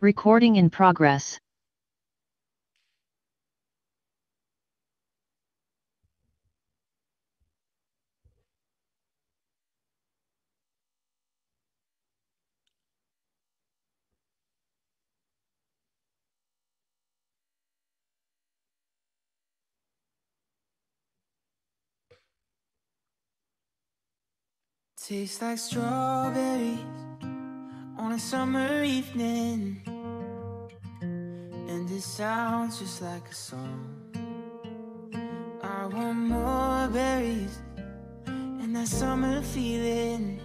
Recording in progress. Tastes like strawberries on a summer evening And it sounds just like a song I want more berries And that summer feeling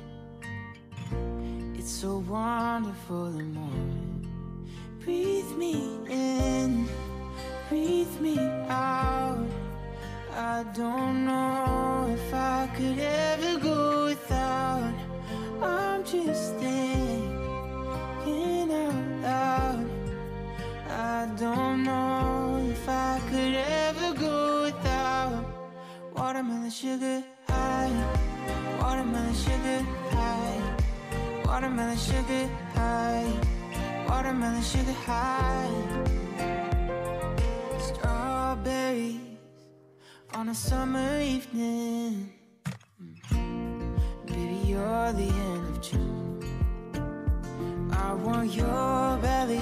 It's so wonderful and warm Breathe me in Breathe me out I don't know if I could ever go without I'm just in I don't know if I could ever go without Watermelon sugar high Watermelon sugar high Watermelon sugar high Watermelon sugar high Strawberries on a summer evening mm. Baby, you're the end of June I want your belly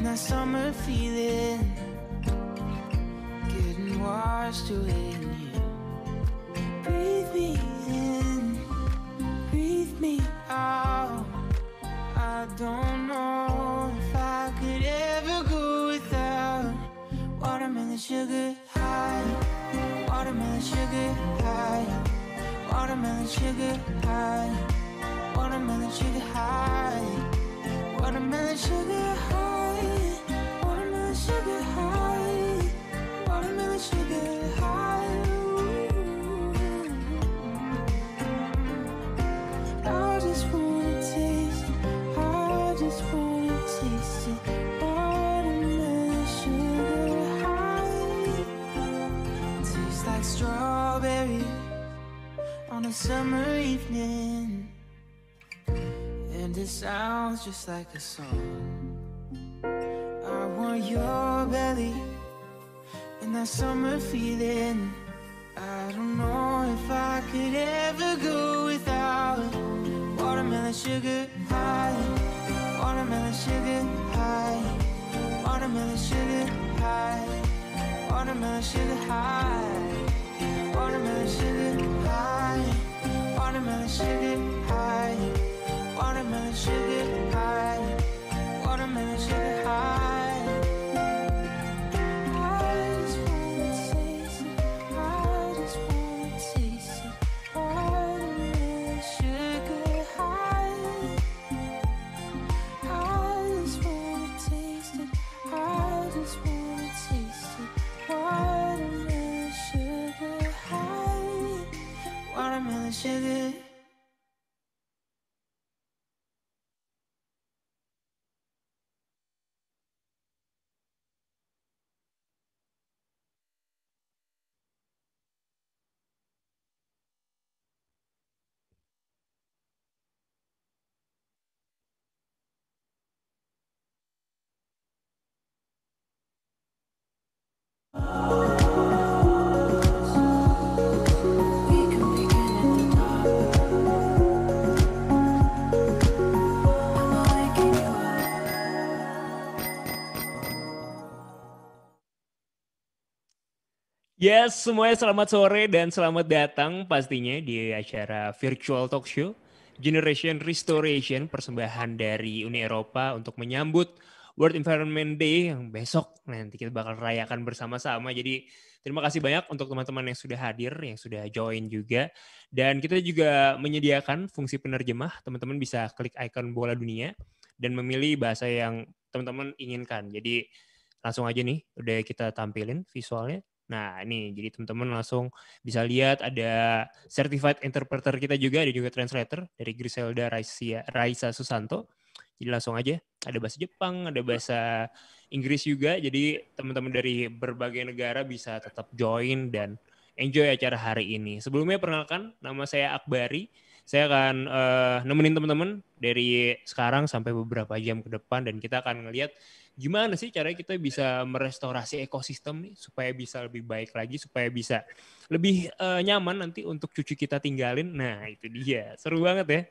and that summer feeling Getting washed away in you Breathe me in Breathe me out I don't know if I could ever go without Watermelon sugar high Watermelon sugar high Watermelon sugar high Watermelon sugar high Watermelon sugar high watermelon sugar high. I just wanna taste it. I just wanna taste it. Watermelon sugar high. tastes like on a summer evening, and it sounds just like a song want your belly and that summer feeling. I don't know if I could ever go without watermelon sugar high, watermelon sugar high, watermelon sugar high, watermelon sugar high, watermelon sugar high, watermelon sugar high, watermelon sugar high, watermelon sugar high. Yes, semuanya selamat sore dan selamat datang pastinya di acara Virtual Talk Show Generation Restoration persembahan dari Uni Eropa untuk menyambut World Environment Day yang besok nanti kita bakal rayakan bersama-sama. Jadi terima kasih banyak untuk teman-teman yang sudah hadir, yang sudah join juga. Dan kita juga menyediakan fungsi penerjemah, teman-teman bisa klik ikon bola dunia dan memilih bahasa yang teman-teman inginkan. Jadi langsung aja nih, udah kita tampilin visualnya. Nah, ini jadi teman-teman langsung bisa lihat ada certified interpreter kita juga, ada juga translator dari Griselda Raisa, Raisa Susanto. Jadi langsung aja, ada bahasa Jepang, ada bahasa Inggris juga. Jadi teman-teman dari berbagai negara bisa tetap join dan enjoy acara hari ini. Sebelumnya perkenalkan, nama saya Akbari. Saya akan uh, nemenin teman-teman dari sekarang sampai beberapa jam ke depan dan kita akan melihat gimana sih caranya kita bisa merestorasi ekosistem nih supaya bisa lebih baik lagi, supaya bisa lebih uh, nyaman nanti untuk cucu kita tinggalin. Nah, itu dia. Seru banget ya.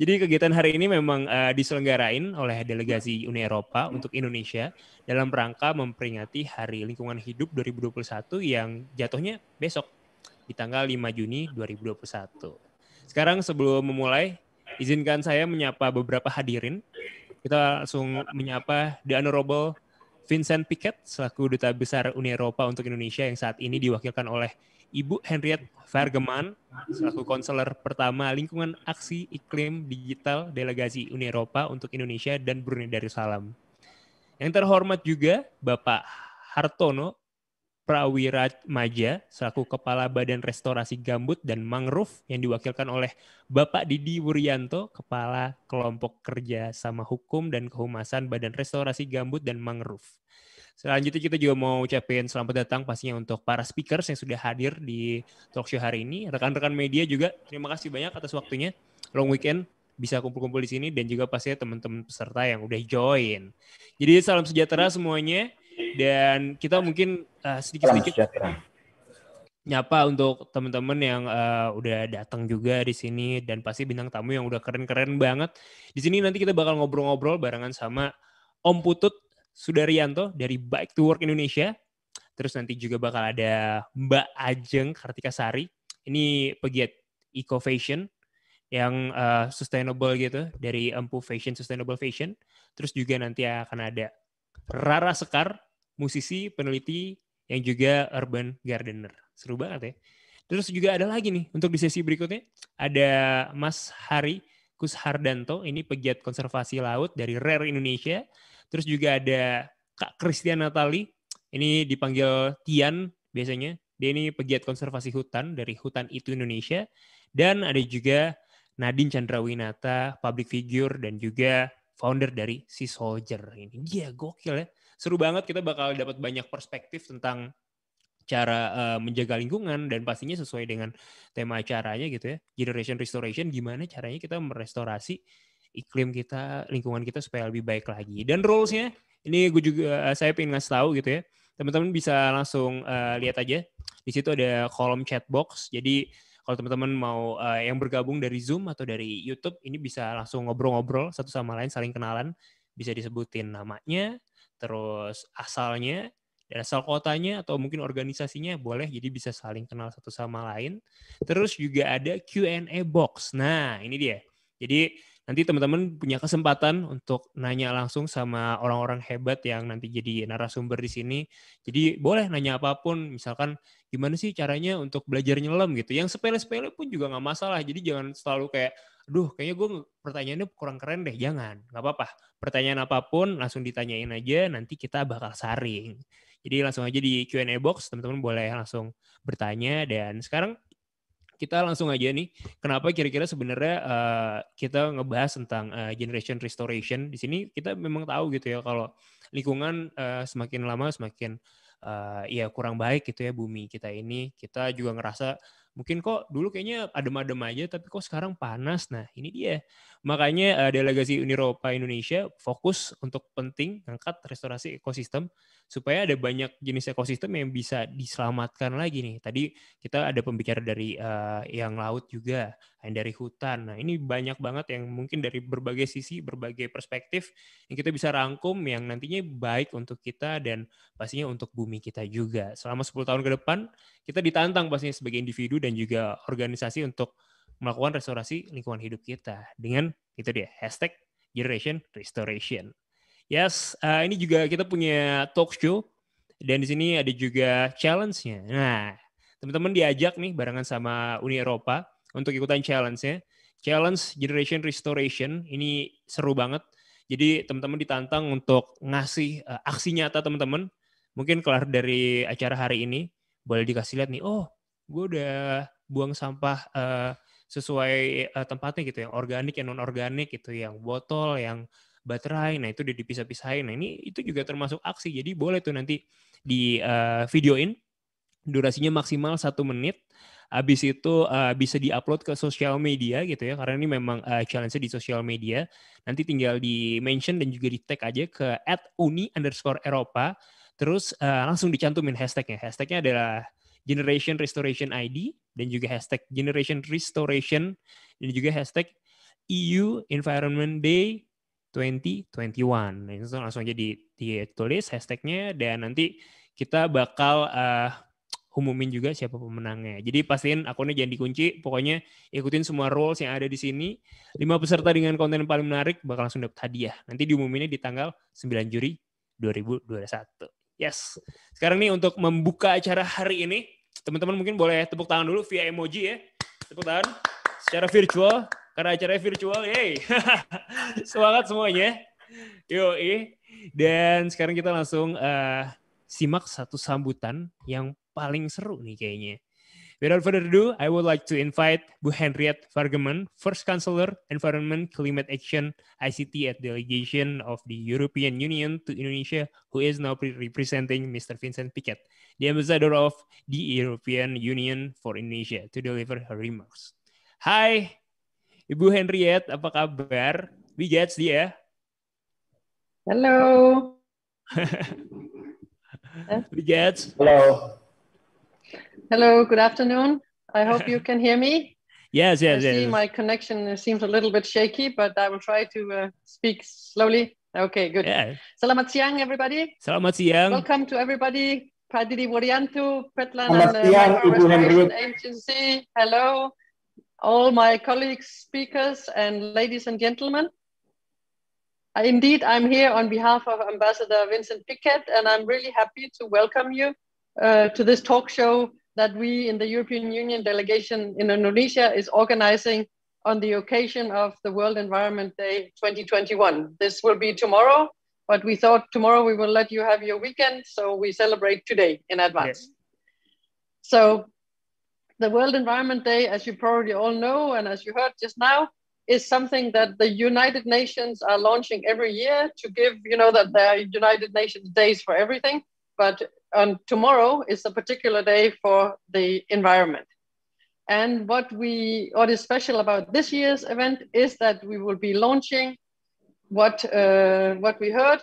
Jadi kegiatan hari ini memang uh, diselenggarain oleh delegasi Uni Eropa untuk Indonesia dalam rangka memperingati Hari Lingkungan Hidup 2021 yang jatuhnya besok di tanggal 5 Juni 2021. Sekarang sebelum memulai, izinkan saya menyapa beberapa hadirin kita langsung menyapa The Honorable Vincent Piket selaku Duta Besar Uni Eropa untuk Indonesia yang saat ini diwakilkan oleh Ibu Henriette Vergeman selaku konselor pertama lingkungan aksi iklim digital delegasi Uni Eropa untuk Indonesia dan Brunei Darussalam. Yang terhormat juga Bapak Hartono Prawira Maja selaku Kepala Badan Restorasi Gambut dan Mangrove yang diwakilkan oleh Bapak Didi Wuryanto, Kepala Kelompok Kerja Sama Hukum dan Kehumasan Badan Restorasi Gambut dan Mangrove. Selanjutnya kita juga mau ucapin selamat datang pastinya untuk para speakers yang sudah hadir di talk show hari ini. Rekan-rekan media juga terima kasih banyak atas waktunya. Long weekend bisa kumpul-kumpul di sini dan juga pastinya teman-teman peserta yang udah join. Jadi salam sejahtera semuanya dan kita mungkin uh, sedikit-sedikit nyapa untuk teman-teman yang uh, udah datang juga di sini dan pasti bintang tamu yang udah keren-keren banget. Di sini nanti kita bakal ngobrol-ngobrol barengan sama Om Putut Sudaryanto dari Bike to Work Indonesia. Terus nanti juga bakal ada Mbak Ajeng Kartika Sari. Ini pegiat eco fashion yang uh, sustainable gitu dari Empu Fashion Sustainable Fashion. Terus juga nanti akan ada Rara Sekar musisi, peneliti, yang juga urban gardener. Seru banget ya. Terus juga ada lagi nih untuk di sesi berikutnya ada Mas Hari Kushardanto, ini pegiat konservasi laut dari Rare Indonesia. Terus juga ada Kak Christian Natali, ini dipanggil Tian biasanya. Dia ini pegiat konservasi hutan dari Hutan Itu Indonesia. Dan ada juga Nadine Chandrawinata, public figure dan juga founder dari Sea Soldier ini. Dia gokil ya seru banget kita bakal dapat banyak perspektif tentang cara uh, menjaga lingkungan dan pastinya sesuai dengan tema acaranya gitu ya generation restoration gimana caranya kita merestorasi iklim kita lingkungan kita supaya lebih baik lagi dan rulesnya ini gue juga eh, saya pengen ngasih tahu gitu ya teman-teman bisa langsung uh, lihat aja di situ ada kolom chat box jadi kalau teman-teman mau uh, yang bergabung dari Zoom atau dari YouTube ini bisa langsung ngobrol-ngobrol satu sama lain saling kenalan bisa disebutin namanya terus asalnya dan asal kotanya atau mungkin organisasinya boleh jadi bisa saling kenal satu sama lain. Terus juga ada Q&A box. Nah, ini dia. Jadi nanti teman-teman punya kesempatan untuk nanya langsung sama orang-orang hebat yang nanti jadi narasumber di sini. Jadi boleh nanya apapun, misalkan gimana sih caranya untuk belajar nyelam gitu. Yang sepele-sepele pun juga nggak masalah. Jadi jangan selalu kayak duh kayaknya gue pertanyaannya kurang keren deh, jangan, nggak apa-apa. Pertanyaan apapun langsung ditanyain aja, nanti kita bakal saring. Jadi langsung aja di Q&A box, teman-teman boleh langsung bertanya. Dan sekarang kita langsung aja nih, kenapa kira-kira sebenarnya uh, kita ngebahas tentang uh, generation restoration. Di sini kita memang tahu gitu ya kalau lingkungan uh, semakin lama semakin uh, ya kurang baik gitu ya bumi kita ini. Kita juga ngerasa mungkin kok dulu kayaknya adem-adem aja tapi kok sekarang panas nah ini dia Makanya uh, delegasi Uni Eropa Indonesia fokus untuk penting angkat restorasi ekosistem supaya ada banyak jenis ekosistem yang bisa diselamatkan lagi nih. Tadi kita ada pembicara dari uh, eh, yang laut juga, yang dari hutan. Nah, ini banyak banget yang mungkin dari berbagai sisi, berbagai perspektif yang kita bisa rangkum yang nantinya baik untuk kita dan pastinya untuk bumi kita juga. Selama 10 tahun ke depan, kita ditantang pastinya sebagai individu dan juga organisasi untuk melakukan restorasi lingkungan hidup kita dengan itu dia hashtag Generation Restoration. Yes, uh, ini juga kita punya talk show dan di sini ada juga challenge-nya. Nah, teman-teman diajak nih barengan sama Uni Eropa untuk ikutan challenge-nya. Challenge Generation Restoration ini seru banget. Jadi teman-teman ditantang untuk ngasih uh, aksi nyata teman-teman. Mungkin kelar dari acara hari ini boleh dikasih lihat nih, oh gue udah buang sampah uh, sesuai uh, tempatnya gitu yang organik yang non organik gitu yang botol yang baterai nah itu dipisah-pisahin nah ini itu juga termasuk aksi jadi boleh tuh nanti di uh, videoin durasinya maksimal satu menit Habis itu uh, bisa diupload ke sosial media gitu ya, karena ini memang uh, challenge di sosial media. Nanti tinggal di mention dan juga di tag aja ke @uni_eropa, terus uh, langsung dicantumin hashtagnya. Hashtagnya adalah Generation Restoration ID dan juga hashtag Generation Restoration dan juga hashtag EU Environment Day 2021. Nah, langsung aja ditulis hashtagnya dan nanti kita bakal uh, eh, umumin juga siapa pemenangnya. Jadi pastiin akunnya jangan dikunci, pokoknya ikutin semua rules yang ada di sini. Lima peserta dengan konten yang paling menarik bakal langsung dapat hadiah. Nanti diumuminnya di tanggal 9 Juli 2021. Yes. Sekarang nih untuk membuka acara hari ini, teman-teman mungkin boleh tepuk tangan dulu via emoji ya. Tepuk tangan secara virtual, karena acaranya virtual, yay. Semangat semuanya. Yoi. Dan sekarang kita langsung uh, simak satu sambutan yang paling seru nih kayaknya. Without further ado, I would like to invite Bu Henriette Vargeman, First Counselor, Environment, Climate Action, ICT at Delegation of the European Union to Indonesia, who is now representing Mr. Vincent Piquet, the Ambassador of the European Union for Indonesia, to deliver her remarks. Hi, Ibu Henriette, apa kabar? We get dia. Hello. We get. Hello. Hello, good afternoon. I hope you can hear me. yes, yes, I yes. See my connection seems a little bit shaky, but I will try to uh, speak slowly. Okay, good. Yeah. Salamat siang, everybody. Salamat siang. Welcome to everybody. Pradidi Wariantu, Petlan and uh, Agency. Hello, all my colleagues, speakers, and ladies and gentlemen. Indeed, I'm here on behalf of Ambassador Vincent Piquet, and I'm really happy to welcome you uh, to this talk show that we in the European Union delegation in Indonesia is organizing on the occasion of the World Environment Day 2021. This will be tomorrow, but we thought tomorrow we will let you have your weekend, so we celebrate today in advance. Yes. So, the World Environment Day, as you probably all know, and as you heard just now, is something that the United Nations are launching every year to give, you know, that there are United Nations days for everything, but and tomorrow is a particular day for the environment. And what we what is special about this year's event is that we will be launching what uh, what we heard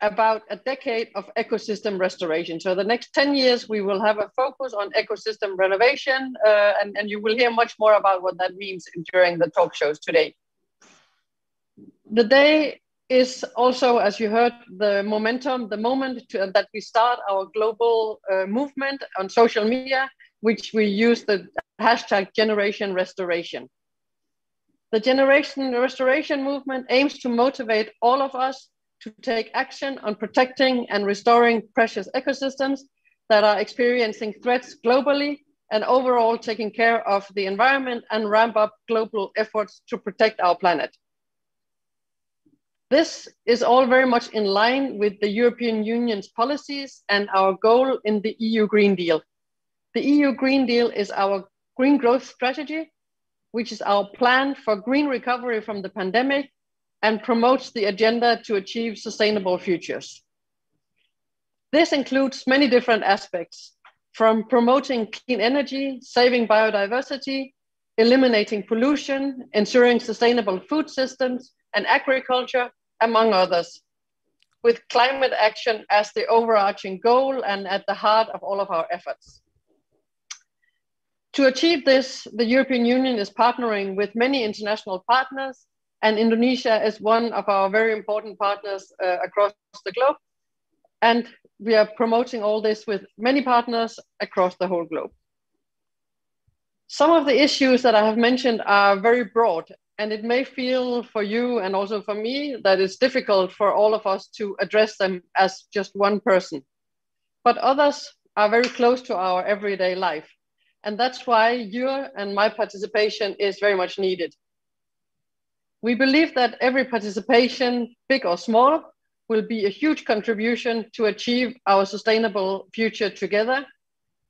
about a decade of ecosystem restoration. So the next 10 years, we will have a focus on ecosystem renovation, uh, and, and you will hear much more about what that means during the talk shows today. The day is also, as you heard, the momentum, the moment to, uh, that we start our global uh, movement on social media, which we use the hashtag Generation Restoration. The Generation Restoration movement aims to motivate all of us to take action on protecting and restoring precious ecosystems that are experiencing threats globally and overall taking care of the environment and ramp up global efforts to protect our planet. This is all very much in line with the European Union's policies and our goal in the EU Green Deal. The EU Green Deal is our green growth strategy, which is our plan for green recovery from the pandemic and promotes the agenda to achieve sustainable futures. This includes many different aspects, from promoting clean energy, saving biodiversity, eliminating pollution, ensuring sustainable food systems, and agriculture, among others, with climate action as the overarching goal and at the heart of all of our efforts. To achieve this, the European Union is partnering with many international partners, and Indonesia is one of our very important partners uh, across the globe. And we are promoting all this with many partners across the whole globe. Some of the issues that I have mentioned are very broad and it may feel for you and also for me that it's difficult for all of us to address them as just one person. But others are very close to our everyday life. And that's why your and my participation is very much needed. We believe that every participation, big or small, will be a huge contribution to achieve our sustainable future together,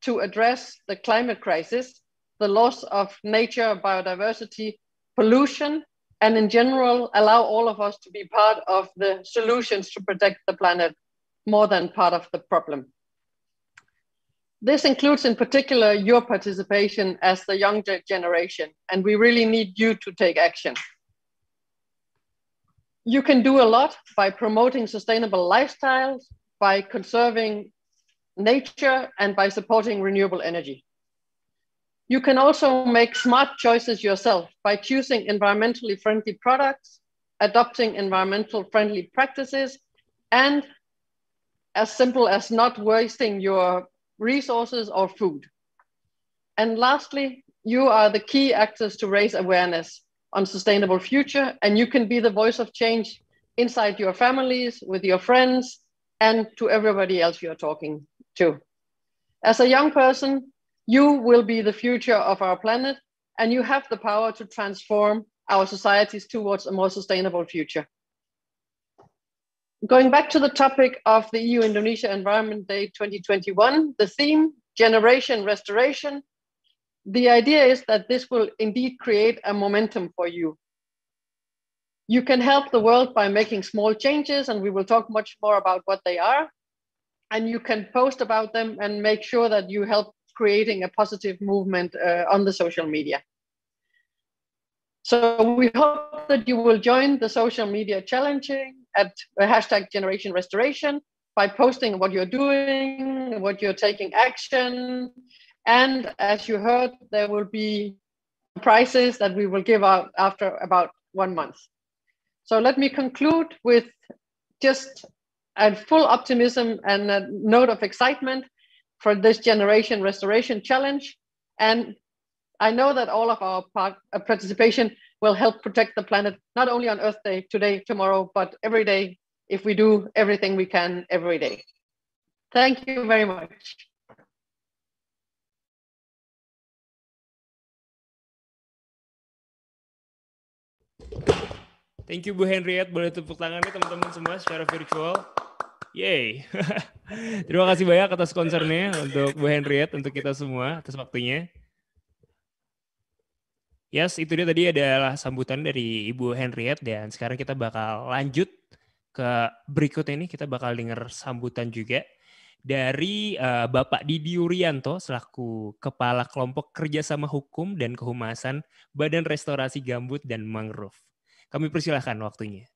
to address the climate crisis, the loss of nature, biodiversity, pollution, and in general, allow all of us to be part of the solutions to protect the planet more than part of the problem. This includes, in particular, your participation as the younger generation, and we really need you to take action. You can do a lot by promoting sustainable lifestyles, by conserving nature, and by supporting renewable energy. You can also make smart choices yourself by choosing environmentally friendly products, adopting environmental friendly practices, and as simple as not wasting your resources or food. And lastly, you are the key actors to raise awareness on sustainable future and you can be the voice of change inside your families, with your friends, and to everybody else you're talking to. As a young person, you will be the future of our planet, and you have the power to transform our societies towards a more sustainable future. Going back to the topic of the EU Indonesia Environment Day 2021, the theme generation restoration. The idea is that this will indeed create a momentum for you. You can help the world by making small changes, and we will talk much more about what they are. And you can post about them and make sure that you help creating a positive movement uh, on the social media. So we hope that you will join the social media challenging at uh, hashtag Generation Restoration by posting what you're doing, what you're taking action. And as you heard, there will be prizes that we will give out after about one month. So let me conclude with just a full optimism and a note of excitement for this generation restoration challenge. And I know that all of our part, uh, participation will help protect the planet, not only on Earth Day today, tomorrow, but every day if we do everything we can every day. Thank you very much. Thank you Bu Henriette, boleh tepuk tangan teman-teman semua secara virtual. Yay. Terima kasih banyak atas concernnya untuk Bu Henriette, untuk kita semua atas waktunya. Yes, itu dia tadi adalah sambutan dari Ibu Henriette dan sekarang kita bakal lanjut ke berikut ini kita bakal dengar sambutan juga dari uh, Bapak Didi Urianto selaku Kepala Kelompok Kerjasama Hukum dan Kehumasan Badan Restorasi Gambut dan Mangrove. Kami persilahkan waktunya.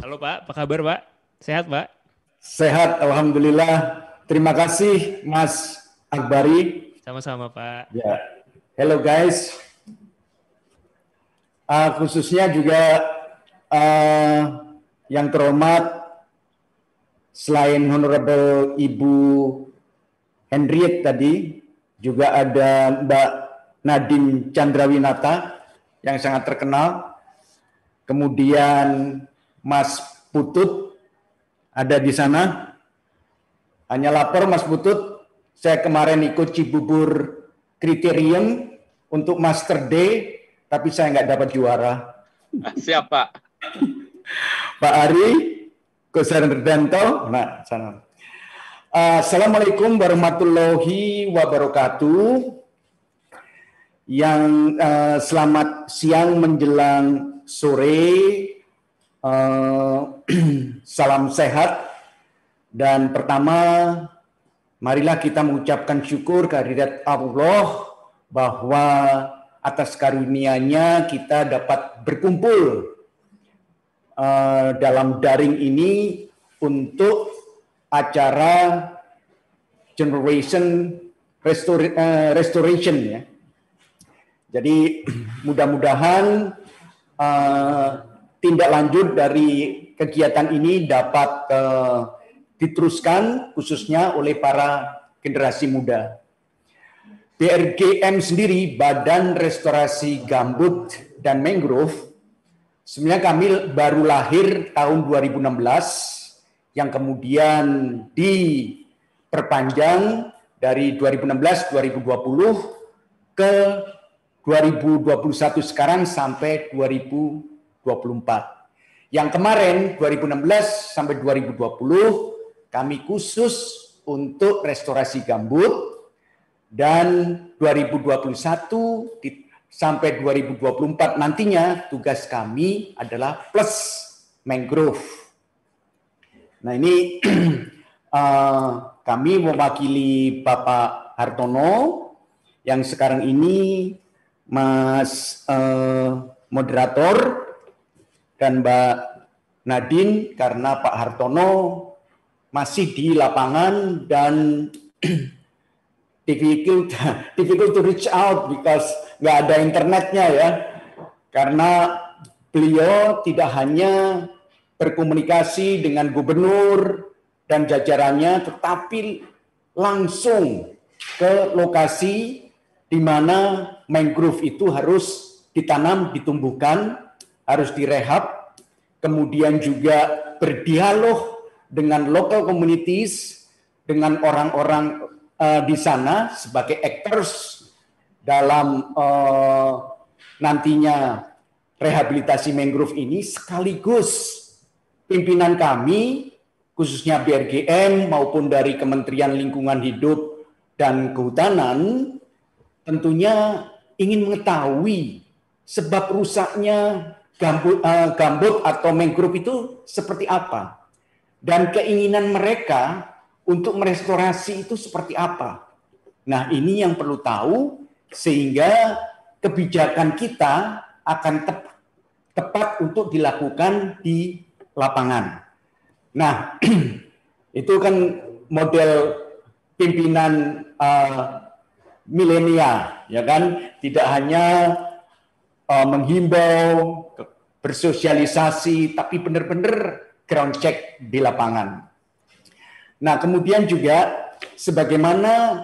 Halo Pak, apa kabar Pak? Sehat Pak? Sehat, Alhamdulillah. Terima kasih Mas Akbari. Sama-sama Pak. Ya. Hello guys. Uh, khususnya juga uh, yang terhormat selain Honorable Ibu Hendrik tadi, juga ada Mbak Nadine Chandrawinata yang sangat terkenal. Kemudian Mas Putut ada di sana. Hanya lapor Mas Putut, saya kemarin ikut Cibubur Kriterium untuk Master Day, tapi saya nggak dapat juara. Siapa? Pak Ari, Gus Redanto. nah sana. Ah, Assalamualaikum warahmatullahi wabarakatuh. Yang uh, selamat siang menjelang sore Eh, salam sehat dan pertama marilah kita mengucapkan syukur kehadirat Allah bahwa atas karunia-Nya kita dapat berkumpul eh, dalam daring ini untuk acara generation restor uh, eh, restoration ya. Jadi mudah-mudahan uh, tindak lanjut dari kegiatan ini dapat uh, diteruskan khususnya oleh para generasi muda. BRGM sendiri, Badan Restorasi Gambut dan Mangrove, sebenarnya kami baru lahir tahun 2016 yang kemudian diperpanjang dari 2016-2020 ke 2021 sekarang sampai 2020. 2024. Yang kemarin 2016 sampai 2020 kami khusus untuk restorasi gambut dan 2021 sampai 2024 nantinya tugas kami adalah plus mangrove. Nah ini uh, kami mewakili Bapak Hartono yang sekarang ini Mas uh, moderator dan Mbak Nadine karena Pak Hartono masih di lapangan dan difficult difficult to reach out because nggak ada internetnya ya karena beliau tidak hanya berkomunikasi dengan gubernur dan jajarannya tetapi langsung ke lokasi di mana mangrove itu harus ditanam ditumbuhkan harus direhab, kemudian juga berdialog dengan local communities, dengan orang-orang uh, di sana sebagai actors dalam uh, nantinya rehabilitasi mangrove ini sekaligus pimpinan kami khususnya BRGM maupun dari Kementerian Lingkungan Hidup dan Kehutanan tentunya ingin mengetahui sebab rusaknya gambut, uh, gambut atau mangrove itu seperti apa dan keinginan mereka untuk merestorasi itu seperti apa. Nah, ini yang perlu tahu sehingga kebijakan kita akan tep tepat untuk dilakukan di lapangan. Nah, itu kan model pimpinan uh, milenial, ya kan? Tidak hanya uh, menghimbau, bersosialisasi, tapi benar-benar ground check di lapangan. Nah, kemudian juga sebagaimana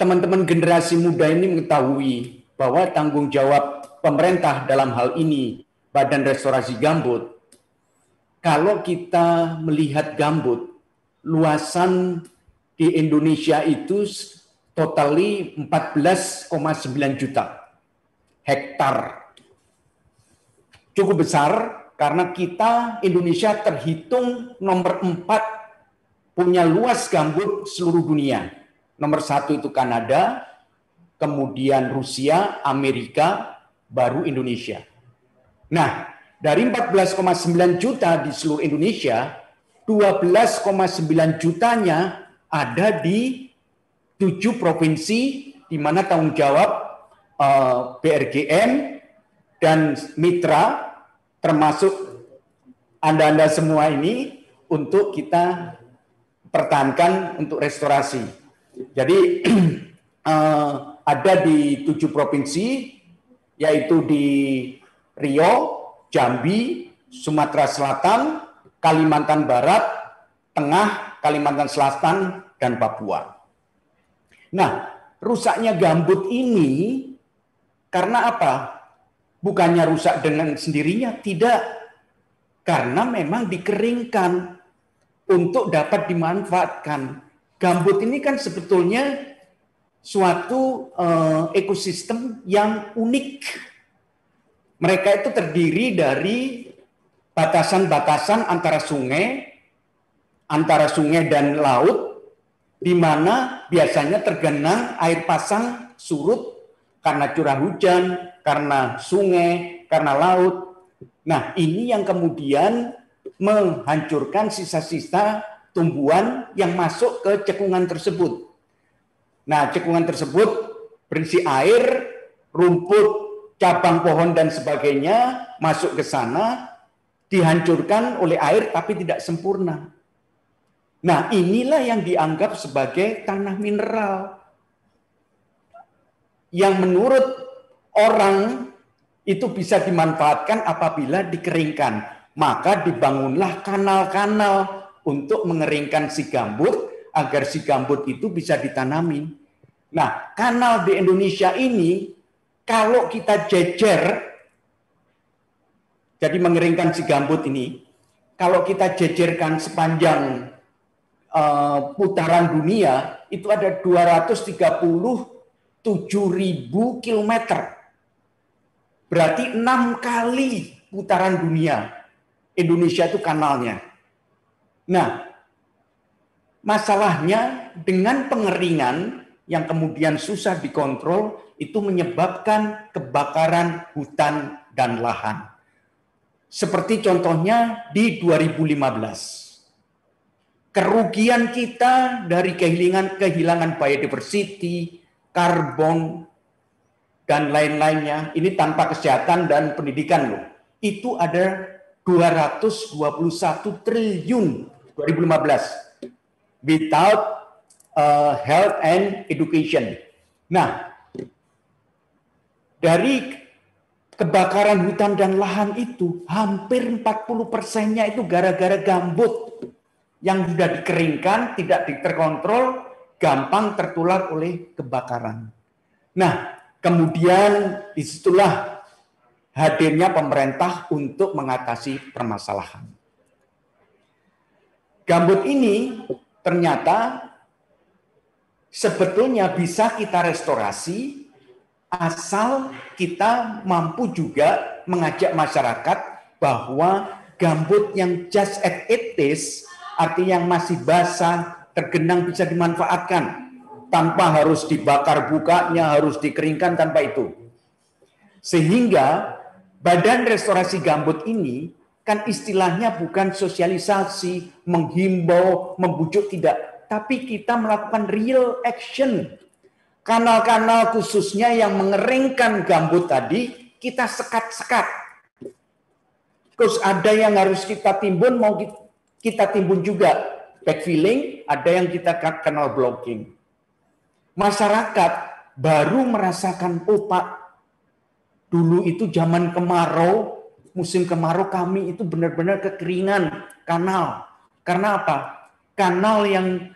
teman-teman generasi muda ini mengetahui bahwa tanggung jawab pemerintah dalam hal ini Badan Restorasi Gambut, kalau kita melihat gambut, luasan di Indonesia itu totali 14,9 juta hektar cukup besar karena kita Indonesia terhitung nomor empat punya luas gambut seluruh dunia. Nomor satu itu Kanada, kemudian Rusia, Amerika, baru Indonesia. Nah, dari 14,9 juta di seluruh Indonesia, 12,9 jutanya ada di tujuh provinsi di mana tanggung jawab uh, eh, BRGM dan mitra termasuk Anda-Anda semua ini untuk kita pertahankan untuk restorasi. Jadi eh, ada di tujuh provinsi, yaitu di Rio, Jambi, Sumatera Selatan, Kalimantan Barat, Tengah, Kalimantan Selatan, dan Papua. Nah, rusaknya gambut ini karena apa? Bukannya rusak dengan sendirinya, tidak. Karena memang dikeringkan untuk dapat dimanfaatkan. Gambut ini kan sebetulnya suatu uh, ekosistem yang unik. Mereka itu terdiri dari batasan-batasan antara sungai, antara sungai dan laut, di mana biasanya tergenang air pasang surut karena curah hujan, karena sungai, karena laut. Nah, ini yang kemudian menghancurkan sisa-sisa tumbuhan yang masuk ke cekungan tersebut. Nah, cekungan tersebut berisi air, rumput, cabang pohon dan sebagainya masuk ke sana, dihancurkan oleh air tapi tidak sempurna. Nah, inilah yang dianggap sebagai tanah mineral yang menurut orang itu bisa dimanfaatkan apabila dikeringkan. Maka dibangunlah kanal-kanal untuk mengeringkan si gambut agar si gambut itu bisa ditanami. Nah, kanal di Indonesia ini kalau kita jejer jadi mengeringkan si gambut ini kalau kita jejerkan sepanjang uh, putaran dunia itu ada 230 7.000 km. Berarti enam kali putaran dunia. Indonesia itu kanalnya. Nah, masalahnya dengan pengeringan yang kemudian susah dikontrol itu menyebabkan kebakaran hutan dan lahan. Seperti contohnya di 2015. Kerugian kita dari kehilangan kehilangan biodiversity, karbon, dan lain-lainnya, ini tanpa kesehatan dan pendidikan loh. Itu ada 221 triliun 2015 without uh, health and education. Nah, dari kebakaran hutan dan lahan itu hampir 40 persennya itu gara-gara gambut yang sudah dikeringkan, tidak terkontrol, gampang tertular oleh kebakaran. Nah, kemudian disitulah hadirnya pemerintah untuk mengatasi permasalahan. Gambut ini ternyata sebetulnya bisa kita restorasi asal kita mampu juga mengajak masyarakat bahwa gambut yang just at it is, artinya yang masih basah, tergenang bisa dimanfaatkan tanpa harus dibakar bukanya, harus dikeringkan tanpa itu. Sehingga badan restorasi gambut ini kan istilahnya bukan sosialisasi, menghimbau, membujuk tidak, tapi kita melakukan real action. Kanal-kanal khususnya yang mengeringkan gambut tadi kita sekat-sekat. Terus ada yang harus kita timbun mau kita timbun juga feeling, ada yang kita kenal blocking. Masyarakat baru merasakan, opak dulu itu zaman kemarau, musim kemarau kami itu benar-benar kekeringan kanal. Karena apa? Kanal yang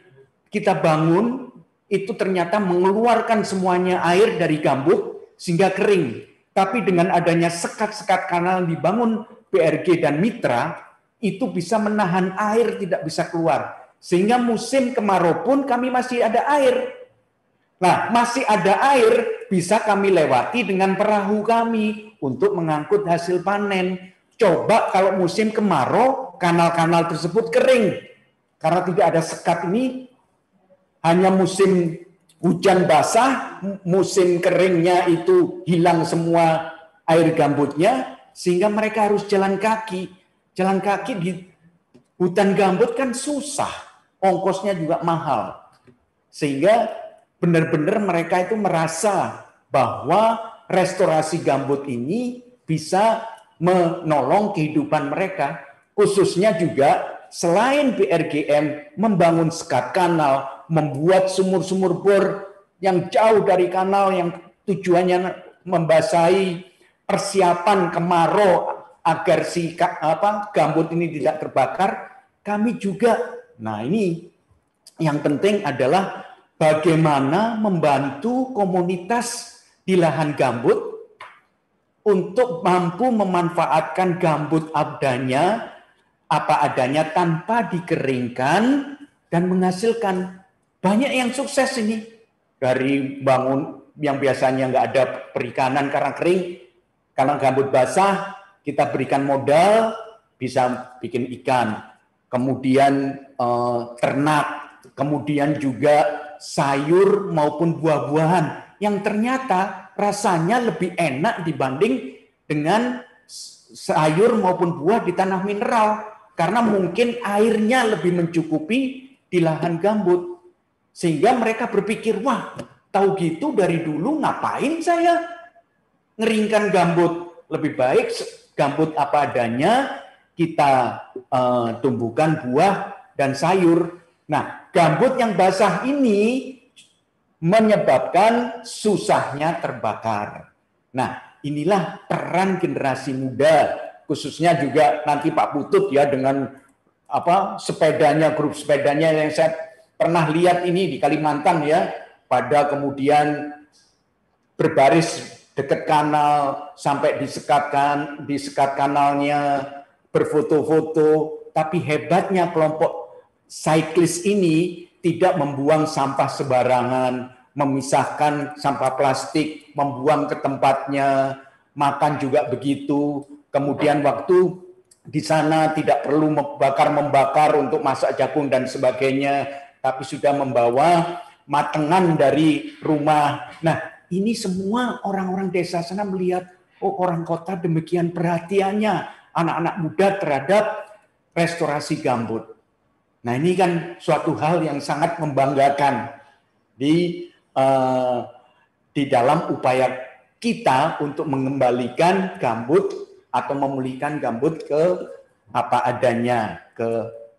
kita bangun itu ternyata mengeluarkan semuanya air dari gambut sehingga kering. Tapi dengan adanya sekat-sekat kanal yang dibangun PRG dan mitra, itu bisa menahan air tidak bisa keluar. Sehingga musim kemarau pun kami masih ada air. Nah, masih ada air bisa kami lewati dengan perahu kami untuk mengangkut hasil panen. Coba kalau musim kemarau, kanal-kanal tersebut kering. Karena tidak ada sekat ini, hanya musim hujan basah, musim keringnya itu hilang semua air gambutnya, sehingga mereka harus jalan kaki. Jalan kaki di hutan gambut kan susah ongkosnya juga mahal. Sehingga benar-benar mereka itu merasa bahwa restorasi gambut ini bisa menolong kehidupan mereka, khususnya juga selain BRGM membangun sekat kanal, membuat sumur-sumur bor yang jauh dari kanal yang tujuannya membasahi persiapan kemarau agar si apa gambut ini tidak terbakar, kami juga Nah, ini yang penting adalah bagaimana membantu komunitas di lahan gambut untuk mampu memanfaatkan gambut abdanya apa adanya tanpa dikeringkan dan menghasilkan banyak yang sukses ini dari bangun yang biasanya nggak ada perikanan karena kering karena gambut basah kita berikan modal bisa bikin ikan kemudian Eh, ternak, kemudian juga sayur maupun buah-buahan yang ternyata rasanya lebih enak dibanding dengan sayur maupun buah di tanah mineral karena mungkin airnya lebih mencukupi di lahan gambut sehingga mereka berpikir wah tahu gitu dari dulu ngapain saya ngeringkan gambut lebih baik gambut apa adanya kita uh, tumbuhkan buah dan sayur. Nah, gambut yang basah ini menyebabkan susahnya terbakar. Nah, inilah peran generasi muda, khususnya juga nanti Pak Putut ya dengan apa sepedanya grup sepedanya yang saya pernah lihat ini di Kalimantan ya pada kemudian berbaris dekat kanal sampai disekatkan disekat kanalnya berfoto-foto tapi hebatnya kelompok cyclist ini tidak membuang sampah sebarangan, memisahkan sampah plastik, membuang ke tempatnya, makan juga begitu. Kemudian waktu di sana tidak perlu membakar-membakar untuk masak jagung dan sebagainya, tapi sudah membawa matengan dari rumah. Nah, ini semua orang-orang desa sana melihat, oh orang kota demikian perhatiannya anak-anak muda terhadap restorasi gambut. Nah ini kan suatu hal yang sangat membanggakan di uh, di dalam upaya kita untuk mengembalikan gambut atau memulihkan gambut ke apa adanya ke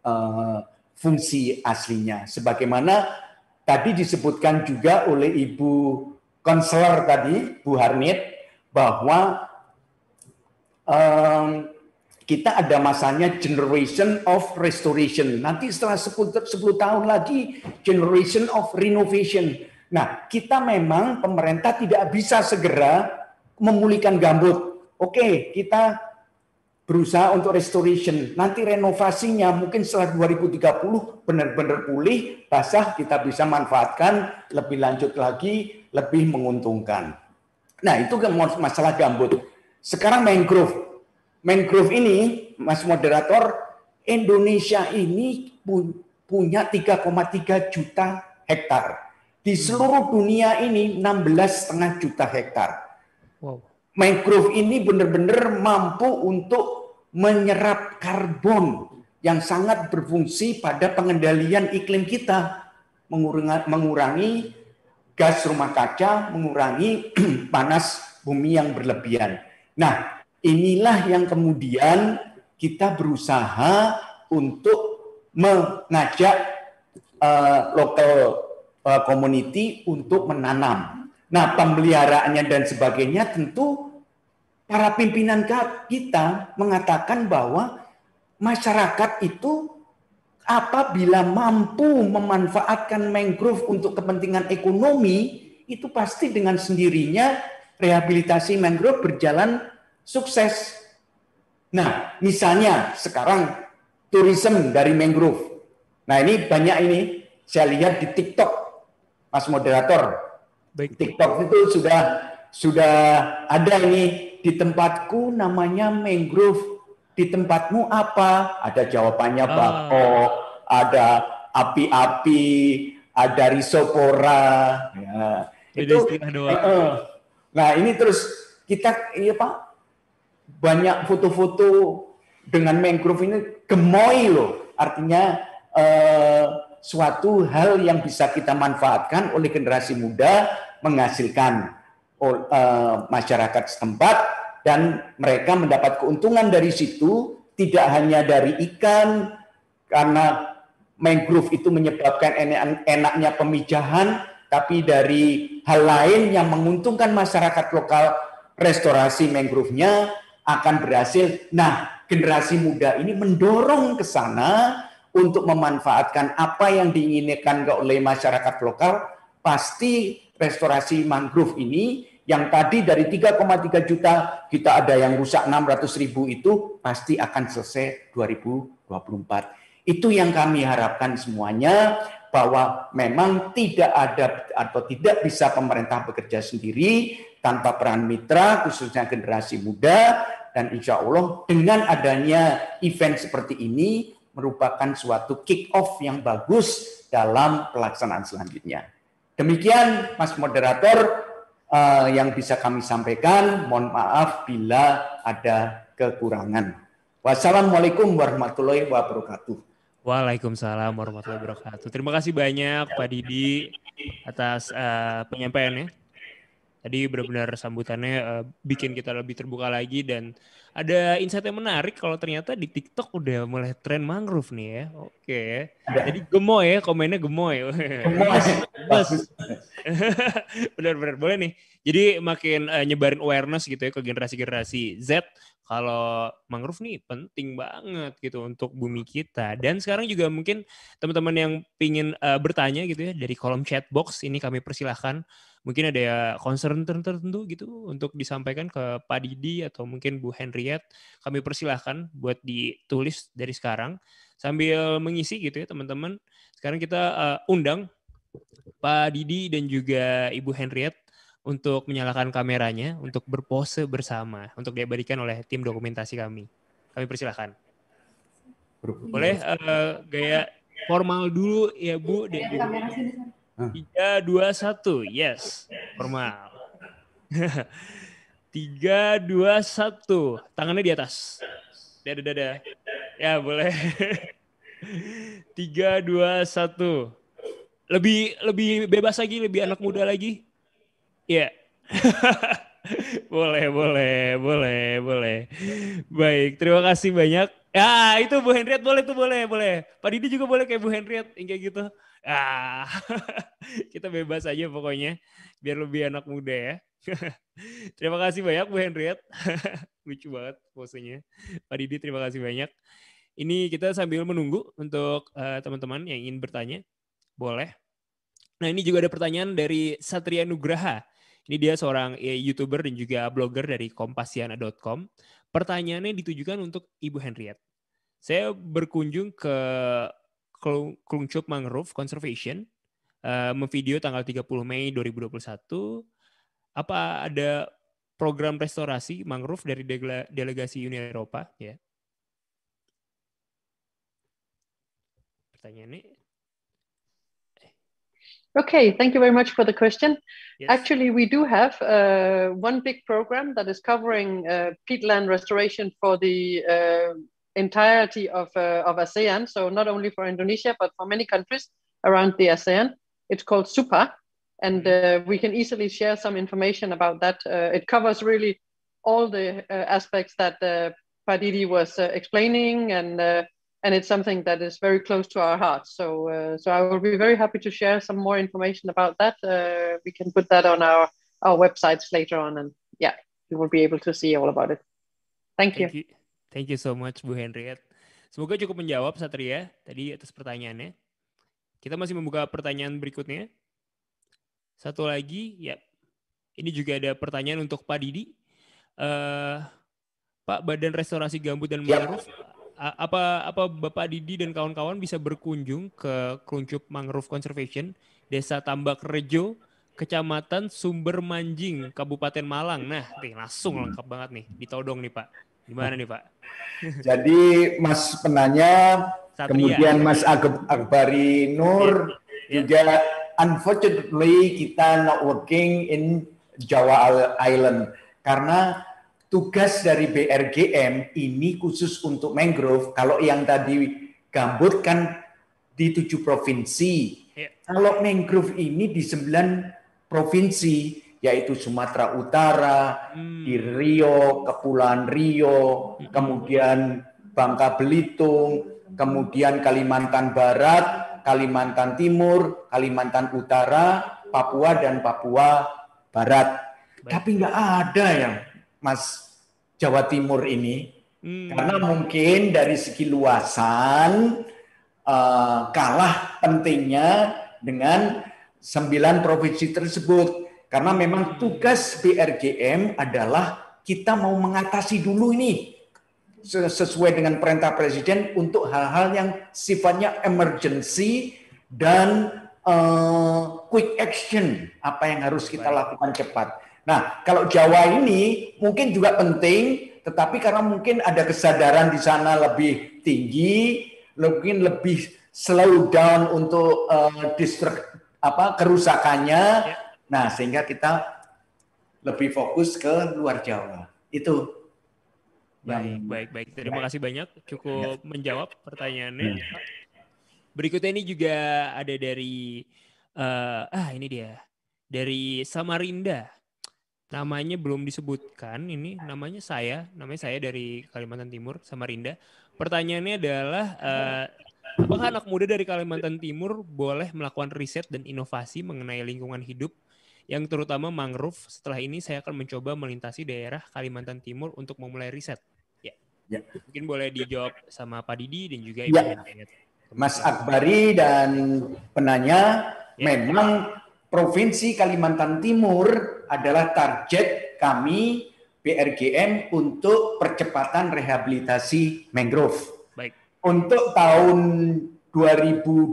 uh, fungsi aslinya. Sebagaimana tadi disebutkan juga oleh Ibu konselor tadi Bu Harnit bahwa um, kita ada masanya generation of restoration. Nanti setelah 10, 10 tahun lagi generation of renovation. Nah, kita memang pemerintah tidak bisa segera memulihkan gambut. Oke, kita berusaha untuk restoration. Nanti renovasinya mungkin setelah 2030 benar-benar pulih, basah kita bisa manfaatkan lebih lanjut lagi, lebih menguntungkan. Nah, itu masalah gambut. Sekarang mangrove mangrove ini, Mas Moderator, Indonesia ini punya 3,3 juta hektar. Di hmm. seluruh dunia ini 16,5 juta hektar. Wow. Mangrove ini benar-benar mampu untuk menyerap karbon yang sangat berfungsi pada pengendalian iklim kita, mengurangi gas rumah kaca, mengurangi panas bumi yang berlebihan. Nah, Inilah yang kemudian kita berusaha untuk mengajak uh, eh, lokal uh, eh, community untuk menanam. Nah, pemeliharaannya dan sebagainya tentu para pimpinan kita mengatakan bahwa masyarakat itu apabila mampu memanfaatkan mangrove untuk kepentingan ekonomi, itu pasti dengan sendirinya rehabilitasi mangrove berjalan sukses. Nah, misalnya sekarang tourism dari mangrove. Nah, ini banyak ini saya lihat di TikTok, Mas moderator. Baik. TikTok itu sudah sudah ada ini di tempatku namanya mangrove. Di tempatmu apa? Ada jawabannya ah. oh. ada api-api, ada risopora. Ya. Itu, eh, eh. Nah, ini terus kita ya Pak banyak foto-foto dengan mangrove ini gemoy loh. Artinya eh, suatu hal yang bisa kita manfaatkan oleh generasi muda menghasilkan eh, masyarakat setempat dan mereka mendapat keuntungan dari situ tidak hanya dari ikan karena mangrove itu menyebabkan enak enaknya pemijahan tapi dari hal lain yang menguntungkan masyarakat lokal restorasi mangrove-nya akan berhasil. Nah, generasi muda ini mendorong ke sana untuk memanfaatkan apa yang diinginkan oleh masyarakat lokal. Pasti restorasi mangrove ini yang tadi dari 3,3 juta kita ada yang rusak 600 ribu itu pasti akan selesai 2024. Itu yang kami harapkan semuanya bahwa memang tidak ada atau tidak bisa pemerintah bekerja sendiri, tanpa peran mitra, khususnya generasi muda, dan insya Allah dengan adanya event seperti ini merupakan suatu kick-off yang bagus dalam pelaksanaan selanjutnya. Demikian Mas Moderator uh, yang bisa kami sampaikan. Mohon maaf bila ada kekurangan. Wassalamualaikum warahmatullahi wabarakatuh. Waalaikumsalam warahmatullahi wabarakatuh. Terima kasih banyak Pak Didi atas uh, penyampaiannya. Tadi benar-benar sambutannya uh, bikin kita lebih terbuka lagi dan ada insight yang menarik kalau ternyata di TikTok udah mulai tren mangrove nih ya. Oke. Okay. Jadi gemoy ya, komennya gemoy. Gemoy. Mas. benar-benar boleh nih. Jadi makin uh, nyebarin awareness gitu ya ke generasi-generasi Z kalau mangrove nih penting banget gitu untuk bumi kita. Dan sekarang juga mungkin teman-teman yang pingin uh, bertanya gitu ya dari kolom chat box ini kami persilahkan mungkin ada concern tertentu gitu untuk disampaikan ke Pak Didi atau mungkin Bu Henriette, kami persilahkan buat ditulis dari sekarang sambil mengisi gitu ya teman-teman. Sekarang kita uh, undang Pak Didi dan juga Ibu Henriette untuk menyalakan kameranya untuk berpose bersama untuk diabadikan oleh tim dokumentasi kami. Kami persilahkan. Boleh uh, gaya formal dulu ya Bu dan juga. Iya, Tiga, dua, satu. Yes. normal Tiga, dua, satu. Tangannya di atas. Dada, dada. Ya, boleh. Tiga, dua, satu. Lebih lebih bebas lagi, lebih anak muda lagi. Ya. Yeah. boleh, boleh, boleh, boleh. Baik, terima kasih banyak. Ya, itu Bu Henriet boleh tuh, boleh, boleh. Pak Didi juga boleh kayak Bu Henriet, kayak gitu. Ah, kita bebas aja pokoknya biar lebih anak muda ya. terima kasih banyak Bu Henriet. Lucu banget posenya. Pak Didi terima kasih banyak. Ini kita sambil menunggu untuk eh, teman-teman uh, yang ingin bertanya. Boleh. Nah, ini juga ada pertanyaan dari Satria Nugraha. Ini dia seorang ya, YouTuber dan juga blogger dari kompasiana.com. Pertanyaannya ditujukan untuk Ibu Henriette. Saya berkunjung ke Klungcup Mangrove Conservation uh, memvideo tanggal 30 Mei 2021. Apa ada program restorasi mangrove dari delegasi Uni Eropa? Ya. Pertanyaannya, Okay, thank you very much for the question. Yes. Actually, we do have uh, one big program that is covering uh, peatland restoration for the uh, entirety of, uh, of ASEAN. So not only for Indonesia, but for many countries around the ASEAN. It's called SUPA, and mm-hmm. uh, we can easily share some information about that. Uh, it covers really all the uh, aspects that uh, Padidi was uh, explaining, and uh, and it's something that is very close to our hearts. So so I will be very happy to share some more information about that. we can put that on our our websites later on, and yeah, you will be able to see all about it. Thank, Thank you. Thank you so much Bu Henriette. Semoga cukup menjawab Satria tadi atas pertanyaannya. Kita masih membuka pertanyaan berikutnya. Satu lagi, ya. Ini juga ada pertanyaan untuk Pak Didi. Uh, Pak Badan Restorasi Gambut dan ya. Mangrove, ya. apa apa Bapak Didi dan kawan-kawan bisa berkunjung ke Keruncup Mangrove Conservation, Desa Tambak Rejo, Kecamatan Sumber Manjing, Kabupaten Malang. Nah, langsung hmm. lengkap banget nih, ditodong nih Pak. Gimana nih Pak? Jadi Mas penanya, Satria. kemudian iya. Mas Akbari Agbari Nur ya. juga unfortunately kita not working in Jawa Island karena tugas dari BRGM ini khusus untuk mangrove. Kalau yang tadi gambut kan di tujuh provinsi. Ya. Kalau mangrove ini di sembilan provinsi, yaitu Sumatera Utara, hmm. di Rio, Kepulauan Rio, hmm. kemudian Bangka Belitung, kemudian Kalimantan Barat, Kalimantan Timur, Kalimantan Utara, Papua dan Papua Barat. Baik. Tapi nggak ada yang Mas Jawa Timur ini hmm. karena mungkin dari segi luasan uh, kalah pentingnya dengan sembilan provinsi tersebut. Karena memang tugas BRGM adalah kita mau mengatasi dulu ini sesuai dengan perintah presiden untuk hal-hal yang sifatnya emergency dan uh, quick action apa yang harus kita lakukan cepat. Nah, kalau Jawa ini mungkin juga penting, tetapi karena mungkin ada kesadaran di sana lebih tinggi, mungkin lebih slow down untuk uh, eh, distrik apa kerusakannya, ya. Nah, sehingga kita lebih fokus ke luar Jawa. Itu Baik, baik, baik. Terima kasih banyak. Cukup iya. menjawab pertanyaannya. Iya. Berikutnya ini juga ada dari uh, ah ini dia dari Samarinda. Namanya belum disebutkan. Ini namanya saya. Namanya saya dari Kalimantan Timur, Samarinda. Pertanyaannya adalah uh, apakah anak muda dari Kalimantan Timur boleh melakukan riset dan inovasi mengenai lingkungan hidup yang terutama mangrove. Setelah ini saya akan mencoba melintasi daerah Kalimantan Timur untuk memulai riset. Ya. ya. Mungkin boleh dijawab sama Pak Didi dan juga Ibu. Ya. ya. Mas Akbari dan penanya, ya. memang Provinsi Kalimantan Timur adalah target kami BRGM untuk percepatan rehabilitasi mangrove. Baik. Untuk tahun 2021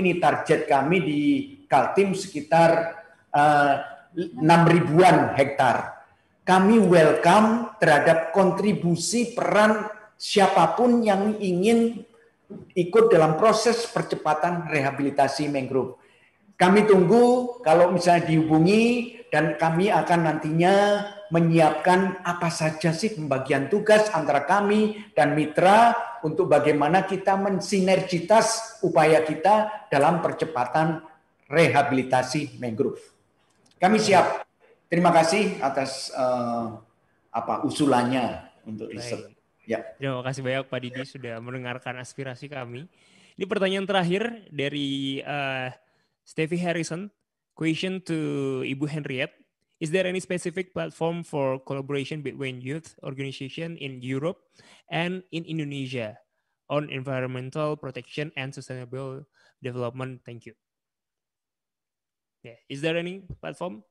ini target kami di Kaltim sekitar Eh, enam uh, ribuan hektar. Kami welcome terhadap kontribusi peran siapapun yang ingin ikut dalam proses percepatan rehabilitasi mangrove. Kami tunggu kalau misalnya dihubungi dan kami akan nantinya menyiapkan apa saja sih pembagian tugas antara kami dan mitra untuk bagaimana kita mensinergitas upaya kita dalam percepatan rehabilitasi mangrove. Kami siap. Terima kasih atas uh, apa usulannya untuk riset. Ya. Terima kasih banyak Pak Didi sudah mendengarkan aspirasi kami. Ini pertanyaan terakhir dari uh, Stevie Harrison. Question to Ibu Henriette. Is there any specific platform for collaboration between youth organization in Europe and in Indonesia on environmental protection and sustainable development? Thank you. yeah is there any platform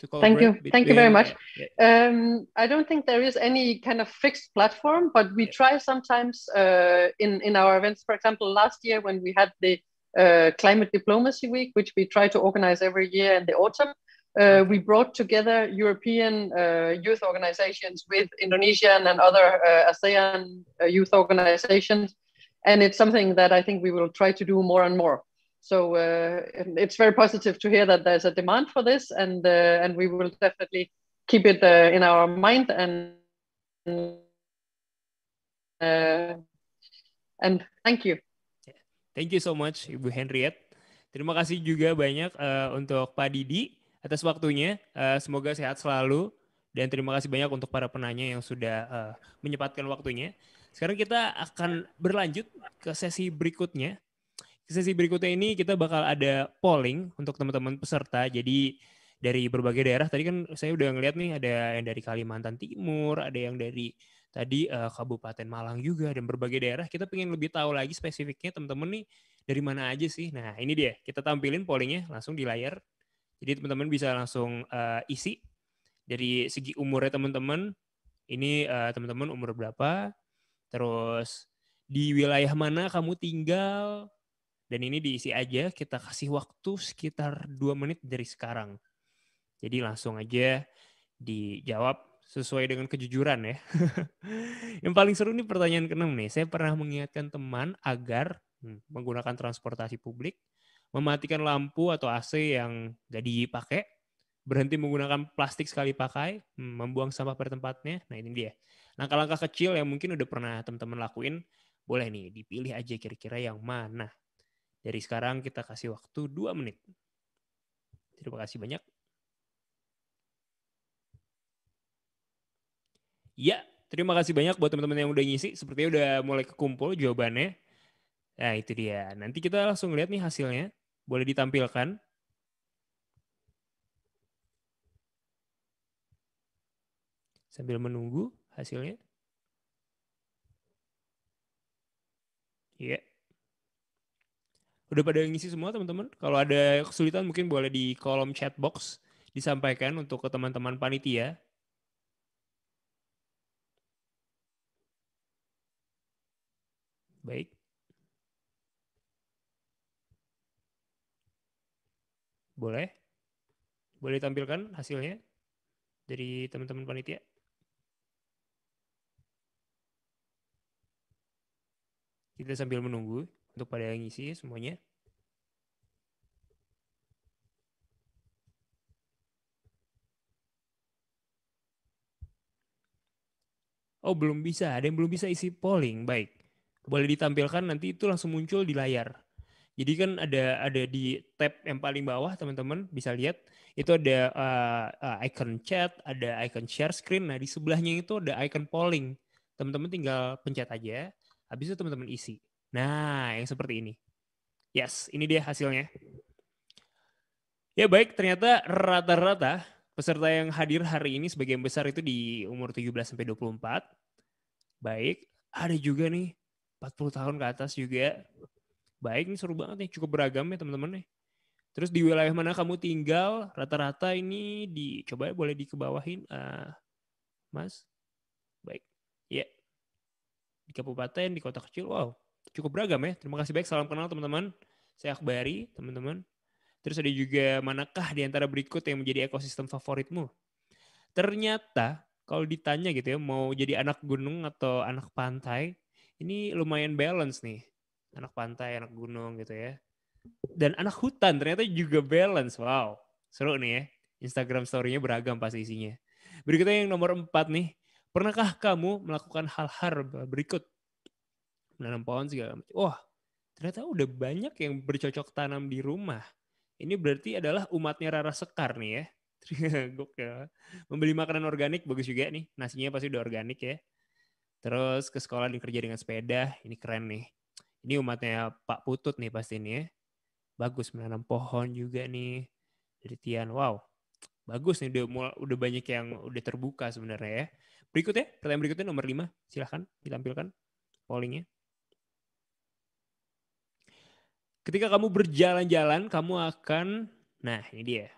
to collaborate thank you between, thank you very much uh, yeah. um, i don't think there is any kind of fixed platform but we yeah. try sometimes uh, in in our events for example last year when we had the uh, climate diplomacy week which we try to organize every year in the autumn uh, mm-hmm. we brought together European uh, youth organizations with Indonesian and other uh, ASEAN youth organizations. And it's something that I think we will try to do more and more. So uh, it's very positive to hear that there's a demand for this, and uh, and we will definitely keep it uh, in our mind and. and thank you. Thank you so much, Ibu Henriette. Terima kasih juga banyak uh, untuk Pak Didi atas waktunya. Uh, semoga sehat selalu dan terima kasih banyak untuk para penanya yang sudah uh, menyempatkan waktunya. Sekarang kita akan berlanjut ke sesi berikutnya sesi berikutnya ini kita bakal ada polling untuk teman-teman peserta. Jadi dari berbagai daerah tadi kan saya udah ngeliat nih ada yang dari Kalimantan Timur, ada yang dari tadi uh, Kabupaten Malang juga dan berbagai daerah. Kita pengen lebih tahu lagi spesifiknya teman-teman nih dari mana aja sih. Nah ini dia kita tampilin pollingnya langsung di layar. Jadi teman-teman bisa langsung uh, isi dari segi umurnya teman-teman. Ini uh, teman-teman umur berapa? Terus di wilayah mana kamu tinggal? Dan ini diisi aja, kita kasih waktu sekitar 2 menit dari sekarang. Jadi langsung aja dijawab sesuai dengan kejujuran ya. yang paling seru nih pertanyaan ke-6 nih. Saya pernah mengingatkan teman agar hmm, menggunakan transportasi publik, mematikan lampu atau AC yang gak dipakai, berhenti menggunakan plastik sekali pakai, hmm, membuang sampah pada tempatnya. Nah ini dia. Langkah-langkah kecil yang mungkin udah pernah teman-teman lakuin, boleh nih dipilih aja kira-kira yang mana. Dari sekarang kita kasih waktu 2 menit. Terima kasih banyak. Ya, terima kasih banyak buat teman-teman yang udah ngisi. Sepertinya udah mulai kekumpul jawabannya. Nah, itu dia. Nanti kita langsung lihat nih hasilnya. Boleh ditampilkan. Sambil menunggu hasilnya. Ya. Yeah udah pada ngisi semua teman-teman. Kalau ada kesulitan mungkin boleh di kolom chat box disampaikan untuk ke teman-teman panitia. Baik. Boleh? Boleh tampilkan hasilnya dari teman-teman panitia? Kita sambil menunggu untuk pada yang ngisi semuanya. Oh, belum bisa. Ada yang belum bisa isi polling. Baik. Boleh ditampilkan nanti itu langsung muncul di layar. Jadi kan ada ada di tab yang paling bawah teman-teman bisa lihat itu ada uh, icon chat, ada icon share screen. Nah, di sebelahnya itu ada icon polling. Teman-teman tinggal pencet aja. Habis itu teman-teman isi. Nah, yang seperti ini. Yes, ini dia hasilnya. Ya baik, ternyata rata-rata peserta yang hadir hari ini sebagian besar itu di umur 17 sampai 24. Baik, ada juga nih 40 tahun ke atas juga. Baik, ini seru banget nih, cukup beragam ya teman-teman nih. Terus di wilayah mana kamu tinggal? Rata-rata ini dicoba coba boleh dikebawahin uh, Mas. Baik. Ya. Yeah. Di kabupaten, di kota kecil. Wow cukup beragam ya. Terima kasih banyak. Salam kenal teman-teman. Saya Akbari, teman-teman. Terus ada juga manakah di antara berikut yang menjadi ekosistem favoritmu? Ternyata kalau ditanya gitu ya, mau jadi anak gunung atau anak pantai, ini lumayan balance nih. Anak pantai, anak gunung gitu ya. Dan anak hutan ternyata juga balance. Wow, seru nih ya. Instagram story-nya beragam pasti isinya. Berikutnya yang nomor empat nih. Pernahkah kamu melakukan hal-hal berikut menanam pohon segala macam. Wah, ternyata udah banyak yang bercocok tanam di rumah. Ini berarti adalah umatnya Rara Sekar nih ya. Gokil. Membeli makanan organik bagus juga nih. Nasinya pasti udah organik ya. Terus ke sekolah dikerja dengan sepeda. Ini keren nih. Ini umatnya Pak Putut nih pasti nih ya. Bagus menanam pohon juga nih. Dari Wow. Bagus nih udah, mulai, udah banyak yang udah terbuka sebenarnya ya. Berikutnya, pertanyaan berikutnya nomor 5. Silahkan ditampilkan pollingnya. Ketika kamu berjalan-jalan, kamu akan, nah ini dia.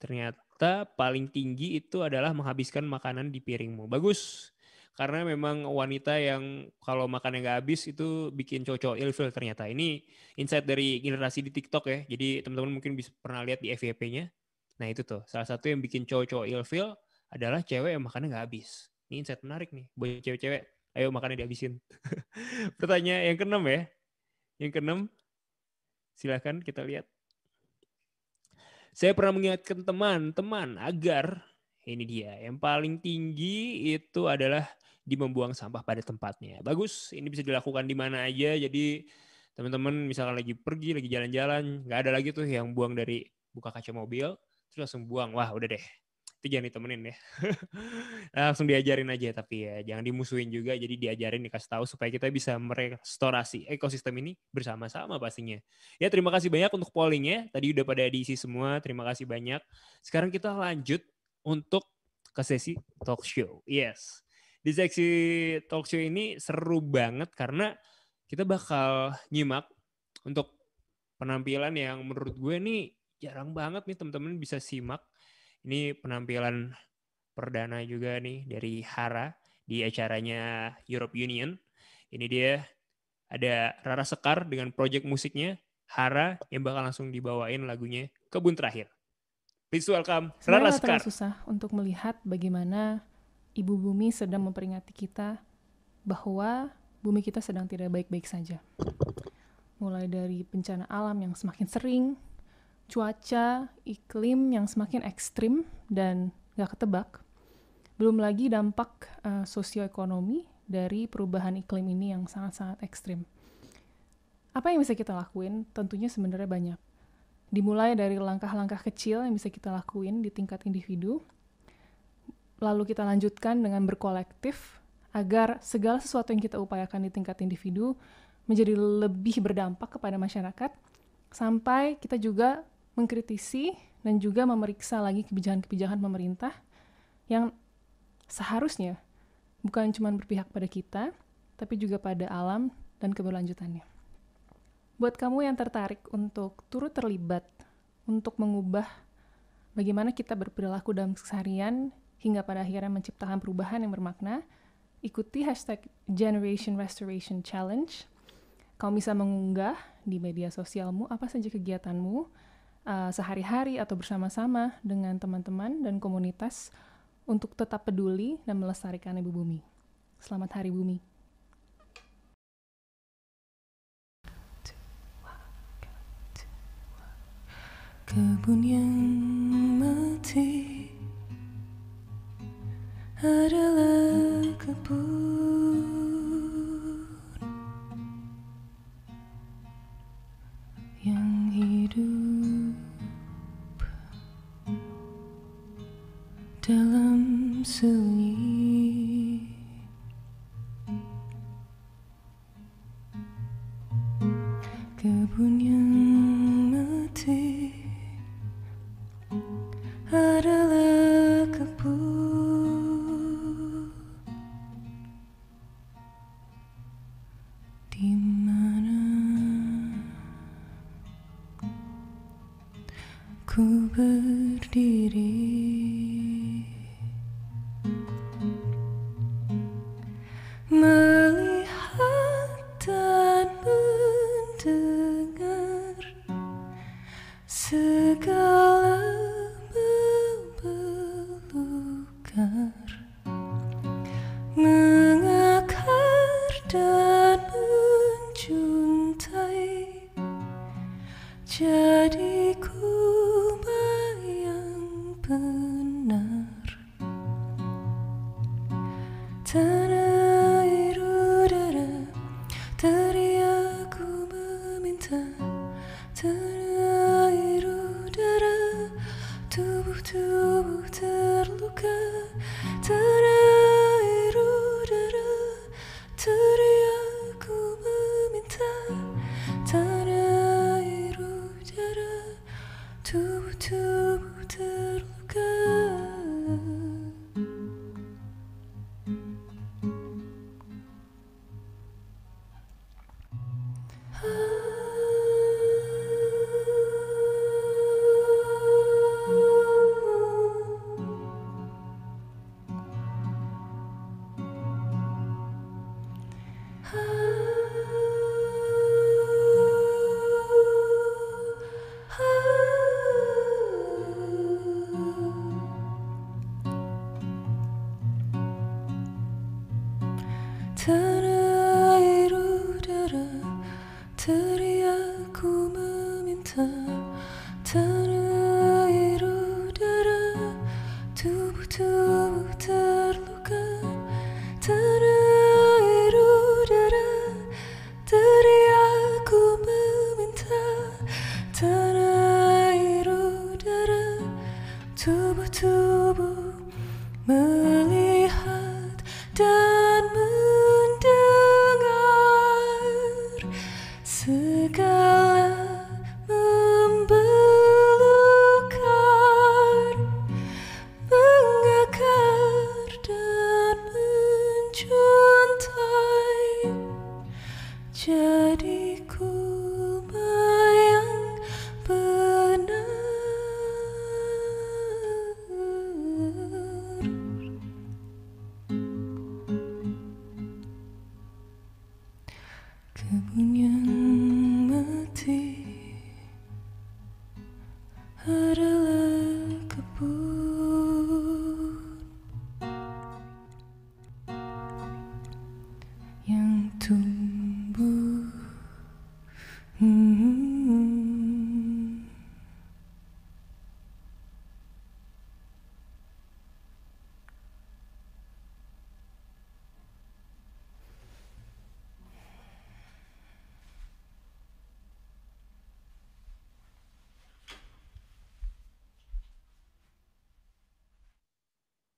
Ternyata paling tinggi itu adalah menghabiskan makanan di piringmu. Bagus, karena memang wanita yang kalau makan yang nggak habis itu bikin cocok ilfil ternyata. Ini insight dari generasi di TikTok ya. Jadi teman-teman mungkin bisa pernah lihat di FYP-nya. Nah itu tuh, salah satu yang bikin cocok ilfil adalah cewek yang makannya nggak habis. Ini insight menarik nih buat cewek-cewek. Ayo makannya dihabisin. Pertanyaan yang keenam ya. Yang keenam, silahkan kita lihat. Saya pernah mengingatkan teman-teman agar ini dia yang paling tinggi itu adalah di membuang sampah pada tempatnya. Bagus, ini bisa dilakukan di mana aja. Jadi teman-teman misalkan lagi pergi, lagi jalan-jalan, nggak ada lagi tuh yang buang dari buka kaca mobil, terus langsung buang. Wah, udah deh itu jangan ditemenin ya. ya. Langsung diajarin aja tapi ya jangan dimusuhin juga. Jadi diajarin dikasih tahu supaya kita bisa merestorasi ekosistem ini bersama-sama pastinya. Ya terima kasih banyak untuk pollingnya. Tadi udah pada diisi semua. Terima kasih banyak. Sekarang kita lanjut untuk ke sesi talk show. Yes. Di seksi talk show ini seru banget karena kita bakal nyimak untuk penampilan yang menurut gue nih jarang banget nih teman-teman bisa simak ini penampilan perdana juga nih dari Hara di acaranya Europe Union. Ini dia ada Rara Sekar dengan proyek musiknya Hara yang bakal langsung dibawain lagunya Kebun Terakhir. Please welcome Rara Sebenarnya Sekar. susah untuk melihat bagaimana Ibu Bumi sedang memperingati kita bahwa bumi kita sedang tidak baik-baik saja. Mulai dari bencana alam yang semakin sering, cuaca, iklim yang semakin ekstrim dan nggak ketebak. Belum lagi dampak uh, sosioekonomi dari perubahan iklim ini yang sangat-sangat ekstrim. Apa yang bisa kita lakuin? Tentunya sebenarnya banyak. Dimulai dari langkah-langkah kecil yang bisa kita lakuin di tingkat individu, lalu kita lanjutkan dengan berkolektif agar segala sesuatu yang kita upayakan di tingkat individu menjadi lebih berdampak kepada masyarakat, sampai kita juga mengkritisi dan juga memeriksa lagi kebijakan-kebijakan pemerintah yang seharusnya bukan cuma berpihak pada kita, tapi juga pada alam dan keberlanjutannya. Buat kamu yang tertarik untuk turut terlibat untuk mengubah bagaimana kita berperilaku dalam keseharian hingga pada akhirnya menciptakan perubahan yang bermakna, ikuti hashtag Generation Restoration Challenge. Kamu bisa mengunggah di media sosialmu apa saja kegiatanmu, uh, sehari-hari atau bersama-sama dengan teman-teman dan komunitas untuk tetap peduli dan melestarikan ibu bumi. Selamat Hari Bumi. Kebun yang mati adalah kebun dalam sunyi kebunnya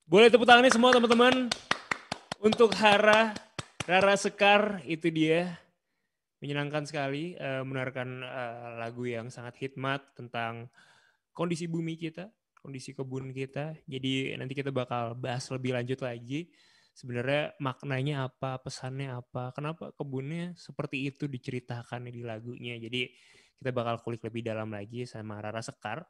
Boleh tepuk tangan nih semua teman-teman. Untuk Hara, Rara Sekar, itu dia. Menyenangkan sekali uh, eh, menarikan uh, eh, lagu yang sangat hikmat tentang kondisi bumi kita, kondisi kebun kita. Jadi nanti kita bakal bahas lebih lanjut lagi sebenarnya maknanya apa, pesannya apa, kenapa kebunnya seperti itu diceritakan di lagunya. Jadi kita bakal kulik lebih dalam lagi sama Rara Sekar.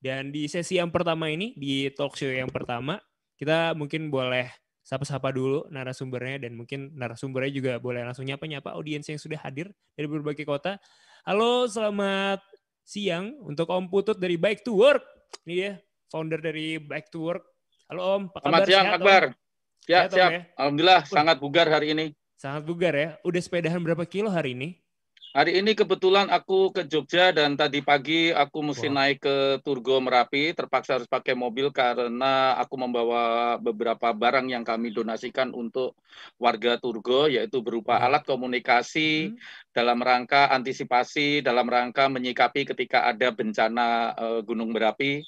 Dan di sesi yang pertama ini, di talk show yang pertama, kita mungkin boleh sapa-sapa dulu narasumbernya dan mungkin narasumbernya juga boleh langsung nyapa-nyapa audiens yang sudah hadir dari berbagai kota. Halo, selamat siang untuk Om Putut dari Bike to Work. Ini dia founder dari Bike to Work. Halo Om, apa Selamat siang sehat, Akbar. Ya, siap, siap. Ya? Alhamdulillah sangat bugar hari ini. Sangat bugar ya. Udah sepedahan berapa kilo hari ini? Hari ini kebetulan aku ke Jogja dan tadi pagi aku mesti wow. naik ke Turgo Merapi, terpaksa harus pakai mobil karena aku membawa beberapa barang yang kami donasikan untuk warga Turgo yaitu berupa hmm. alat komunikasi hmm. dalam rangka antisipasi, dalam rangka menyikapi ketika ada bencana uh, gunung Merapi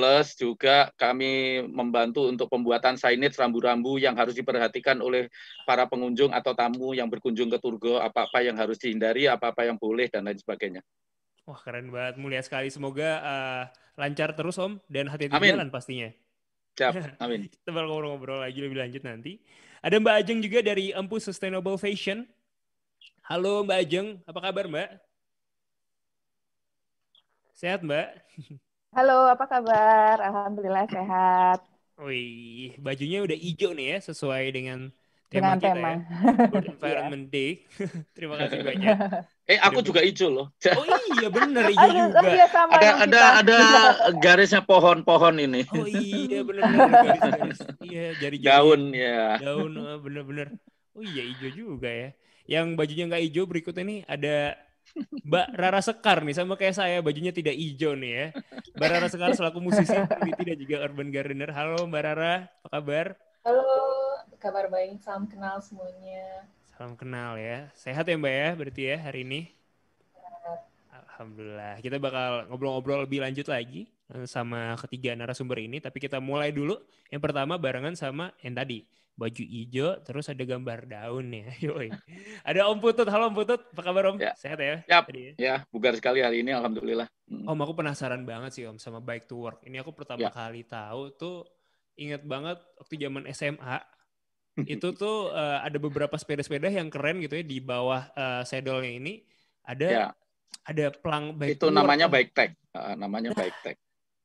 plus juga kami membantu untuk pembuatan signage rambu-rambu yang harus diperhatikan oleh para pengunjung atau tamu yang berkunjung ke Turgo, apa-apa yang harus dihindari, apa-apa yang boleh, dan lain sebagainya. Wah keren banget, mulia sekali. Semoga uh, lancar terus Om, dan hati-hati di jalan pastinya. Siap, amin. Kita bakal ngobrol-ngobrol lagi lebih lanjut nanti. Ada Mbak Ajeng juga dari Empu Sustainable Fashion. Halo Mbak Ajeng, apa kabar Mbak? Sehat Mbak? Halo, apa kabar? Alhamdulillah sehat. Wih, bajunya udah hijau nih ya, sesuai dengan tema dengan kita tema. ya. Good Environment yeah. Day. Terima kasih banyak. Eh, aku juga hijau loh. Oh iya benar hijau iya juga. Oh, iya, sama ada ada ada garisnya pohon-pohon ini. Oh iya benar garis Iya, jari Daun ya. Daun bener-bener. Oh, oh iya hijau juga ya. Yang bajunya nggak hijau berikut ini ada Mbak Rara Sekar nih sama kayak saya bajunya tidak hijau nih ya. Mbak Rara Sekar selaku musisi tidak juga urban gardener. Halo Mbak Rara, apa kabar? Halo, kabar baik. Salam kenal semuanya. Salam kenal ya. Sehat ya Mbak ya berarti ya hari ini? Sehat. Alhamdulillah. Kita bakal ngobrol-ngobrol lebih lanjut lagi eh, sama ketiga narasumber ini, tapi kita mulai dulu yang pertama barengan sama yang tadi baju hijau, terus ada gambar daun ya. Yoi. ada Om Putut. Halo Om Putut, apa kabar Om? Ya. Sehat ya? Yap. Tadi ya? ya, bugar sekali hari ini Alhamdulillah. Om, aku penasaran banget sih Om sama bike to work. Ini aku pertama ya. kali tahu tuh inget banget waktu zaman SMA. itu tuh uh, ada beberapa sepeda-sepeda yang keren gitu ya di bawah uh, eh, sedolnya ini. Ada ya. ada pelang bike Itu ah, namanya bike tag Uh, namanya bike tag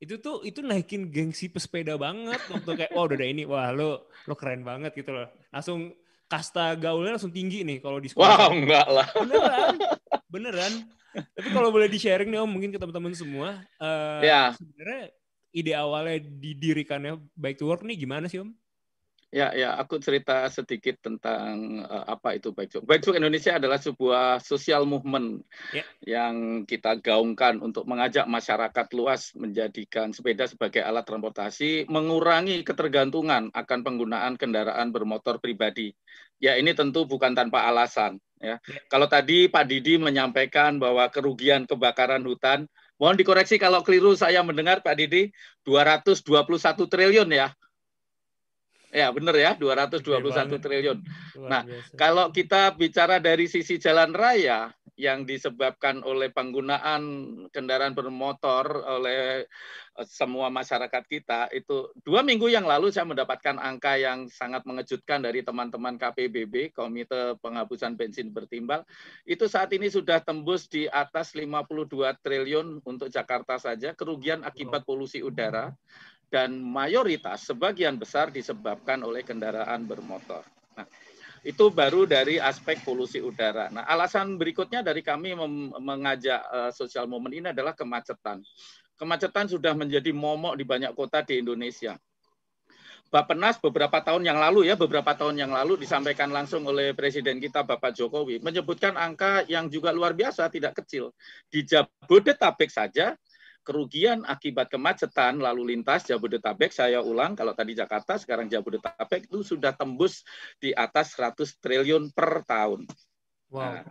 itu tuh itu naikin gengsi pesepeda banget waktu kayak wah udah ada ini wah lo lo keren banget gitu loh langsung kasta gaulnya langsung tinggi nih kalau di sekolah wow enggak lah beneran beneran tapi kalau boleh di sharing nih om mungkin ke teman-teman semua uh, ya. sebenarnya ide awalnya didirikannya bike to work nih gimana sih om Ya, ya, aku cerita sedikit tentang uh, apa itu Backjook. Backjook Indonesia adalah sebuah social movement yeah. yang kita gaungkan untuk mengajak masyarakat luas menjadikan sepeda sebagai alat transportasi, mengurangi ketergantungan akan penggunaan kendaraan bermotor pribadi. Ya, ini tentu bukan tanpa alasan. Ya, yeah. kalau tadi Pak Didi menyampaikan bahwa kerugian kebakaran hutan Mohon dikoreksi kalau keliru saya mendengar Pak Didi 221 triliun ya Ya, benar ya, 221 iya, triliun. Nah, kalau kita bicara dari sisi jalan raya yang disebabkan oleh penggunaan kendaraan bermotor oleh eh, semua masyarakat kita itu dua minggu yang lalu saya mendapatkan angka yang sangat mengejutkan dari teman-teman KPBB Komite Penghapusan Bensin Bertimbang itu saat ini sudah tembus di atas 52 triliun untuk Jakarta saja kerugian akibat polusi udara dan mayoritas sebagian besar disebabkan oleh kendaraan bermotor. Nah, itu baru dari aspek polusi udara. Nah, alasan berikutnya dari kami mengajak uh, eh, social moment ini adalah kemacetan. Kemacetan sudah menjadi momok di banyak kota di Indonesia. Bapenas beberapa tahun yang lalu ya, beberapa tahun yang lalu disampaikan langsung oleh Presiden kita Bapak Jokowi menyebutkan angka yang juga luar biasa, tidak kecil. Di Jabodetabek saja kerugian akibat kemacetan lalu lintas Jabodetabek, saya ulang kalau tadi Jakarta, sekarang Jabodetabek itu sudah tembus di atas 100 triliun per tahun. Wow. Nah,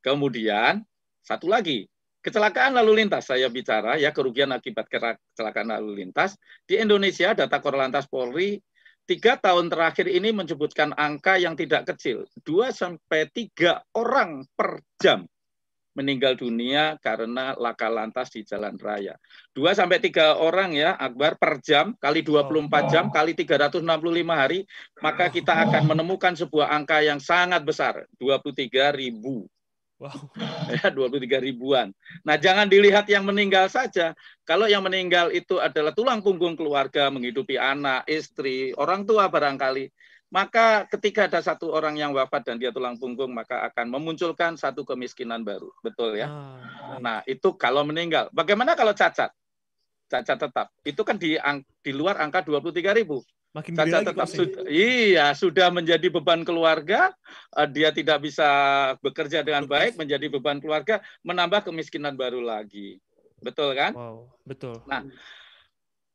kemudian satu lagi, kecelakaan lalu lintas saya bicara ya kerugian akibat kecelakaan lalu lintas di Indonesia data Korlantas Polri tiga tahun terakhir ini menyebutkan angka yang tidak kecil, dua sampai tiga orang per jam meninggal dunia karena laka lantas di jalan raya. dua sampai tiga orang ya Akbar per jam kali 24 jam kali 365 hari, maka kita akan menemukan sebuah angka yang sangat besar, 23 ribu. Wow. Ya, 23 ribuan. Nah, jangan dilihat yang meninggal saja. Kalau yang meninggal itu adalah tulang punggung keluarga, menghidupi anak, istri, orang tua barangkali. Maka ketika ada satu orang yang wafat dan dia tulang punggung, maka akan memunculkan satu kemiskinan baru. Betul ya? Ah. Nah, itu kalau meninggal. Bagaimana kalau cacat? Cacat tetap. Itu kan di, di luar angka 23 ribu. Makin cacat tetap sud iya sudah menjadi beban keluarga, uh, dia tidak bisa bekerja dengan Betul. baik, menjadi beban keluarga, menambah kemiskinan baru lagi, betul kan? Wow, betul. Nah,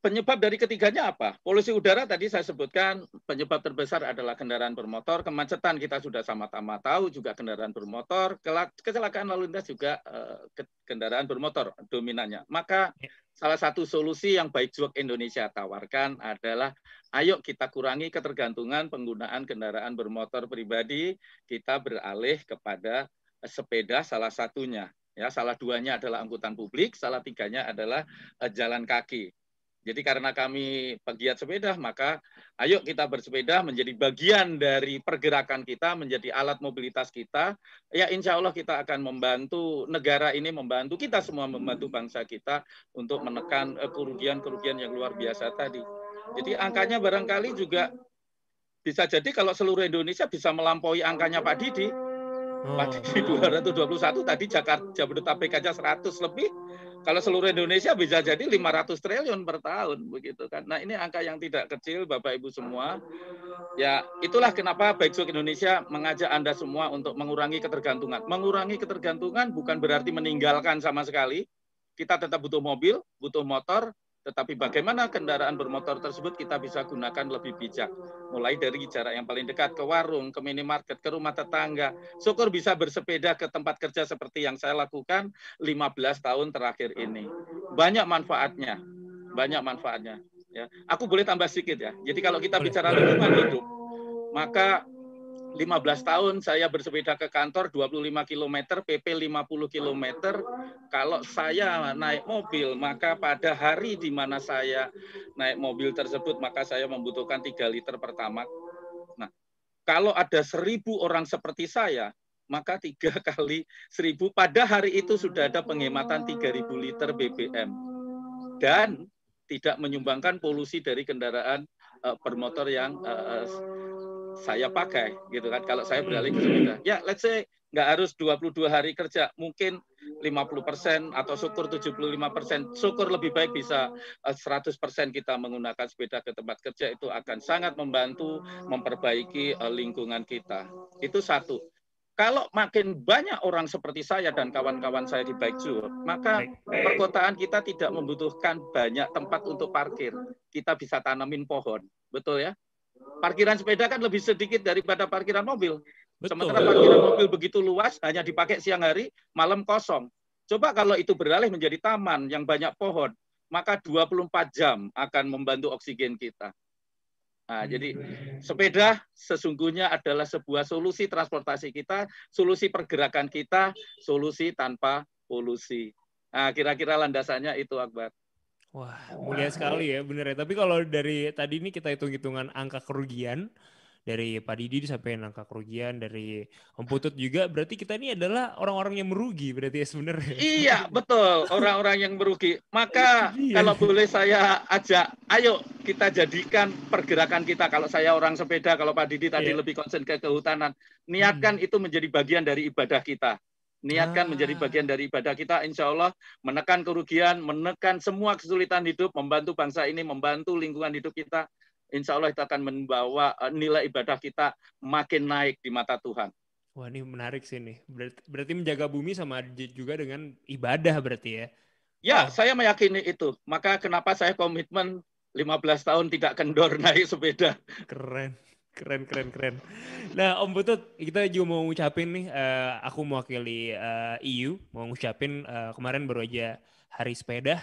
Penyebab dari ketiganya apa? Polusi udara tadi saya sebutkan penyebab terbesar adalah kendaraan bermotor, kemacetan kita sudah sama-sama tahu juga kendaraan bermotor, kecelakaan lalu lintas juga eh, kendaraan bermotor dominannya. Maka ya. salah satu solusi yang baik juga Indonesia tawarkan adalah ayo kita kurangi ketergantungan penggunaan kendaraan bermotor pribadi, kita beralih kepada sepeda salah satunya. Ya, salah duanya adalah angkutan publik, salah tiganya adalah eh, jalan kaki jadi karena kami pegiat sepeda, maka ayo kita bersepeda menjadi bagian dari pergerakan kita, menjadi alat mobilitas kita. Ya insya Allah kita akan membantu negara ini, membantu kita semua, membantu bangsa kita untuk menekan eh, kerugian-kerugian yang luar biasa tadi. Jadi angkanya barangkali juga bisa jadi kalau seluruh Indonesia bisa melampaui angkanya Pak Didi. Pak Didi 221, tadi Jakarta Jabodetabek aja 100 lebih, kalau seluruh Indonesia bisa jadi 500 triliun per tahun begitu kan. Nah, ini angka yang tidak kecil Bapak Ibu semua. Ya, itulah kenapa Backstreet Indonesia mengajak Anda semua untuk mengurangi ketergantungan. Mengurangi ketergantungan bukan berarti meninggalkan sama sekali. Kita tetap butuh mobil, butuh motor, tetapi bagaimana kendaraan bermotor tersebut kita bisa gunakan lebih bijak. Mulai dari jarak yang paling dekat ke warung, ke minimarket, ke rumah tetangga. Syukur bisa bersepeda ke tempat kerja seperti yang saya lakukan 15 tahun terakhir ini. Banyak manfaatnya. Banyak manfaatnya. Ya. Aku boleh tambah sedikit ya. Jadi kalau kita bicara lingkungan hidup, maka 15 tahun saya bersepeda ke kantor 25 km, PP 50 km. Kalau saya naik mobil, maka pada hari di mana saya naik mobil tersebut, maka saya membutuhkan 3 liter pertama. Nah, kalau ada 1000 orang seperti saya, maka tiga kali 1000 pada hari itu sudah ada penghematan 3000 liter BBM. Dan tidak menyumbangkan polusi dari kendaraan uh, bermotor yang uh, saya pakai gitu kan kalau saya beralih ke sepeda ya let's say nggak harus 22 hari kerja mungkin 50% atau syukur 75% syukur lebih baik bisa 100% eh, kita menggunakan sepeda ke tempat kerja itu akan sangat membantu memperbaiki eh, lingkungan kita itu satu kalau makin banyak orang seperti saya dan kawan-kawan saya di bike maka perkotaan kita tidak membutuhkan banyak tempat untuk parkir. Kita bisa tanamin pohon, betul ya? Parkiran sepeda kan lebih sedikit daripada parkiran mobil. Betul. Sementara parkiran mobil begitu luas, hanya dipakai siang hari, malam kosong. Coba kalau itu beralih menjadi taman yang banyak pohon, maka 24 jam akan membantu oksigen kita. Nah, jadi sepeda sesungguhnya adalah sebuah solusi transportasi kita, solusi pergerakan kita, solusi tanpa polusi. Nah, kira-kira landasannya itu Akbar. Wah, mulia iya. sekali ya bener ya. Tapi kalau dari tadi ini kita hitung-hitungan angka kerugian dari Pak Didi disampaikan angka kerugian dari Om Putut juga berarti kita ini adalah orang-orang yang merugi berarti ya sebenarnya. Iya, betul, orang-orang yang merugi. Maka iya. kalau boleh saya ajak, ayo kita jadikan pergerakan kita kalau saya orang sepeda, kalau Pak Didi tadi iya. lebih konsen ke kehutanan, niatkan hmm. itu menjadi bagian dari ibadah kita niatkan ah. menjadi bagian dari ibadah kita insya Allah menekan kerugian menekan semua kesulitan hidup membantu bangsa ini membantu lingkungan hidup kita insya Allah kita akan membawa eh, nilai ibadah kita makin naik di mata Tuhan wah ini menarik sih nih berarti, menjaga bumi sama juga dengan ibadah berarti ya Ya, ah. saya meyakini itu. Maka kenapa saya komitmen 15 tahun tidak kendor naik sepeda. Keren keren keren keren. Nah Om Butut, kita juga mau ngucapin nih uh, aku mewakili uh, eh, EU mau ngucapin uh, kemarin baru aja hari sepeda.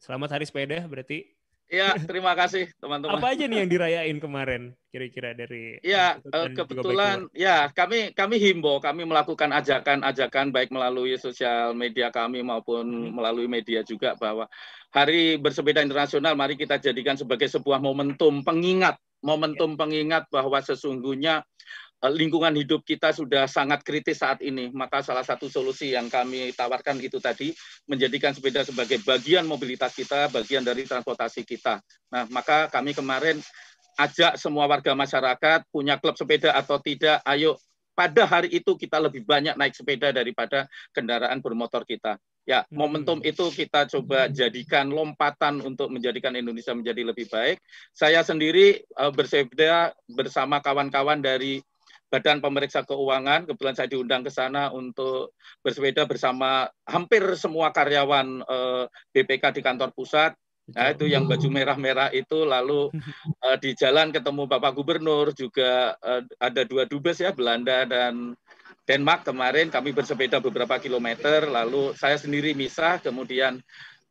Selamat hari sepeda berarti Iya, terima kasih teman-teman. Apa aja nih yang dirayain kemarin kira-kira dari Iya, eh, kebetulan ya kami kami himbo kami melakukan ajakan-ajakan baik melalui sosial media kami maupun hmm. melalui media juga bahwa Hari Bersepeda Internasional mari kita jadikan sebagai sebuah momentum pengingat, momentum ya. pengingat bahwa sesungguhnya Eh, lingkungan hidup kita sudah sangat kritis saat ini, maka salah satu solusi yang kami tawarkan itu tadi menjadikan sepeda sebagai bagian mobilitas kita, bagian dari transportasi kita. Nah, maka kami kemarin ajak semua warga masyarakat punya klub sepeda atau tidak, ayo pada hari itu kita lebih banyak naik sepeda daripada kendaraan bermotor kita. Ya, hmm. momentum itu kita coba hmm. jadikan lompatan untuk menjadikan Indonesia menjadi lebih baik. Saya sendiri eh, bersepeda bersama kawan-kawan dari Badan Pemeriksa Keuangan. Kebetulan saya diundang ke sana untuk bersepeda bersama hampir semua karyawan eh, BPK di kantor pusat. Nah, itu yang baju merah-merah itu lalu eh, di jalan ketemu Bapak Gubernur juga eh, ada dua dubes ya Belanda dan Denmark kemarin kami bersepeda beberapa kilometer lalu saya sendiri misah kemudian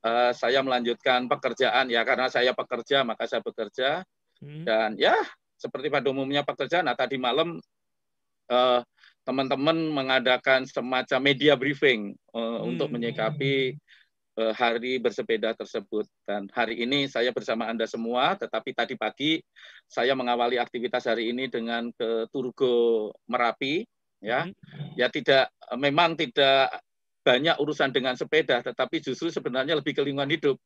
eh, saya melanjutkan pekerjaan ya karena saya pekerja maka saya bekerja hmm. dan ya seperti pada umumnya pekerjaan nah tadi malam teman eh, teman-teman mengadakan semacam media briefing uh, hmm. untuk menyikapi uh, hari bersepeda tersebut. Dan hari ini saya bersama Anda semua, tetapi tadi pagi saya mengawali aktivitas hari ini dengan ke Turgo Merapi ya. Hmm. Ya tidak memang tidak banyak urusan dengan sepeda, tetapi justru sebenarnya lebih ke lingkungan hidup.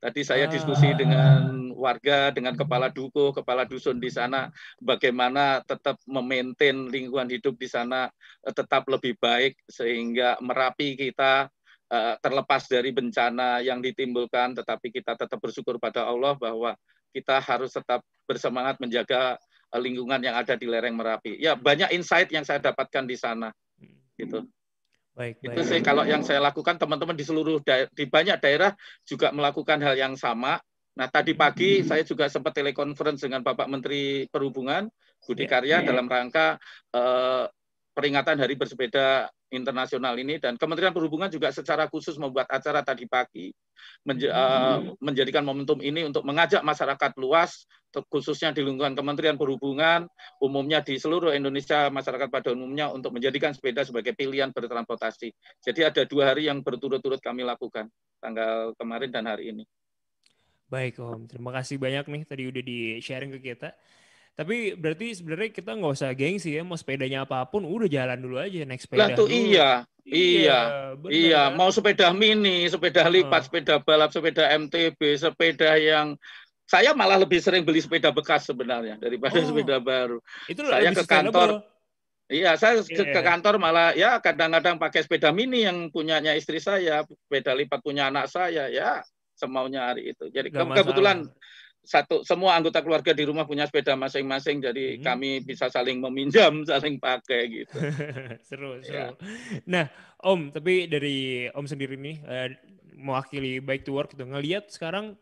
Tadi saya ah. diskusi ah. dengan warga, dengan kepala duko, kepala dusun di sana, bagaimana tetap memaintain lingkungan hidup di sana eh, tetap lebih baik sehingga merapi kita eh, terlepas dari bencana yang ditimbulkan, tetapi kita tetap bersyukur pada Allah bahwa kita harus tetap bersemangat menjaga eh, lingkungan yang ada di lereng Merapi. Ya banyak insight yang saya dapatkan di sana, hmm. gitu. Baik, baik. Itu sih kalau yang saya lakukan teman-teman di seluruh di banyak daerah juga melakukan hal yang sama. Nah, tadi pagi hmm. saya juga sempat telekonferensi dengan Bapak Menteri Perhubungan Budi ya, Karya ya. dalam rangka uh, peringatan Hari Bersepeda Internasional ini dan Kementerian Perhubungan juga secara khusus membuat acara tadi pagi menj uh, hmm. eh, menjadikan momentum ini untuk mengajak masyarakat luas khususnya di lingkungan Kementerian Perhubungan umumnya di seluruh Indonesia masyarakat pada umumnya untuk menjadikan sepeda sebagai pilihan bertransportasi. Jadi ada dua hari yang berturut-turut kami lakukan tanggal kemarin dan hari ini. Baik Om, terima kasih banyak nih tadi udah di sharing ke kita. Tapi berarti sebenarnya kita nggak usah gengsi ya, mau sepedanya apapun udah jalan dulu aja naik sepeda. Lah tuh dulu. iya, iya, iya. iya. Mau sepeda mini, sepeda lipat, oh. sepeda balap, sepeda MTB, sepeda yang saya malah lebih sering beli sepeda bekas sebenarnya daripada oh. sepeda baru. Itu saya ke kantor. Iya, saya yeah. Iya. ke kantor malah ya kadang-kadang pakai sepeda mini yang punyanya istri saya, sepeda lipat punya anak saya, ya semaunya hari itu. Jadi kebetulan satu semua anggota keluarga di rumah punya sepeda masing-masing jadi hmm. kami bisa saling meminjam saling pakai gitu seru seru ya. nah om tapi dari om sendiri nih eh, mewakili bike to work itu ngelihat sekarang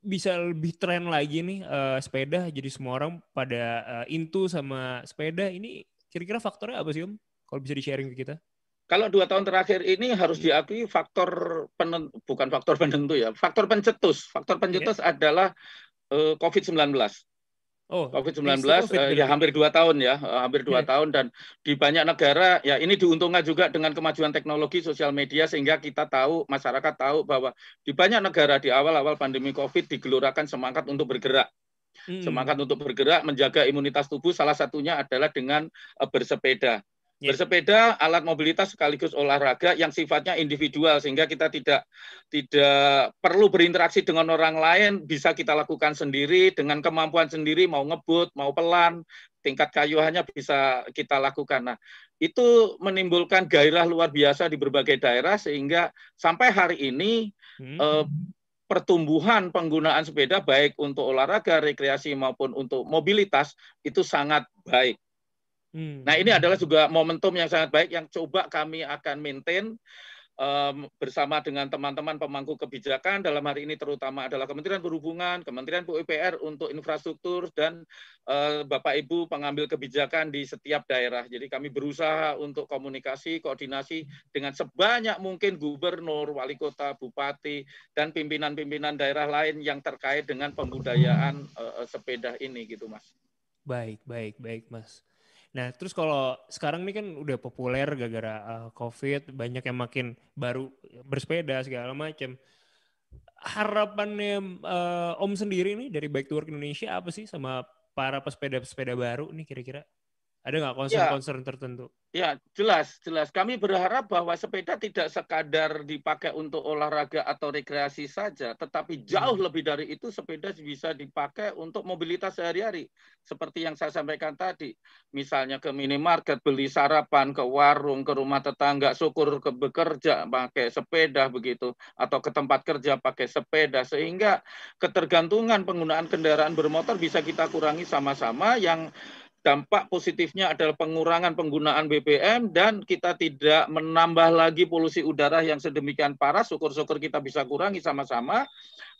bisa lebih tren lagi nih eh, sepeda jadi semua orang pada eh, into sama sepeda ini kira-kira faktornya apa sih om kalau bisa di sharing ke kita kalau dua tahun terakhir ini harus hmm. diakui faktor penentu, bukan faktor penentu ya, faktor pencetus. Faktor iya. pencetus yeah. adalah uh, eh, COVID-19. Oh, COVID-19 COVID uh, ya hampir dua tahun ya, eh, hampir dua yeah. tahun dan di banyak negara ya ini diuntungkan juga dengan kemajuan teknologi sosial media sehingga kita tahu masyarakat tahu bahwa di banyak negara di awal-awal pandemi COVID digelorakan semangat untuk bergerak. Hmm. Semangat untuk bergerak, menjaga imunitas tubuh salah satunya adalah dengan uh, bersepeda. Yes. Iya. Bersepeda alat mobilitas sekaligus olahraga yang sifatnya individual sehingga kita tidak tidak perlu berinteraksi dengan orang lain, bisa kita lakukan sendiri dengan kemampuan sendiri mau ngebut, mau pelan, tingkat kayuhannya bisa kita lakukan. Nah, itu menimbulkan gairah luar biasa di berbagai daerah sehingga sampai hari ini hmm. eh, pertumbuhan penggunaan sepeda baik untuk olahraga, rekreasi maupun untuk mobilitas itu sangat baik. Hmm. Nah ini adalah juga momentum yang sangat baik yang coba kami akan maintain um, bersama dengan teman-teman pemangku kebijakan dalam hari ini terutama adalah Kementerian Perhubungan, Kementerian PUPR untuk infrastruktur dan uh, Bapak Ibu pengambil kebijakan di setiap daerah. Jadi kami berusaha untuk komunikasi, koordinasi dengan sebanyak mungkin gubernur, wali kota, bupati dan pimpinan-pimpinan daerah lain yang terkait dengan pembudayaan uh, sepeda ini gitu, Mas. Baik, baik, baik, Mas. Nah, terus kalau sekarang ini kan udah populer gara-gara uh, COVID, banyak yang makin baru bersepeda segala macam. Harapannya uh, Om sendiri nih dari Bike to Work Indonesia apa sih sama para pesepeda-pesepeda baru nih kira-kira? Ada nggak ya. concern-concern ya. tertentu? Ya, jelas, jelas. Kami berharap bahwa sepeda tidak sekadar dipakai untuk olahraga atau rekreasi saja, tetapi hmm. jauh lebih dari itu sepeda bisa dipakai untuk mobilitas sehari-hari. Seperti yang saya sampaikan tadi, misalnya ke minimarket, beli sarapan, ke warung, ke rumah tetangga, syukur ke bekerja pakai sepeda begitu, atau ke tempat kerja pakai sepeda, sehingga ketergantungan penggunaan kendaraan bermotor bisa kita kurangi sama-sama yang dampak positifnya adalah pengurangan penggunaan BBM dan kita tidak menambah lagi polusi udara yang sedemikian parah. Syukur-syukur kita bisa kurangi sama-sama.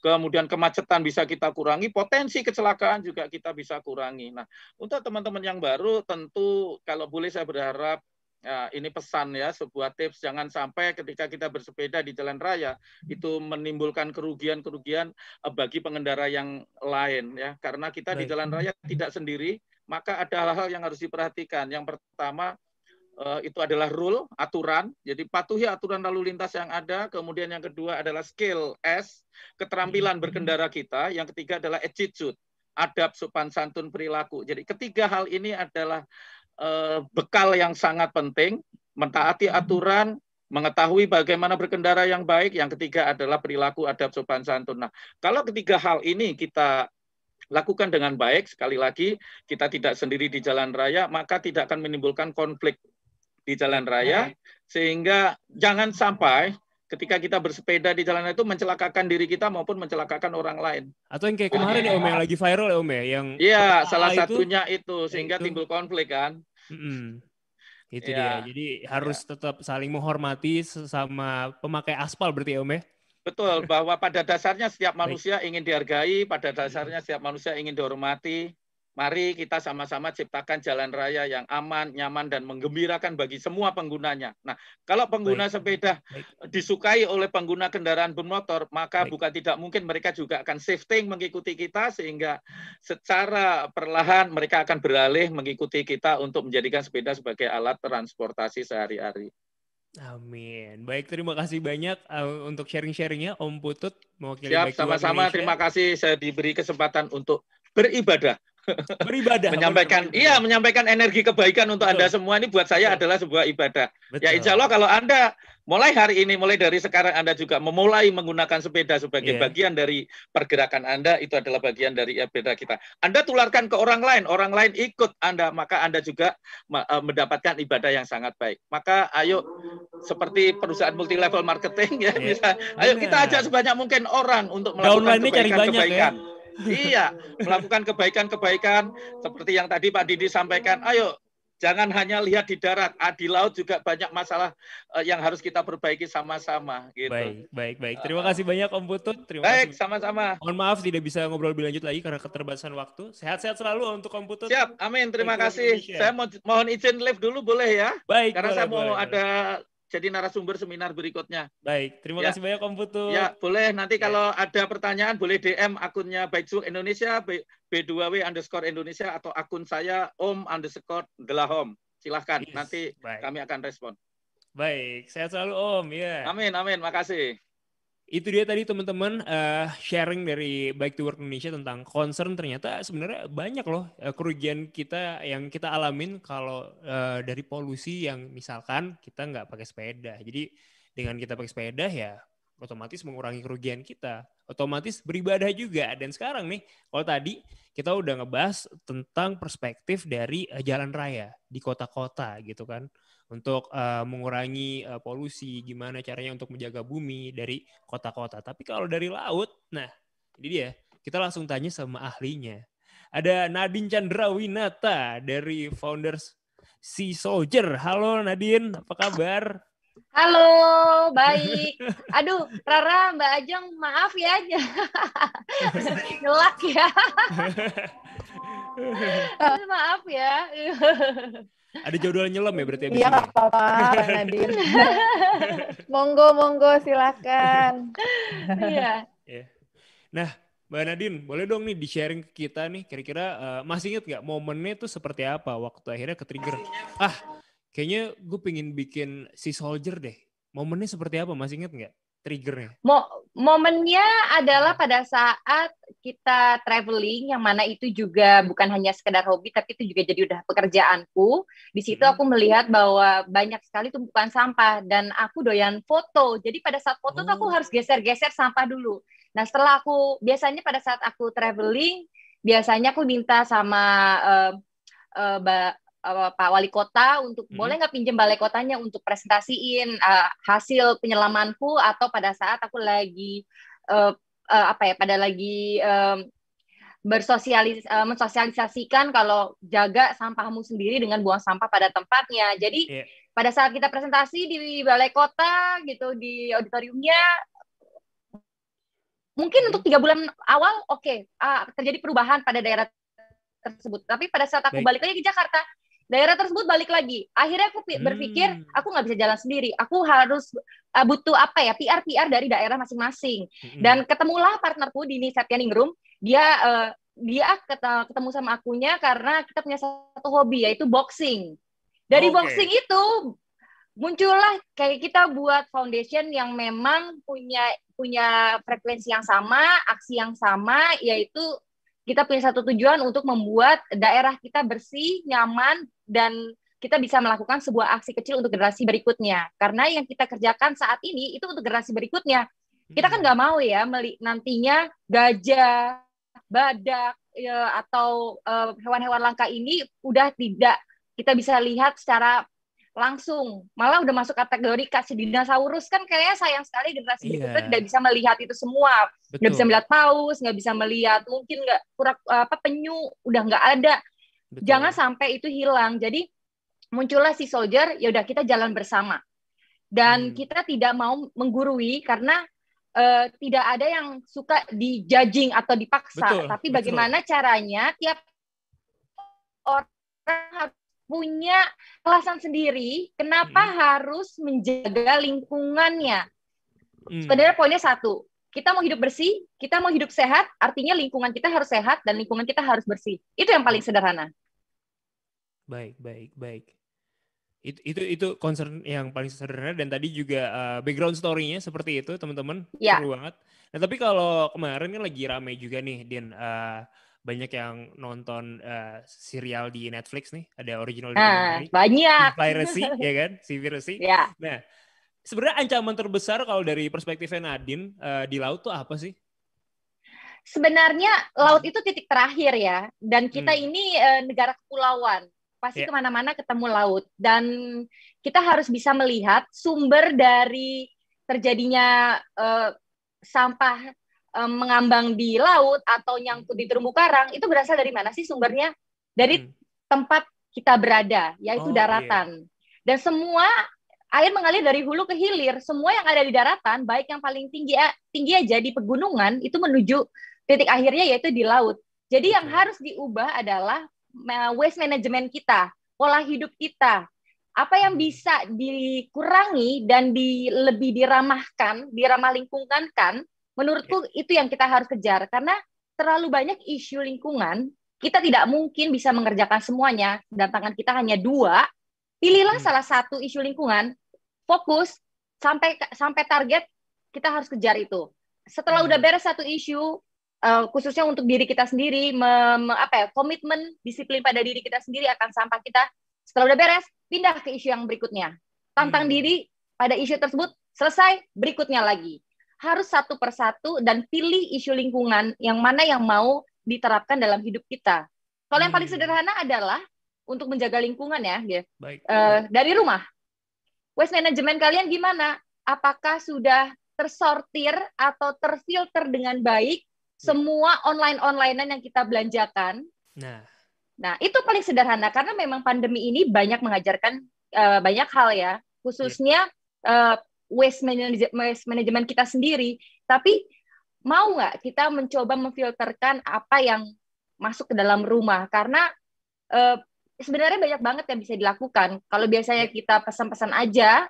Kemudian kemacetan bisa kita kurangi, potensi kecelakaan juga kita bisa kurangi. Nah, untuk teman-teman yang baru tentu kalau boleh saya berharap Ya, ini pesan ya, sebuah tips jangan sampai ketika kita bersepeda di jalan raya itu menimbulkan kerugian-kerugian eh, bagi pengendara yang lain ya, karena kita Baik. di jalan raya tidak sendiri, maka ada hal-hal yang harus diperhatikan. Yang pertama eh, itu adalah rule, aturan. Jadi patuhi aturan lalu lintas yang ada. Kemudian yang kedua adalah skill S, keterampilan hmm. berkendara kita. Yang ketiga adalah attitude, adab sopan santun perilaku. Jadi ketiga hal ini adalah eh, bekal yang sangat penting, mentaati hmm. aturan, mengetahui bagaimana berkendara yang baik. Yang ketiga adalah perilaku adab sopan santun. Nah, kalau ketiga hal ini kita lakukan dengan baik. Sekali lagi, kita tidak sendiri di jalan raya, maka tidak akan menimbulkan konflik di jalan raya. Sehingga jangan sampai ketika kita bersepeda di jalan itu mencelakakan diri kita maupun mencelakakan orang lain. Atau yang kayak kemarin ya Om yang lagi viral ya Om ya yang Iya, salah satunya itu sehingga itu. timbul konflik kan. Mm-hmm. Itu ya. dia. Jadi harus ya. tetap saling menghormati sama pemakai aspal berarti ya Om ya. Betul, bahwa pada dasarnya setiap manusia ingin dihargai, pada dasarnya iya. setiap manusia ingin dihormati. Mari kita sama-sama ciptakan jalan raya yang aman, nyaman, dan menggembirakan bagi semua penggunanya. Nah, kalau pengguna Baik. sepeda Baik. disukai oleh pengguna kendaraan bermotor, maka Baik. bukan tidak mungkin mereka juga akan shifting mengikuti kita, sehingga secara perlahan mereka akan beralih mengikuti kita untuk menjadikan sepeda sebagai alat transportasi sehari-hari. Amin. Baik, terima kasih banyak uh, untuk sharing-sharingnya Om Putut mewakili Siap, sama-sama terima kasih saya diberi kesempatan untuk beribadah beribadah menyampaikan beribadah. iya menyampaikan energi kebaikan untuk Betul. anda semua ini buat saya Betul. adalah sebuah ibadah ya, Betul. ya insya Allah kalau anda mulai hari ini mulai dari sekarang anda juga memulai menggunakan sepeda sebagai yeah. bagian dari pergerakan anda itu adalah bagian dari ibadah kita anda tularkan ke orang lain orang lain ikut anda maka anda juga e, mendapatkan ibadah yang sangat baik maka ayo seperti perusahaan multi level marketing ya yeah. bisa ayo kita ajak sebanyak mungkin orang untuk melakukan ya. kebaikan-kebaikan Iya, melakukan kebaikan-kebaikan seperti yang tadi Pak Didi sampaikan. Ayo, jangan hanya lihat di darat, ah, di laut juga banyak masalah eh, yang harus kita perbaiki sama-sama. Gitu. Baik, baik, baik. Terima ah. kasih banyak Om Putut. Terima baik, kasih. sama-sama. Mohon maaf tidak bisa ngobrol lebih lanjut lagi karena keterbatasan waktu. Sehat-sehat selalu untuk Om Putut. Siap, amin. Terima, Terima kasih. Saya mohon izin live dulu boleh ya? Baik. Karena boleh, saya mau boleh. ada jadi narasumber seminar berikutnya. Baik, terima ya. kasih banyak Om Putu. Ya, boleh nanti ya. kalau ada pertanyaan boleh DM akunnya Baitsung Indonesia, B2W underscore Indonesia atau akun saya Om underscore Gelahom. Silahkan, yes. nanti Baik. kami akan respon. Baik, sehat selalu Om. Yeah. Amin, amin. Makasih itu dia tadi teman-teman uh, sharing dari Bike to Work Indonesia tentang concern ternyata sebenarnya banyak loh uh, kerugian kita yang kita alamin kalau uh, dari polusi yang misalkan kita nggak pakai sepeda. Jadi dengan kita pakai sepeda ya otomatis mengurangi kerugian kita, otomatis beribadah juga. Dan sekarang nih, kalau tadi kita udah ngebahas tentang perspektif dari uh, jalan raya di kota-kota gitu kan untuk uh, mengurangi uh, polusi, gimana caranya untuk menjaga bumi dari kota-kota. Tapi kalau dari laut, nah ini dia, kita langsung tanya sama ahlinya. Ada Nadine Chandrawinata dari Founders Sea Soldier. Halo Nadine, apa kabar? Halo, baik. Aduh, Rara, Mbak Ajeng, maaf ya. Gelak ya. maaf ya. Ada jadwal nyelam ya berarti? Ya iya apa-apa, Nadir. monggo, monggo, silakan. Iya. yeah. Nah, Mbak Nadine, boleh dong nih di-sharing ke kita nih, kira-kira uh, masih inget gak momennya itu seperti apa waktu akhirnya ke-trigger? Ah, kayaknya gue pengen bikin si Soldier deh. Momennya seperti apa, masih inget gak? triggernya? Mo momennya adalah pada saat kita traveling yang mana itu juga bukan hanya sekedar hobi tapi itu juga jadi udah pekerjaanku. Di situ hmm. aku melihat bahwa banyak sekali tumpukan sampah dan aku doyan foto. Jadi pada saat foto oh. tuh aku oh. harus geser-geser sampah dulu. Nah, setelah aku biasanya pada saat aku traveling biasanya aku minta sama uh, uh, uh, Pak Wali Kota untuk hmm. boleh nggak pinjam balai kotanya untuk presentasiin uh, hasil penyelamanku atau pada saat aku lagi uh, uh, apa ya pada lagi um, bersosialis uh, mensosialisasikan kalau jaga sampahmu sendiri dengan buang sampah pada tempatnya. Jadi yeah. pada saat kita presentasi di balai kota gitu di auditoriumnya mungkin untuk mm-hmm. tiga bulan awal oke okay, uh, terjadi perubahan pada daerah tersebut. Tapi pada saat aku Baik. balik lagi ke Jakarta, daerah tersebut balik lagi. Akhirnya aku berpikir hmm. aku nggak bisa jalan sendiri. Aku harus uh, butuh apa ya PR PR dari daerah masing-masing. Hmm. Dan ketemulah partnerku di Dini Satyaningrum. Dia uh, dia ketemu sama akunya karena kita punya satu hobi yaitu boxing. Dari okay. boxing itu muncullah kayak kita buat foundation yang memang punya punya frekuensi yang sama, aksi yang sama yaitu kita punya satu tujuan untuk membuat daerah kita bersih, nyaman, dan kita bisa melakukan sebuah aksi kecil untuk generasi berikutnya. Karena yang kita kerjakan saat ini itu untuk generasi berikutnya. Kita kan hmm. nggak mau ya nantinya gajah, badak, ya, atau eh, hewan-hewan uh, langka ini udah tidak kita bisa lihat secara langsung. Malah udah masuk kategori kasih dinosaurus kan kayaknya sayang sekali generasi yeah. berikutnya tidak bisa melihat itu semua. Nggak bisa melihat paus, nggak bisa melihat mungkin nggak kurang apa penyu udah nggak ada Betul. Jangan sampai itu hilang. Jadi muncullah si soldier, yaudah kita jalan bersama. Dan hmm. kita tidak mau menggurui karena uh, tidak ada yang suka di judging atau dipaksa. Betul, Tapi bagaimana caranya tiap orang punya alasan sendiri kenapa hmm. harus menjaga lingkungannya. Hmm. Sebenarnya poinnya satu, kita mau hidup bersih, kita mau hidup sehat, artinya lingkungan kita harus sehat dan lingkungan kita harus bersih. Itu yang paling hmm. sederhana. Baik, baik, baik. Itu itu itu concern yang paling sederhana dan tadi juga uh, background story-nya seperti itu, teman-teman. Yeah. Seru banget. Nah, tapi kalau kemarin kan lagi ramai juga nih, Dian Uh, eh, banyak yang nonton uh, serial di Netflix nih, ada original nah, banyak. Piracy, ya kan? Si Piracy. Ya. Nah, sebenarnya ancaman terbesar kalau dari perspektifnya Nadine uh, di laut tuh apa sih? Sebenarnya laut hmm. itu titik terakhir ya, dan kita hmm. ini uh, negara kepulauan pasti yeah. kemana-mana ketemu laut dan kita harus bisa melihat sumber dari terjadinya uh, sampah um, mengambang di laut atau nyangkut di terumbu karang itu berasal dari mana sih sumbernya dari hmm. tempat kita berada yaitu oh, iya. daratan yeah. dan semua air mengalir dari hulu ke hilir semua yang ada di daratan baik yang paling tinggi tinggi aja di pegunungan itu menuju titik akhirnya yaitu di laut jadi yang harus diubah adalah waste management kita, pola hidup kita. Apa yang hmm. bisa dikurangi dan di, lebih diramahkan, diramah lingkungan kan, menurutku ya. itu yang kita harus kejar. Karena terlalu banyak isu lingkungan, kita tidak mungkin bisa mengerjakan semuanya, dan tangan kita hanya dua, pilihlah hmm. salah satu isu lingkungan, fokus, sampai sampai target kita harus kejar itu. Setelah hmm. udah beres satu isu, uh, khususnya untuk diri kita sendiri mem, apa ya komitmen disiplin pada diri kita sendiri akan sampah kita setelah udah beres pindah ke isu yang berikutnya tantang hmm. diri pada isu tersebut selesai berikutnya lagi harus satu persatu dan pilih isu lingkungan yang mana yang mau diterapkan dalam hidup kita kalau hmm. yang paling hmm. sederhana adalah untuk menjaga lingkungan ya, ya. Baik. Uh, dari rumah waste management kalian gimana apakah sudah tersortir atau terfilter dengan baik Iya. semua online-onlinean yang kita belanjakan. Nah. Nah, itu paling sederhana karena memang pandemi ini banyak mengajarkan uh, banyak hal ya, khususnya uh, waste management waste management kita sendiri. Tapi mau nggak kita mencoba memfilterkan apa yang masuk ke dalam rumah karena uh, sebenarnya banyak banget yang bisa dilakukan. Kalau biasanya iya. kita pesan-pesan aja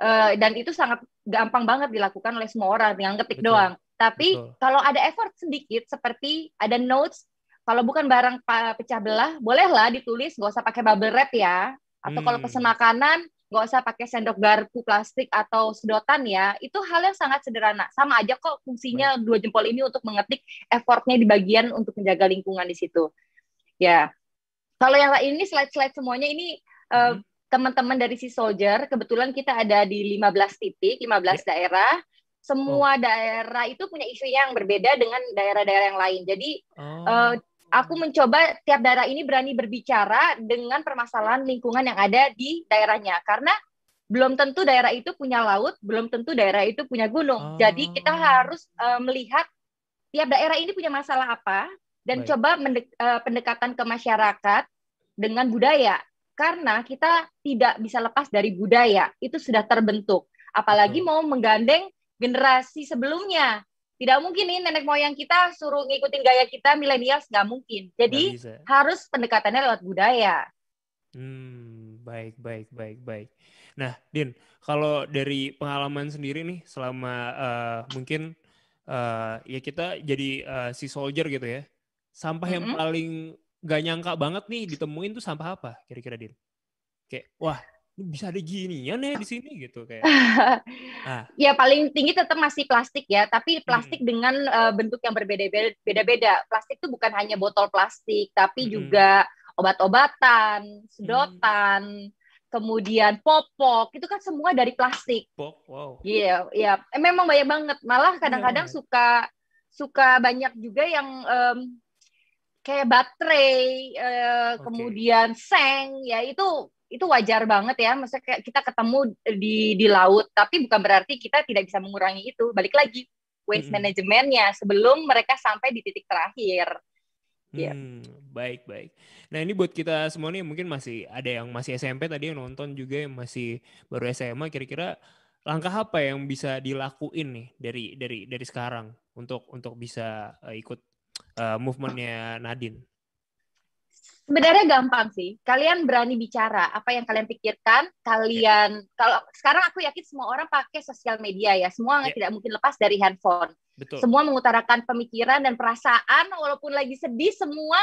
uh, dan itu sangat gampang banget dilakukan oleh semua orang dengan ketik Betul. doang. Tapi Betul. kalau ada effort sedikit seperti ada notes, kalau bukan barang pecah belah, bolehlah ditulis, nggak usah pakai bubble wrap ya. Atau hmm. kalau pesan makanan, nggak usah pakai sendok garpu plastik atau sedotan ya. Itu hal yang sangat sederhana. Sama aja kok fungsinya Baik. dua jempol ini untuk mengetik effortnya di bagian untuk menjaga lingkungan di situ. Ya. Kalau yang lain ini slide-slide semuanya ini eh, hmm. uh, teman-teman dari si soldier kebetulan kita ada di 15 titik 15 yeah. daerah semua oh. daerah itu punya isu yang berbeda dengan daerah-daerah yang lain. Jadi oh. uh, aku mencoba tiap daerah ini berani berbicara dengan permasalahan lingkungan yang ada di daerahnya karena belum tentu daerah itu punya laut, belum tentu daerah itu punya gunung. Oh. Jadi kita oh. harus uh, melihat tiap daerah ini punya masalah apa dan Baik. coba mendek, uh, pendekatan ke masyarakat dengan budaya karena kita tidak bisa lepas dari budaya itu sudah terbentuk apalagi mau menggandeng generasi sebelumnya. Tidak mungkin nih nenek moyang kita suruh ngikutin gaya kita milenials nggak mungkin. Jadi harus pendekatannya lewat budaya. Hmm, baik, baik, baik, baik. Nah, Din, kalau dari pengalaman sendiri nih selama uh, mungkin uh, ya kita jadi uh, eh, si soldier gitu ya. Sampah mm -hmm. yang paling gak nyangka banget nih ditemuin tuh sampah apa kira-kira Din? Kayak wah bisa ada ginian ya di sini gitu kayak. Nah. ya paling tinggi tetap masih plastik ya, tapi plastik hmm. dengan uh, bentuk yang berbeda-beda. Plastik itu bukan hanya botol plastik, tapi hmm. juga obat-obatan, sedotan, hmm. kemudian popok, itu kan semua dari plastik. Pop, wow. Iya, yeah, iya. Yeah. memang banyak banget. Malah iya, kadang-kadang yeah. suka suka banyak juga yang um, kayak baterai, uh, eh, okay. kemudian seng, ya itu itu wajar banget ya maksudnya kita ketemu di di laut tapi bukan berarti kita tidak bisa mengurangi itu balik lagi waste -hmm. manajemennya sebelum mereka sampai di titik terakhir yeah. hmm, iya. baik baik nah ini buat kita semua nih mungkin masih ada yang masih SMP tadi yang nonton juga yang masih baru SMA kira-kira langkah apa yang bisa dilakuin nih dari dari dari sekarang untuk untuk bisa eh, ikut uh, movementnya Nadine sebenarnya gampang sih. Kalian berani bicara apa yang kalian pikirkan. Kalian yeah. kalau sekarang aku yakin semua orang pakai sosial media ya. Semua yeah. tidak mungkin lepas dari handphone. Betul. Semua mengutarakan pemikiran dan perasaan walaupun lagi sedih semua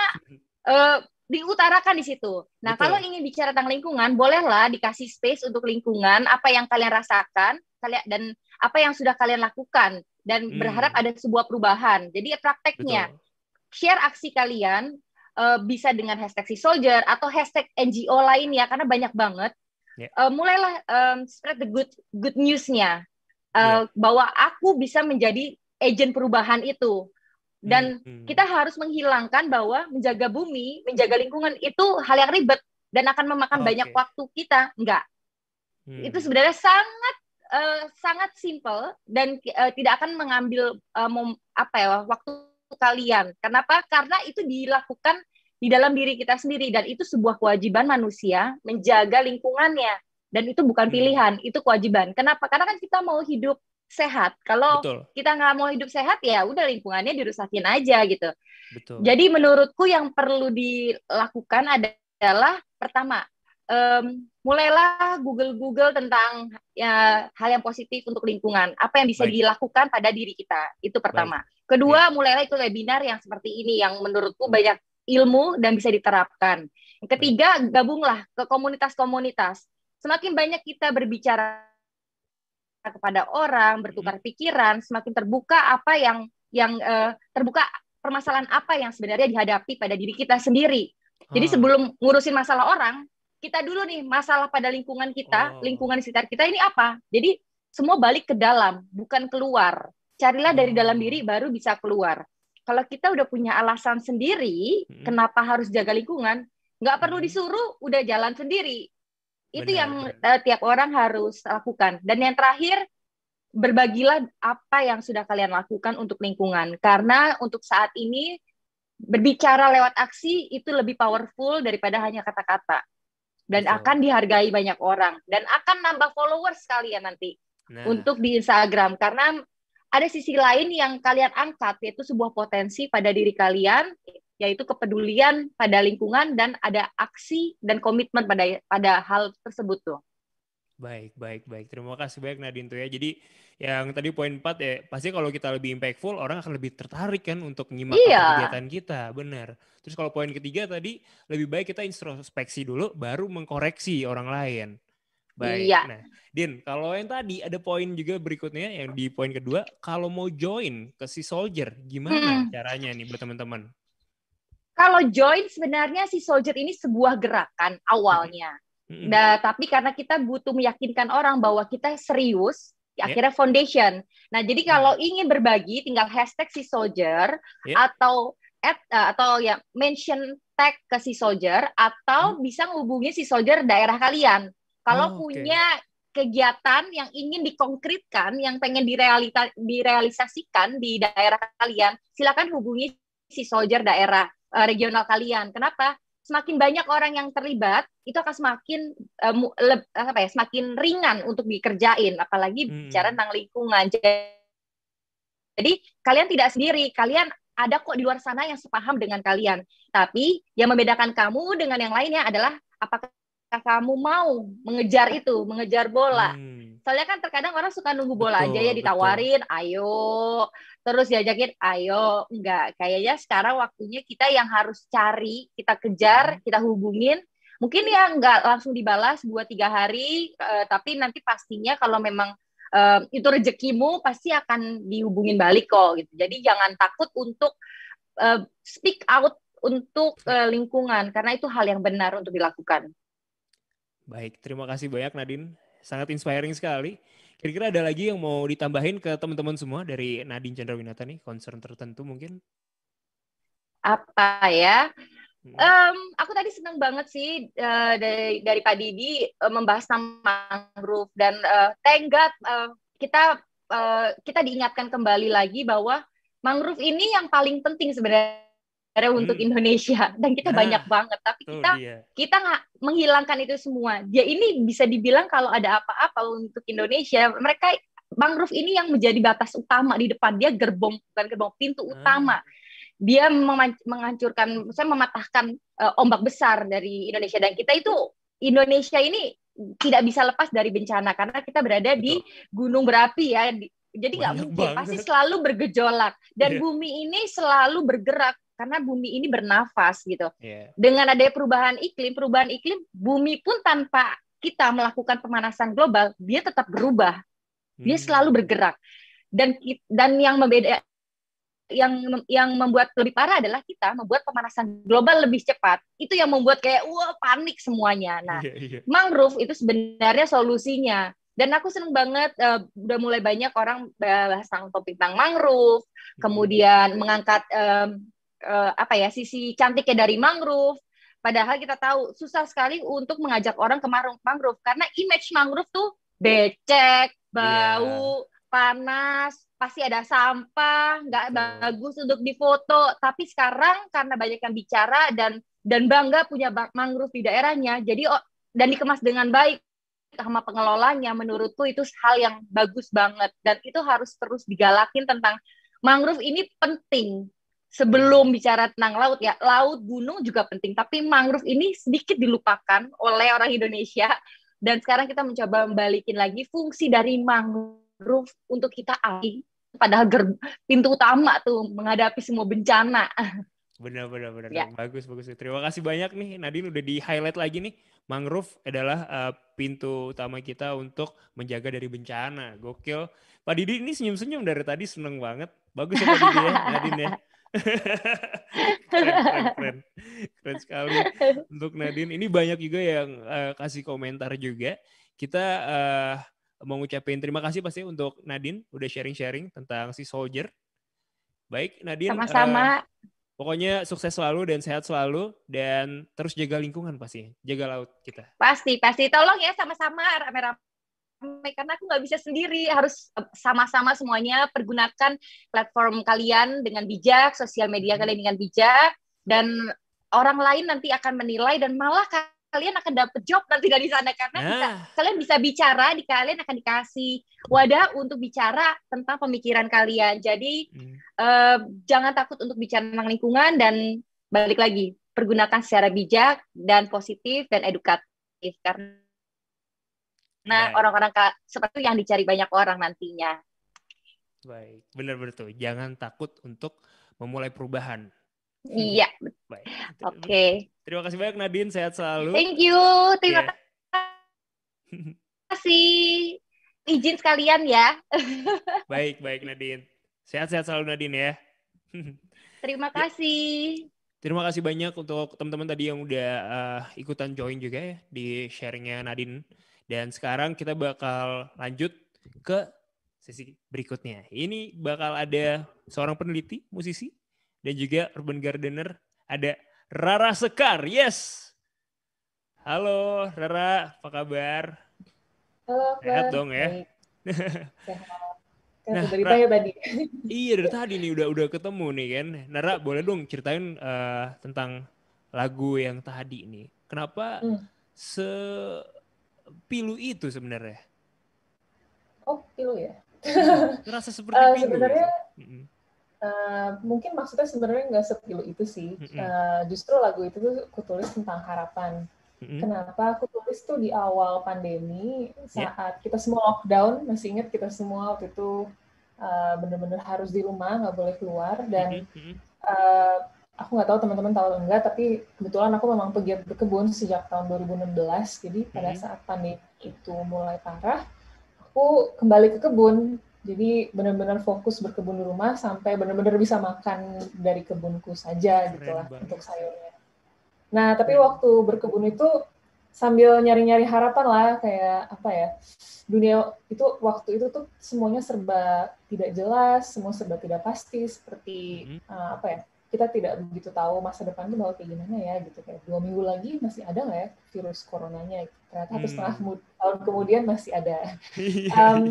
uh, diutarakan di situ. Nah, Betul. kalau ingin bicara tentang lingkungan, bolehlah dikasih space untuk lingkungan, apa yang kalian rasakan, kalian dan apa yang sudah kalian lakukan dan hmm. berharap ada sebuah perubahan. Jadi prakteknya Betul. share aksi kalian uh, bisa dengan hashtag si soldier atau hashtag NGO lainnya karena banyak banget. Yeah. Ya. Uh, mulailah um, spread the good good newsnya uh, eh, yeah. bahwa aku bisa menjadi agent perubahan itu dan mm -hmm. kita harus menghilangkan bahwa menjaga bumi, menjaga lingkungan itu hal yang ribet dan akan memakan okay. Oh, banyak waktu kita, enggak. Hmm. Itu sebenarnya sangat uh, sangat simple dan uh, tidak akan mengambil uh, mom, apa ya waktu kalian. Kenapa? Karena itu dilakukan di dalam diri kita sendiri dan itu sebuah kewajiban manusia menjaga lingkungannya dan itu bukan hmm. pilihan, hmm. itu kewajiban. Kenapa? Karena kan kita mau hidup sehat. Kalau Betul. kita nggak mau hidup sehat ya udah lingkungannya dirusakin aja gitu. Betul. Jadi menurutku yang perlu dilakukan adalah pertama um, mulailah Google-Google tentang ya, hal yang positif untuk lingkungan. Apa yang bisa Baik. dilakukan pada diri kita. Itu pertama. Baik. Kedua, ya. mulailah ikut webinar yang seperti ini yang menurutku banyak ilmu dan bisa diterapkan. Yang ketiga, gabunglah ke komunitas-komunitas. Semakin banyak kita berbicara kepada orang, bertukar mm-hmm. pikiran, semakin terbuka apa yang yang uh, terbuka permasalahan apa yang sebenarnya dihadapi pada diri kita sendiri. Jadi ah. sebelum ngurusin masalah orang, kita dulu nih masalah pada lingkungan kita, oh. lingkungan di sekitar kita ini apa? Jadi semua balik ke dalam, bukan keluar. Carilah dari dalam hmm. diri baru bisa keluar. Kalau kita udah punya alasan sendiri, hmm. kenapa harus jaga lingkungan? Nggak perlu hmm. disuruh, udah jalan sendiri. Itu benar, yang Uh, tiap orang harus lakukan. Dan yang terakhir, berbagilah apa yang sudah kalian lakukan untuk lingkungan. Karena untuk saat ini berbicara lewat aksi itu lebih powerful daripada hanya kata-kata dan Betul. akan dihargai banyak orang dan akan nambah followers kalian nanti nah. untuk di Instagram karena ada sisi lain yang kalian angkat yaitu sebuah potensi pada diri kalian yaitu kepedulian pada lingkungan dan ada aksi dan komitmen pada pada hal tersebut tuh. Baik, baik, baik. Terima kasih banyak Nadine tuh ya. Jadi yang tadi poin empat ya, pasti kalau kita lebih impactful, orang akan lebih tertarik kan untuk nyimak iya. kegiatan kita, benar. Terus kalau poin ketiga tadi, lebih baik kita introspeksi dulu, baru mengkoreksi orang lain. Baik. Iya. Nah, Din, kalau yang tadi ada poin juga berikutnya yang di poin kedua, kalau mau join ke si soldier, gimana hmm. caranya nih buat teman-teman? Kalau join sebenarnya si soldier ini sebuah gerakan awalnya. Hmm Nah, tapi karena kita butuh meyakinkan orang bahwa kita serius, yeah. akhirnya foundation. Nah, jadi mm. kalau ingin berbagi, tinggal hashtag si soldier yeah. atau at, eh, atau ya mention tag ke si soldier atau hmm. bisa menghubungi si soldier daerah kalian. Kalau oh, punya okay. kegiatan yang ingin dikonkretkan, yang pengen direalita, direalisasikan di daerah kalian, silakan hubungi si soldier daerah uh, regional kalian. Kenapa? semakin banyak orang yang terlibat itu akan semakin eh, uh, le, apa ya semakin ringan untuk dikerjain apalagi hmm. bicara tentang lingkungan jadi kalian tidak sendiri kalian ada kok di luar sana yang sepaham dengan kalian tapi yang membedakan kamu dengan yang lainnya adalah apakah kamu mau mengejar itu, mengejar bola. Hmm. Soalnya kan terkadang orang suka nunggu bola betul, aja ya ditawarin, betul. ayo. Terus diajakin, ayo. Enggak, kayaknya sekarang waktunya kita yang harus cari, kita kejar, hmm. kita hubungin. Mungkin ya enggak langsung dibalas 2 3 hari, eh, tapi nanti pastinya kalau memang eh, itu rezekimu pasti akan dihubungin balik kok gitu. Jadi jangan takut untuk eh, speak out untuk uh, lingkungan karena itu hal yang benar untuk dilakukan. Baik, terima kasih banyak Nadine. Sangat inspiring sekali. Kira-kira ada lagi yang mau ditambahin ke teman-teman semua dari Nadine Chandrawinata nih, concern tertentu mungkin? Apa ya? Um, aku tadi senang banget sih uh, dari dari Pak Didi uh, membahas tentang mangrove dan uh, thank uh, kita uh, kita diingatkan kembali lagi bahwa mangrove ini yang paling penting sebenarnya negara hmm. untuk Indonesia dan kita nah, banyak banget tapi kita dia. kita nggak menghilangkan itu semua dia ya, ini bisa dibilang kalau ada apa-apa untuk Indonesia mereka mangrove ini yang menjadi batas utama di depan dia gerbong bukan gerbong pintu hmm. utama dia menghancurkan saya mematahkan uh, ombak besar dari Indonesia dan kita itu Indonesia ini tidak bisa lepas dari bencana karena kita berada Betul. di gunung berapi ya di, jadi nggak mungkin banget. pasti selalu bergejolak dan yeah. bumi ini selalu bergerak karena bumi ini bernafas gitu. Yeah. Dengan adanya perubahan iklim, perubahan iklim bumi pun tanpa kita melakukan pemanasan global, dia tetap berubah. Dia hmm. selalu bergerak. Dan dan yang membeda yang yang membuat lebih parah adalah kita membuat pemanasan global lebih cepat. Itu yang membuat kayak wah panik semuanya. Nah, yeah, yeah. mangrove itu sebenarnya solusinya. Dan aku seneng banget uh, udah mulai banyak orang bahas tentang topik tentang mangrove, hmm. kemudian mengangkat um, uh, apa ya sisi cantiknya dari mangrove. Padahal kita tahu susah sekali untuk mengajak orang ke mangrove karena image mangrove tuh becek, bau, yeah. panas, pasti ada sampah, nggak hmm. bagus untuk difoto. Tapi sekarang karena banyak yang bicara dan dan bangga punya mangrove di daerahnya, jadi oh, dan dikemas dengan baik sama pengelolanya, menurutku itu hal yang bagus banget dan itu harus terus digalakin tentang mangrove ini penting sebelum bicara tentang laut ya, laut gunung juga penting, tapi mangrove ini sedikit dilupakan oleh orang Indonesia dan sekarang kita mencoba membalikin lagi fungsi dari mangrove untuk kita alih padahal ger- pintu utama tuh menghadapi semua bencana. Benar benar benar. Ya. Bagus bagus. Terima kasih banyak nih Nadine udah di highlight lagi nih. Mangrove adalah uh, pintu utama kita untuk menjaga dari bencana. Gokil. Pak Didi ini senyum-senyum dari tadi seneng banget. Bagus ya Pak Didi ya, Nadine ya keren, keren, keren, keren sekali untuk Nadine. Ini banyak juga yang uh, kasih komentar juga. Kita uh, mau ngucapin terima kasih pasti untuk Nadine udah sharing-sharing tentang si Soldier. Baik, Nadine. Sama-sama. Uh, pokoknya sukses selalu dan sehat selalu dan terus jaga lingkungan pasti, jaga laut kita. Pasti, pasti. Tolong ya sama-sama rame-rame rame karena aku nggak bisa sendiri harus sama-sama semuanya pergunakan platform kalian dengan bijak sosial media kalian dengan bijak dan orang lain nanti akan menilai dan malah kalian akan dapat job nanti dari sana karena yeah. bisa, nah. kalian bisa bicara di kalian akan dikasih wadah untuk bicara tentang pemikiran kalian jadi mm. uh, jangan takut untuk bicara tentang lingkungan dan balik lagi pergunakan secara bijak dan positif dan edukatif karena Nah, orang-orang seperti yang dicari banyak orang nantinya. Baik, benar betul Jangan takut untuk memulai perubahan. Iya. Baik. Oke. Okay. Terima kasih banyak Nadine, sehat selalu. Thank you. Terima yeah. kasih. Izin sekalian ya. baik, baik Nadine. Sehat-sehat selalu Nadine ya. Terima ya. kasih. Terima kasih banyak untuk teman-teman tadi yang udah uh, ikutan join juga ya di sharingnya Nadine. Dan sekarang kita bakal lanjut ke sesi berikutnya. Ini bakal ada seorang peneliti, musisi, dan juga urban gardener. Ada Rara Sekar, yes! Halo Rara, apa kabar? Halo, Sehat dong ya? Kan nah, Rara, ya tadi. ya Badi. Iya dari tadi nih udah udah ketemu nih kan. Nara boleh dong ceritain uh, tentang lagu yang tadi ini. Kenapa hmm. se pilu itu sebenarnya? Oh, pilu ya. Terasa iya, seperti uh, pilu. Sebenarnya ya? uh, mungkin maksudnya sebenarnya nggak sepilu itu sih. Uh, justru lagu itu tuh kutulis tentang harapan. Kenapa aku tulis tuh di awal pandemi ya. saat yeah. kita semua lockdown, masih ingat kita semua waktu itu uh, benar-benar harus di rumah, nggak boleh keluar dan mm -hmm aku nggak tahu teman-teman tahu atau enggak, tapi kebetulan aku memang pegiat berkebun sejak tahun 2016. Jadi pada saat pandemi itu mulai parah, aku kembali ke kebun. Jadi benar-benar fokus berkebun di rumah sampai benar-benar bisa makan dari kebunku saja gitu lah untuk sayurnya. Nah, tapi waktu berkebun itu sambil nyari-nyari harapan lah kayak apa ya dunia itu waktu itu tuh semuanya serba tidak jelas semua serba tidak pasti seperti mm -hmm. uh, apa ya kita tidak begitu tahu masa depan itu bakal kayak gimana ya gitu kayak dua minggu lagi masih ada nggak ya virus coronanya ternyata hmm. satu setengah hmm. tahun kemudian masih ada um,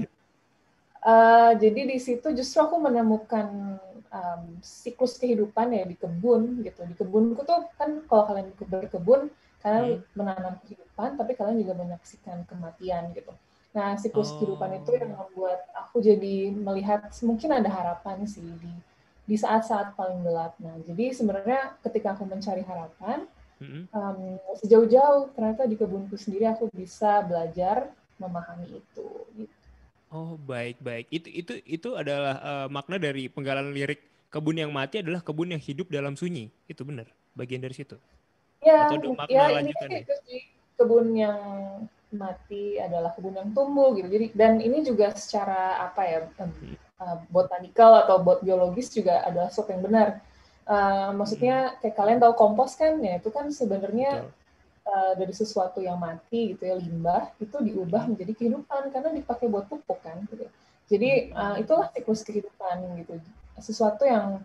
uh, jadi di situ justru aku menemukan um, siklus kehidupan ya di kebun gitu di kebunku tuh kan kalau kalian berkebun kalian hmm. menanam kehidupan tapi kalian juga menyaksikan kematian gitu nah siklus oh. kehidupan itu oh. yang membuat aku jadi melihat mungkin ada harapan sih di di saat-saat paling gelap. Nah, jadi sebenarnya ketika aku mencari harapan, mm-hmm. um, sejauh-jauh ternyata di kebunku sendiri aku bisa belajar memahami itu. Gitu. Oh, baik-baik. Itu itu itu adalah uh, makna dari penggalan lirik kebun yang mati adalah kebun yang hidup dalam sunyi. Itu benar. Bagian dari situ. Ya, Atau ya, makna ya lanjutannya. Ini kebun yang mati adalah kebun yang tumbuh gitu. Jadi dan ini juga secara apa ya? Hmm botanical eh, botanikal atau bot biologis juga adalah sup yang benar. Uh, maksudnya hmm. kayak kalian tahu kompos kan ya itu kan sebenarnya uh, dari sesuatu yang mati gitu ya limbah itu diubah menjadi kehidupan karena dipakai buat pupuk kan gitu. Jadi uh, itulah siklus kehidupan gitu. Sesuatu yang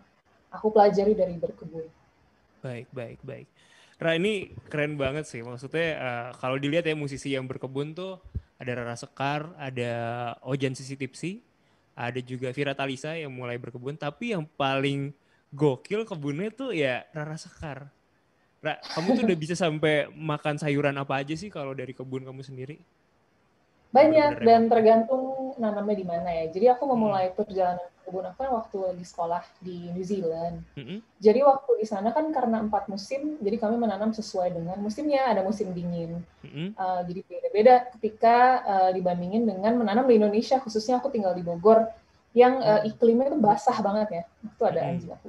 aku pelajari dari berkebun. Baik, baik, baik. Ra ini keren banget sih. Maksudnya uh, kalau dilihat ya musisi yang berkebun tuh ada Rara Sekar, ada Ojan Sisi Tipsi, ada juga Vira Talisa yang mulai berkebun tapi yang paling gokil kebunnya tuh ya Rara Sekar Ra, kamu tuh udah bisa sampai makan sayuran apa aja sih kalau dari kebun kamu sendiri banyak dan tergantung nanamnya di mana ya. Jadi aku memulai hmm. perjalanan kebun aku kan waktu di sekolah di New Zealand. Mm-hmm. Jadi waktu di sana kan karena empat musim, jadi kami menanam sesuai dengan musimnya. Ada musim dingin, mm-hmm. uh, jadi beda-beda ketika uh, dibandingin dengan menanam di Indonesia. Khususnya aku tinggal di Bogor yang uh, iklimnya itu basah banget ya. Itu ada mm-hmm. anjing aku.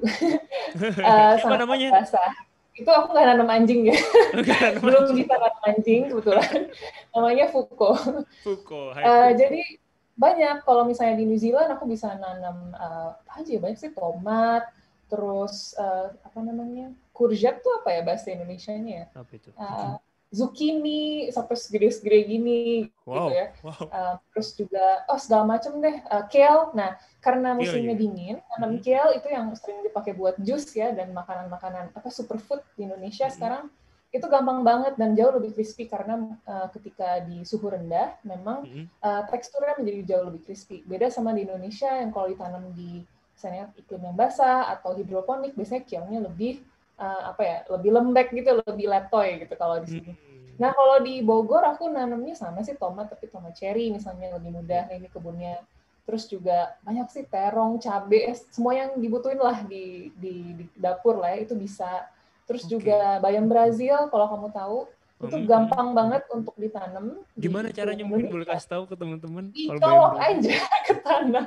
uh, Apa namanya? Basah itu aku nggak nanam anjing ya belum bisa nanam anjing kebetulan namanya Fuko Fuko uh, jadi banyak kalau misalnya di New Zealand aku bisa nanam uh, aja ya? banyak sih tomat terus uh, apa namanya kurjak tuh apa ya bahasa Indonesia nya ya apa itu? Uh, zucchini sampai segede-segede gini gitu wow. gitu ya wow. uh, terus juga oh segala macam deh uh, kale nah karena musimnya dingin nanam hmm. kale itu yang sering dipakai buat jus ya dan makanan-makanan apa superfood di Indonesia mm -hmm. sekarang itu gampang banget dan jauh lebih crispy karena uh, ketika di suhu rendah memang uh, teksturnya menjadi jauh lebih crispy. Beda sama di Indonesia yang kalau ditanam di misalnya iklim yang basah atau hidroponik biasanya kiongnya lebih uh, apa ya, lebih lembek gitu, lebih letoy gitu kalau di sini. Hmm. Nah, kalau di Bogor aku nanamnya sama sih tomat tapi tomat cherry misalnya lebih mudah ini kebunnya. Terus juga banyak sih terong, cabai, semua yang dibutuhin lah di di, di dapur lah ya, itu bisa Terus okay. juga bayam Brazil kalau kamu tahu hmm. itu gampang banget untuk ditanam. Gimana di caranya mungkin boleh kasih tahu ke teman-teman? Dicolok aja ke tanah.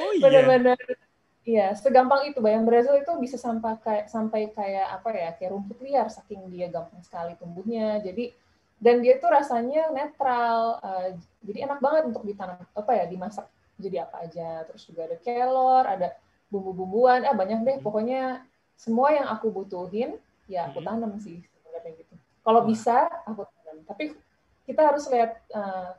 Oh iya. Benar-benar. Iya, segampang itu bayam Brazil itu bisa sampai kayak, sampai kayak apa ya, kayak rumput liar saking dia gampang sekali tumbuhnya. Jadi dan dia itu rasanya netral, uh, jadi enak banget untuk ditanam apa ya, dimasak jadi apa aja. Terus juga ada kelor, ada bumbu-bumbuan, eh, banyak deh. Hmm. Pokoknya semua yang aku butuhin ya aku mm-hmm. tanam sih sebenarnya gitu. Kalau bisa aku tanam, tapi kita harus lihat uh,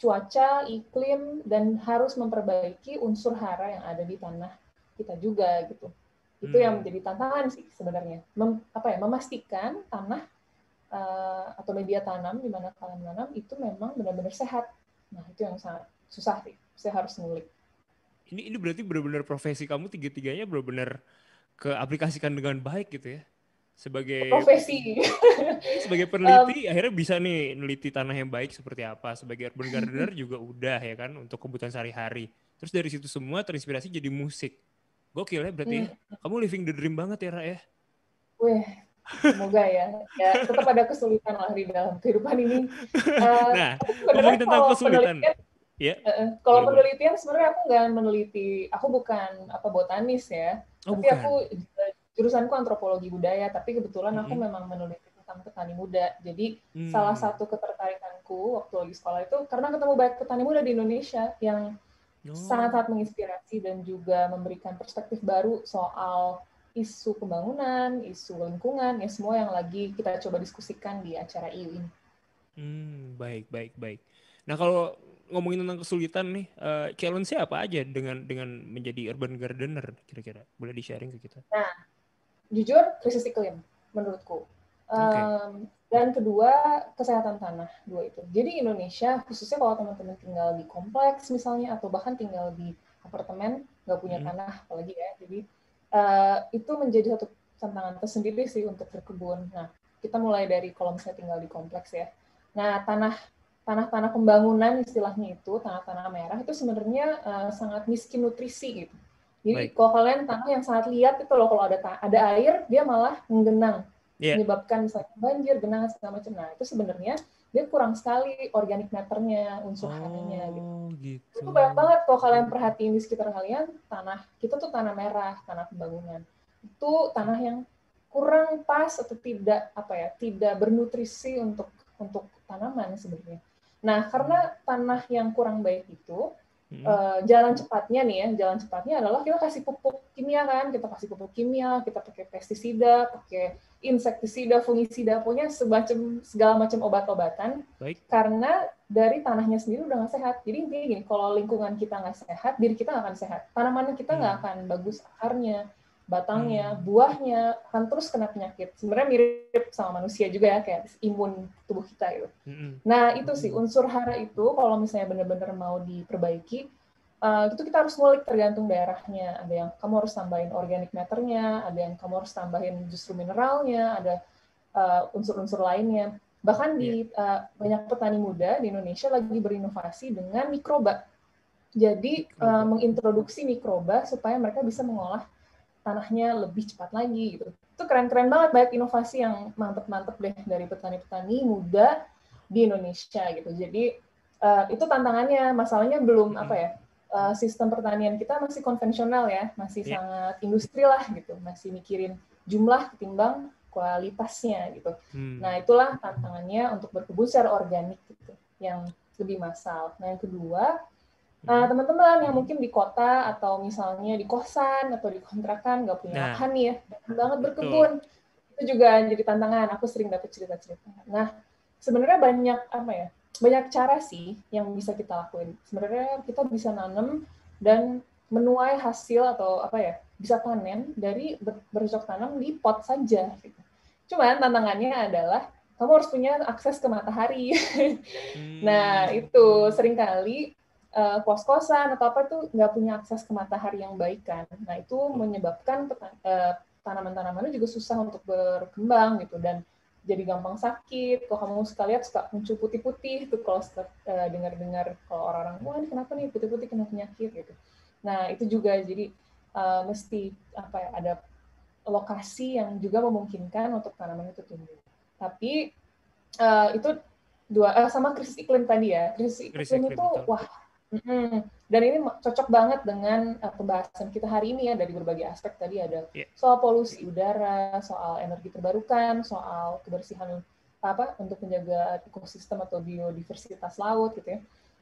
cuaca, iklim, dan harus memperbaiki unsur hara yang ada di tanah kita juga gitu. Itu hmm. yang menjadi tantangan sih sebenarnya. Mem, apa ya, memastikan tanah uh, atau media tanam di mana kalian menanam itu memang benar-benar sehat. Nah itu yang sangat susah sih. Saya harus ngulik. Ini ini berarti benar-benar profesi kamu tiga-tiganya benar-benar keaplikasikan dengan baik gitu ya? sebagai profesi iya, sebagai peneliti um, akhirnya bisa nih neliti tanah yang baik seperti apa sebagai urban gardener juga udah ya kan untuk kebutuhan sehari-hari terus dari situ semua terinspirasi jadi musik gokil ya berarti hmm. kamu living the dream banget ya Ra ya semoga ya. ya tetap ada kesulitan lah di dalam kehidupan ini uh, nah ngomongin tentang kesulitan Ya. Yeah. Uh, kalau penelitian sebenarnya aku nggak meneliti, aku bukan apa botanis ya, oh, tapi bukan. aku jurusanku antropologi budaya, tapi kebetulan mm -hmm. aku memang menulis tentang petani muda. Jadi mm. salah satu ketertarikanku waktu lagi sekolah itu karena ketemu banyak petani muda di Indonesia yang oh. sangat-sangat oh. menginspirasi dan juga memberikan perspektif baru soal isu pembangunan, isu lingkungan, ya semua yang lagi kita coba diskusikan di acara IU ini. Hmm, baik, baik, baik. Nah kalau ngomongin tentang kesulitan nih, uh, challenge-nya apa aja dengan dengan menjadi urban gardener kira-kira? Boleh di-sharing ke kita? Nah, jujur krisis iklim menurutku. Um, Dan kedua kesehatan tanah dua itu. Jadi Indonesia khususnya kalau teman-teman tinggal di kompleks misalnya atau bahkan tinggal di apartemen nggak punya hmm. tanah apalagi ya. Jadi uh, itu menjadi satu tantangan tersendiri sih untuk berkebun. Nah kita mulai dari kalau misalnya tinggal di kompleks ya. Nah tanah tanah-tanah pembangunan istilahnya itu tanah-tanah merah itu sebenarnya uh, sangat miskin nutrisi gitu jadi Baik. kalau kalian tanah yang sangat liat itu loh kalau ada ada air dia malah menggenang yeah. menyebabkan misalnya banjir, genangan segala macam. Nah itu sebenarnya dia kurang sekali organic matternya, unsur oh, harinya gitu. gitu. Itu banyak banget kalau kalian perhatiin di sekitar kalian tanah kita tuh tanah merah, tanah pembangunan itu tanah yang kurang pas atau tidak apa ya tidak bernutrisi untuk untuk tanaman sebenarnya. Nah karena hmm. tanah yang kurang baik itu Uh, jalan cepatnya nih ya, jalan cepatnya adalah kita kasih pupuk kimia kan, kita kasih pupuk kimia, kita pakai pestisida, pakai insektisida, fungisida, punya sebacem, segala macam obat-obatan. Karena dari tanahnya sendiri udah nggak sehat. Jadi intinya gini, kalau lingkungan kita nggak sehat, diri kita nggak akan sehat. Tanaman kita nggak hmm. akan bagus akarnya batangnya, hmm. buahnya akan terus kena penyakit. Sebenarnya mirip sama manusia juga ya, kayak imun tubuh kita gitu. hmm Nah itu sih unsur hara itu kalau misalnya benar-benar mau diperbaiki, uh, itu kita harus ngulik tergantung daerahnya. Ada yang kamu harus tambahin organic matternya, ada yang kamu harus tambahin justru mineralnya, ada unsur eh, unsur-unsur lainnya. Bahkan yeah. di uh, banyak petani muda di Indonesia lagi berinovasi dengan mikroba. Jadi uh, mengintroduksi mikroba supaya mereka bisa mengolah tanahnya lebih cepat lagi gitu. Itu keren-keren banget banyak inovasi yang mantep-mantep deh dari petani-petani muda di Indonesia gitu. Jadi uh, itu tantangannya, masalahnya belum apa ya? Uh, sistem pertanian kita masih konvensional ya, masih yeah. sangat industri lah gitu, masih mikirin jumlah ketimbang kualitasnya gitu. Hmm. Nah itulah tantangannya untuk berkebun secara organik gitu, yang lebih massal. Nah yang kedua Nah, teman-teman yang mungkin di kota atau misalnya di kosan atau di kontrakan nggak punya nah, lahan nih ya, banget berkebun. Itu juga jadi tantangan. Aku sering dapat cerita-cerita. Nah, sebenarnya banyak apa ya? Banyak cara sih yang bisa kita lakuin. Sebenarnya kita bisa nanam dan menuai hasil atau apa ya? Bisa panen dari ber bercocok tanam di pot saja gitu. Cuman tantangannya adalah kamu harus punya akses ke matahari. Nah, hmm. Nah, itu seringkali uh, kos-kosan atau apa tuh nggak punya akses ke matahari yang baik kan. Nah itu iya. menyebabkan tanaman eh, tanaman itu juga susah untuk berkembang gitu dan jadi gampang sakit. Kalau kamu suka lihat suka muncul putih-putih itu kalau uh, dengar-dengar kalau orang-orang wah kenapa nih putih-putih kena penyakit gitu. Nah itu juga jadi uh, mesti apa ya ada lokasi yang juga memungkinkan untuk tanaman itu tumbuh. Tapi uh, itu dua uh, sama krisis iklim tadi ya krisis, iklim, iklim itu betul. wah hmm Dan ini cocok banget dengan uh, pembahasan kita hari ini ya dari berbagai aspek tadi ada yeah. soal polusi udara, soal energi terbarukan, soal kebersihan apa untuk menjaga ekosistem atau biodiversitas laut gitu ya.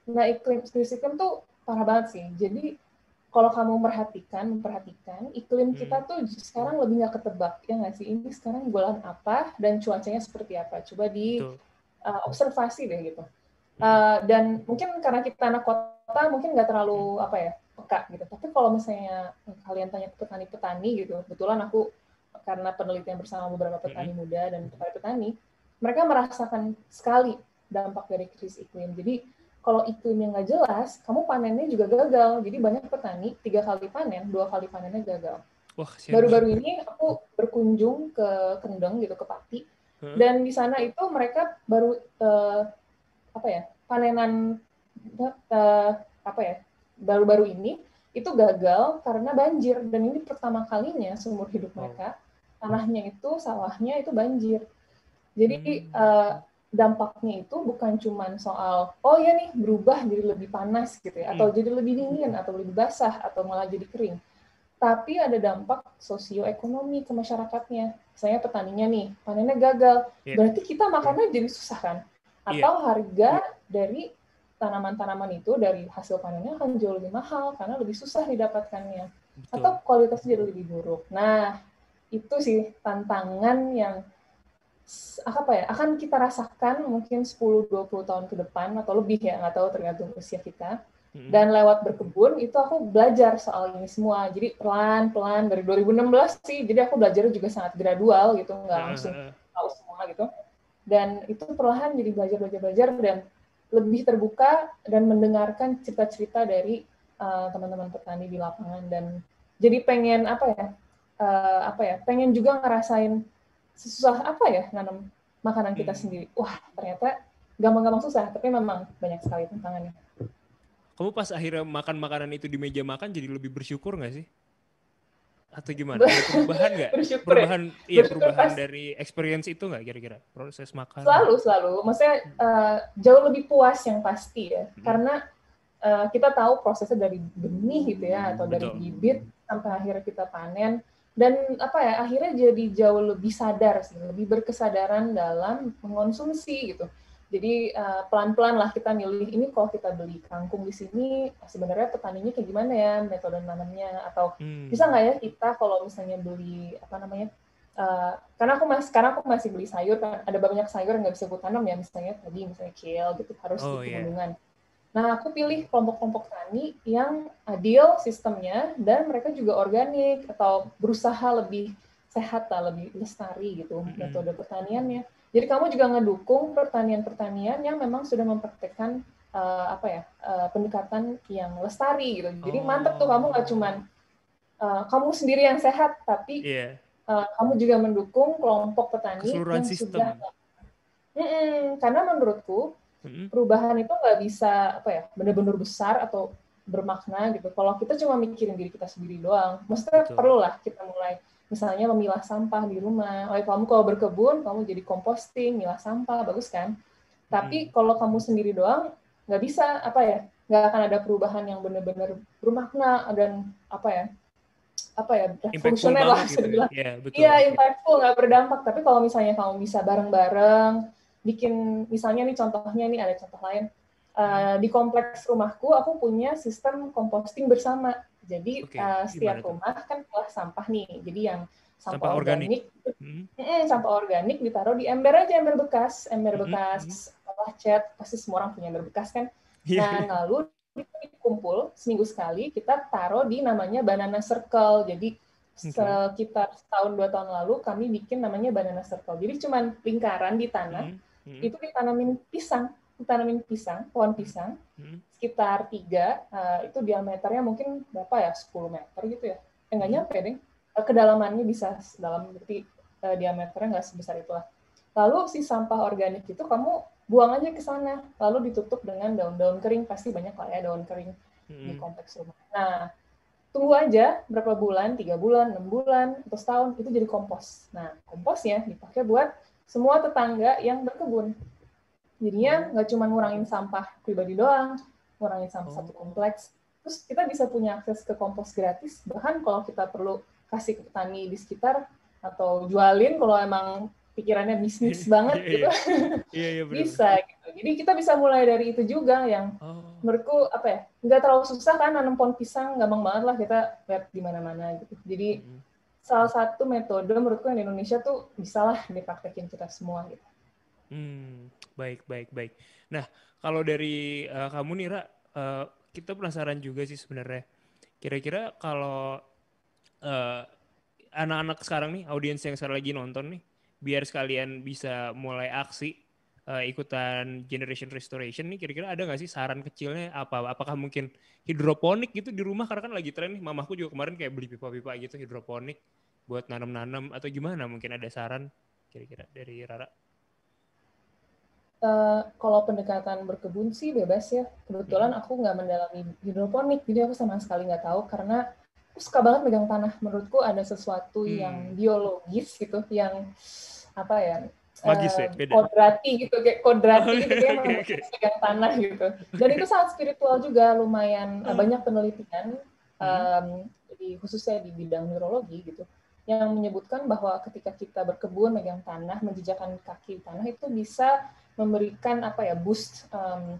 Nah iklim krisis iklim tuh parah banget sih. Jadi kalau kamu memperhatikan, memperhatikan iklim kita hmm. tuh sekarang lebih nggak ketebak ya nggak sih? Ini sekarang bulan apa dan cuacanya seperti apa? Coba di uh, observasi deh gitu. Uh, dan mungkin karena kita anak kota kota mungkin nggak terlalu apa ya peka gitu. Tapi kalau misalnya kalian tanya ke petani-petani gitu, kebetulan aku karena penelitian bersama beberapa petani mm-hmm. muda dan petani-petani, mereka merasakan sekali dampak dari krisis iklim. Jadi kalau iklimnya nggak jelas, kamu panennya juga gagal. Jadi banyak petani tiga kali panen, dua kali panennya gagal. Baru-baru ini aku berkunjung ke Kendeng gitu ke Pati, hmm. dan di sana itu mereka baru uh, apa ya panenan Eh, apa ya baru-baru ini itu gagal karena banjir dan ini pertama kalinya seumur hidup oh. mereka tanahnya itu sawahnya itu banjir jadi hmm. eh, dampaknya itu bukan cuma soal oh ya nih berubah jadi lebih panas gitu ya hmm. atau jadi lebih dingin atau lebih basah atau malah jadi kering tapi ada dampak sosioekonomi ke masyarakatnya misalnya petaninya nih panennya gagal iya. berarti kita makannya hmm. jadi susah kan iya. atau harga iya. dari tanaman-tanaman itu dari hasil panennya akan jauh lebih mahal karena lebih susah didapatkannya Betul. atau kualitasnya jadi lebih buruk. Nah, itu sih tantangan yang apa ya akan kita rasakan mungkin 10-20 tahun ke depan atau lebih ya nggak tahu tergantung usia kita dan lewat berkebun itu aku belajar soal ini semua jadi pelan-pelan dari 2016 sih jadi aku belajar juga sangat gradual gitu nggak ah, langsung ah, ah. tahu semua gitu dan itu perlahan jadi belajar belajar belajar dan lebih terbuka dan mendengarkan cerita-cerita dari eh, teman-teman uh, petani di lapangan dan jadi pengen apa ya uh, apa ya pengen juga ngerasain susah apa ya nanam makanan kita hmm. sendiri wah ternyata gampang-gampang susah tapi memang banyak sekali tantangannya kamu pas akhirnya makan makanan itu di meja makan jadi lebih bersyukur nggak sih atau gimana? Ada perubahan nggak? Ya. perubahan, ya. iya perubahan dari experience itu nggak kira-kira proses makan? Selalu selalu, maksudnya uh, jauh lebih puas yang pasti ya, hmm. karena uh, kita tahu prosesnya dari benih gitu ya, hmm, atau betul. dari bibit sampai akhirnya kita panen dan apa ya akhirnya jadi jauh lebih sadar sih, lebih berkesadaran dalam mengonsumsi gitu. Jadi eh, pelan-pelan uh, lah kita milih ini kalau kita beli kangkung di sini sebenarnya petaninya kayak gimana ya metode nanamnya atau hmm. bisa nggak ya kita kalau misalnya beli apa namanya uh, karena aku masih karena aku masih beli sayur kan ada banyak sayur yang nggak bisa aku tanam ya misalnya tadi misalnya kale gitu harus oh, di iya. pegunungan. Yeah. Nah, aku pilih kelompok-kelompok tani yang adil sistemnya dan mereka juga organik atau berusaha lebih sehat lah, lebih lestari gitu -hmm. metode pertaniannya. Jadi kamu juga ngedukung pertanian-pertanian yang memang sudah mempraktekkan uh, eh, apa ya uh, pendekatan yang lestari gitu. Jadi oh. mantep tuh kamu nggak cuman uh, kamu sendiri yang sehat, tapi yeah. Iya. uh, kamu juga mendukung kelompok petani Keseluruhan yang sistem. sudah. Mm -mm, karena menurutku hmm. perubahan itu nggak bisa apa ya benar-benar besar atau bermakna gitu. Kalau kita cuma mikirin diri kita sendiri doang, mestinya lah kita mulai misalnya memilah sampah di rumah. Oleh kamu kalau berkebun, kamu jadi komposting, milah sampah, bagus kan? Tapi hmm. kalau kamu sendiri doang, nggak bisa apa ya? Nggak akan ada perubahan yang benar-benar bermakna dan apa ya? apa ya fungsional lah gitu. Ya. Iya, iya impactful nggak berdampak. Tapi kalau misalnya kamu bisa bareng-bareng bikin misalnya nih contohnya nih ada contoh lain uh, di kompleks rumahku aku punya sistem komposting bersama. Jadi okay. uh, eh, setiap Gimana rumah itu? kan buah sampah nih. Jadi yang sampah, sampah organik, organik hmm. sampah organik ditaruh di ember aja ember bekas, ember hmm, bekas alat hmm. cat pasti semua orang punya ember bekas kan. Iya, nah lalu iya. dikumpul seminggu sekali kita taruh di namanya banana circle. Jadi hmm, sekitar tahun dua tahun lalu kami bikin namanya banana circle. Jadi cuman lingkaran di tanah hmm. Hmm. itu ditanamin pisang, ditanamin pisang, pohon pisang. Hmm sekitar tiga uh, itu diameternya mungkin berapa ya 10 meter gitu ya eh, nggak hmm. nyampe deh uh, kedalamannya bisa dalam berarti uh, diameternya nggak sebesar itulah lalu si sampah organik itu kamu buang aja ke sana lalu ditutup dengan daun-daun kering pasti banyak lah ya daun kering hmm. di kompleks rumah nah tunggu aja berapa bulan tiga bulan enam bulan atau setahun itu jadi kompos nah komposnya dipakai buat semua tetangga yang berkebun jadinya hmm. nggak cuma ngurangin sampah pribadi doang ngurangin sampah oh. satu kompleks terus kita bisa punya akses ke kompos gratis bahkan kalau kita perlu kasih ke petani di sekitar atau jualin kalau emang pikirannya bisnis banget yeah, gitu yeah, iya. iya, iya, yeah, bisa gitu jadi kita bisa mulai dari itu juga yang oh. menurutku apa ya nggak terlalu susah kan nanam pohon pisang gampang banget lah kita lihat di mana-mana gitu jadi mm -hmm. salah satu metode menurutku yang di Indonesia tuh bisalah dipraktekin kita semua gitu Hmm, baik, baik, baik. Nah, kalau dari uh, kamu nira, uh, eh, kita penasaran juga sih sebenarnya. Kira-kira kalau uh, anak-anak sekarang nih, audiens yang sekarang lagi nonton nih, biar sekalian bisa mulai aksi uh, ikutan generation restoration nih, kira-kira ada nggak sih saran kecilnya apa? Apakah mungkin hidroponik gitu di rumah? Karena kan lagi tren nih, Mamaku juga kemarin kayak beli pipa-pipa gitu hidroponik buat nanam-nanam atau gimana? Mungkin ada saran kira-kira dari Rara? Eh, kalau pendekatan berkebun sih bebas ya. Kebetulan hmm. aku nggak mendalami hidroponik, jadi aku sama sekali nggak tahu karena aku suka banget megang tanah. Menurutku ada sesuatu hmm. yang biologis gitu, yang apa ya? Magis uh, ya, eh, beda. Kodrati gitu, kayak kodrati oh, gitu, kayak okay, okay. tanah gitu. Dan itu sangat spiritual juga, lumayan uh. banyak penelitian, um, hmm. di, khususnya di bidang neurologi gitu yang menyebutkan bahwa ketika kita berkebun megang tanah menjejakkan kaki tanah itu bisa memberikan apa ya boost um,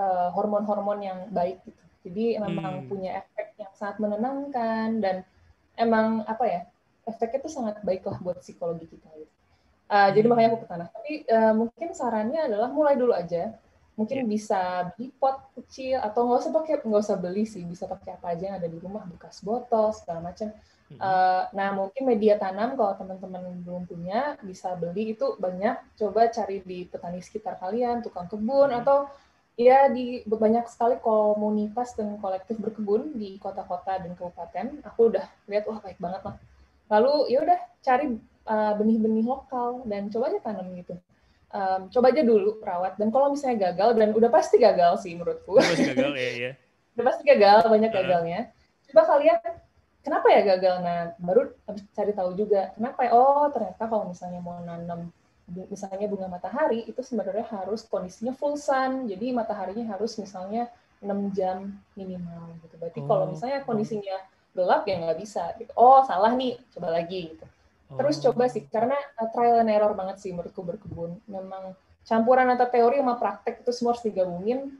uh, hormon-hormon yang baik gitu. Jadi memang hmm. punya efek yang sangat menenangkan dan emang apa ya efeknya itu sangat baik lah buat psikologi kita gitu. Uh, hmm. Jadi makanya aku ke tanah. Tapi uh, mungkin sarannya adalah mulai dulu aja. Mungkin yeah. bisa beli pot kecil atau nggak usah pakai nggak usah beli sih. Bisa pakai apa aja yang ada di rumah bekas botol segala macam uh, nah mungkin media tanam kalau teman-teman belum punya bisa beli itu banyak. Coba cari di petani sekitar kalian, tukang kebun -hmm. atau ya di banyak sekali komunitas dan kolektif berkebun di kota-kota dan kabupaten. Aku udah lihat wah baik banget lah. Lalu ya udah cari eh, benih-benih uh, lokal dan coba aja tanam gitu um, coba aja dulu rawat dan kalau misalnya gagal dan udah pasti gagal sih menurutku udah pasti gagal ya, ya. udah pasti gagal banyak gagalnya coba kalian kenapa ya gagal nah baru cari tahu juga kenapa ya oh ternyata kalau misalnya mau nanam misalnya bunga matahari itu sebenarnya harus kondisinya full sun jadi mataharinya harus misalnya 6 jam minimal gitu berarti oh. kalau misalnya oh. kondisinya gelap ya nggak bisa gitu. oh salah nih coba lagi gitu oh. terus coba sih karena eh, trial and error banget sih menurutku berkebun memang campuran antara teori sama praktek itu semua harus digabungin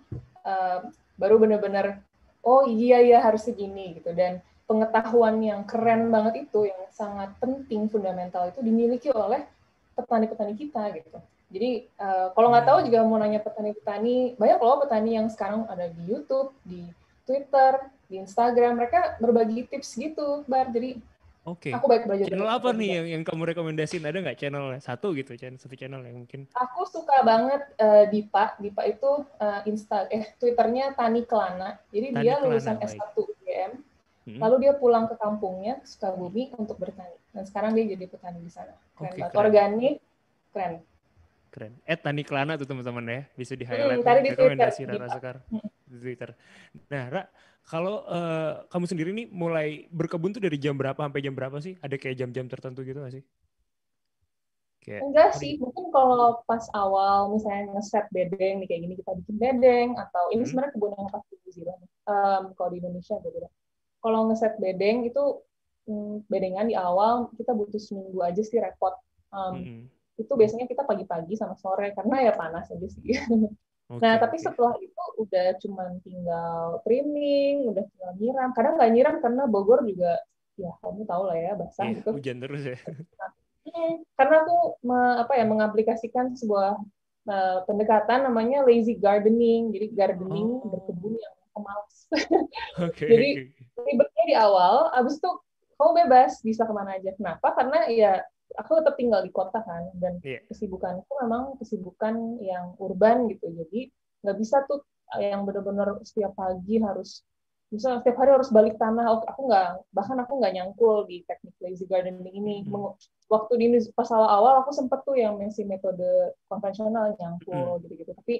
uh, baru benar-benar oh iya ya harus segini gitu dan pengetahuan yang keren banget itu yang sangat penting fundamental itu dimiliki oleh petani-petani kita gitu. Jadi uh, kalau nggak hmm. tahu juga mau nanya petani-petani banyak loh petani yang sekarang ada di YouTube, di Twitter, di Instagram mereka berbagi tips gitu, Bar. Jadi Oke. Okay. Aku baik belajar. Channel apa nih yang yang kamu rekomendasiin? Ada nggak channel satu gitu, channel satu channel yang mungkin? Aku suka banget uh, Dipa. Dipa itu uh, Insta eh Twitternya Tani Kelana. Jadi Tani dia lulusan S1 UGM. Hmm. Lalu dia pulang ke kampungnya ke Sukabumi untuk bertani. Dan sekarang dia jadi petani di sana. Keren okay, banget. Keren. Organik, keren. Keren. Eh tani Kelana tuh teman-teman ya, bisa di hmm, highlight hmm, tadi di rekomendasi Twitter. Rara Sekar hmm. di Twitter. Nah, Ra, kalau uh, kamu sendiri nih mulai berkebun tuh dari jam berapa sampai jam berapa sih? Ada kayak jam-jam tertentu gitu gak sih? Kayak Enggak hari... sih, mungkin kalau pas awal misalnya ngeset bedeng nih kayak gini kita bikin bedeng atau ini sebenarnya kebun yang pas di New Zealand. Um, kalau di Indonesia beda. -beda kalau ngeset bedeng itu mm, bedengan di awal kita butuh seminggu aja sih repot. Um, mm -hmm. Itu biasanya kita pagi-pagi sama sore karena ya panas aja sih. Okay, nah, tapi setelah itu udah cuma tinggal trimming, udah tinggal nyiram. Kadang nggak nyiram karena Bogor juga, ya kamu tahu lah ya, basah yeah, gitu. Hujan terus ya. Mm, karena aku me, apa ya mengaplikasikan sebuah uh, pendekatan namanya lazy gardening. Jadi gardening oh. berkebun yang pemalas. okay. Jadi ribetnya di awal abis itu kamu oh, bebas bisa kemana aja kenapa karena ya aku tetap tinggal di kota kan dan yeah. kesibukanku memang kesibukan yang urban gitu jadi nggak bisa tuh eh, yang benar-benar setiap pagi harus misalnya setiap hari harus balik tanah aku nggak bahkan aku nggak nyangkul di teknik lazy gardening ini hmm. waktu di pas awal-awal aku sempet tuh yang masih metode konvensional nyangkul gitu gitu-gitu tapi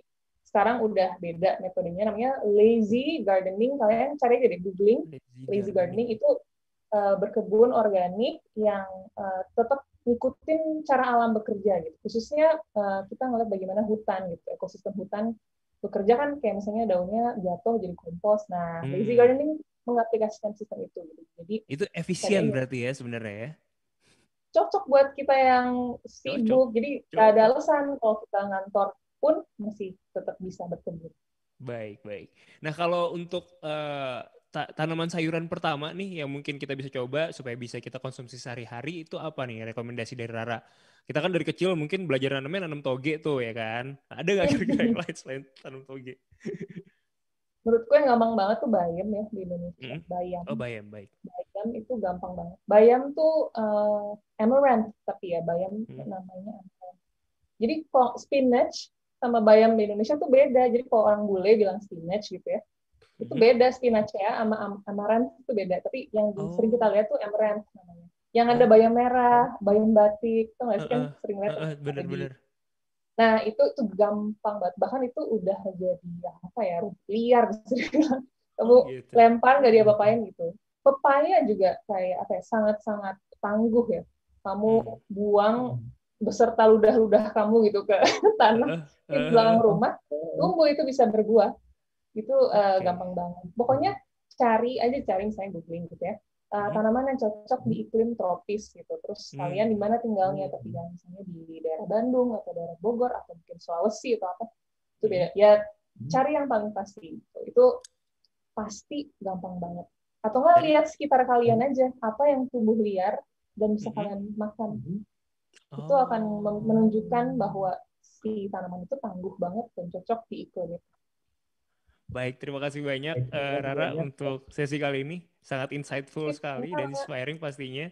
sekarang udah beda metodenya namanya lazy gardening kalian cari aja deh googling lazy, gardening. itu uh, berkebun organik yang uh, tetap ngikutin cara alam bekerja gitu khususnya uh, kita ngeliat bagaimana hutan gitu ekosistem hutan bekerja kan kayak misalnya daunnya jatuh jadi kompos nah hmm. lazy gardening mengaplikasikan sistem itu gitu jadi itu efisien berarti ya sebenarnya ya cocok buat kita yang sibuk. Jadi cocok. gak ada alasan kalau kita ngantor pun masih tetap bisa bertumbuh. Baik, baik. Nah, kalau untuk uh, ta tanaman sayuran pertama nih yang mungkin kita bisa coba supaya bisa kita konsumsi sehari-hari itu apa nih rekomendasi dari Rara? Kita kan dari kecil mungkin belajar nanamnya nanam toge tuh ya kan. Ada nggak kira-kira yang lain selain tanam toge? Menurutku yang gampang banget tuh bayam ya di Indonesia. Mm -hmm. Bayam. Oh bayam, baik. Bayam itu gampang banget. Bayam tuh uh, amaranth tapi ya bayam mm -hmm. namanya amaranth. Jadi spinach sama bayam di Indonesia tuh beda. Jadi kalau orang bule bilang spinach gitu ya, itu mm-hmm. beda spinach ya, sama am amaranth itu beda. Tapi yang oh. sering kita oh. lihat tuh amaranth namanya. Yang ada bayam merah, bayam batik, itu nggak sih kan sering lihat. Uh, uh, Nah itu tuh gampang banget. Bahkan itu udah jadi apa ya liar besar. Kamu oh, gitu. lempar nggak dia bapain mm-hmm. gitu. Pepaya juga kayak apa ya sangat-sangat tangguh ya. Kamu mm-hmm. buang beserta ludah-ludah kamu gitu ke tanah uh, uh, di belakang rumah, tunggu itu bisa berbuah. Itu uh, eh, okay. gampang banget. Pokoknya cari aja cari misalnya googling gitu ya. Uh, tanaman yang cocok di iklim tropis gitu. Terus hmm. kalian di mana tinggalnya? Hmm. Tapi misalnya di daerah Bandung atau daerah Bogor atau mungkin Sulawesi atau apa? Itu hmm. beda. Ya cari yang paling pasti. Gitu. Itu pasti gampang banget. Atau nggak lihat sekitar kalian aja apa yang tumbuh liar dan bisa kalian makan oh. itu akan menunjukkan bahwa si tanaman itu tangguh banget dan cocok di iklim gitu. Baik, terima kasih banyak, Baik, uh, Rara banyak. untuk sesi kali ini. Sangat insightful sekali dan inspiring pastinya.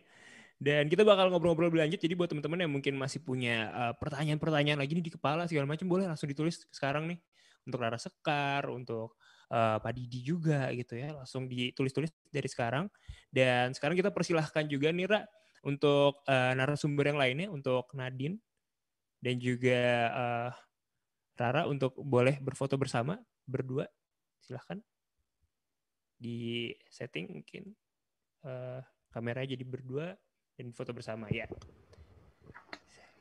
Dan kita bakal ngobrol-ngobrol lanjut. Jadi buat teman-teman yang mungkin masih punya eh, pertanyaan-pertanyaan uh, lagi nih di kepala segala macam, boleh langsung ditulis sekarang nih untuk Rara Sekar, untuk uh, Pak Didi juga gitu ya. Langsung ditulis-tulis dari sekarang. Dan sekarang kita persilahkan juga nih, Ra, untuk uh, narasumber yang lainnya untuk Nadine dan juga uh, Rara untuk boleh berfoto bersama berdua silahkan di setting mungkin uh, kamera jadi berdua dan foto bersama ya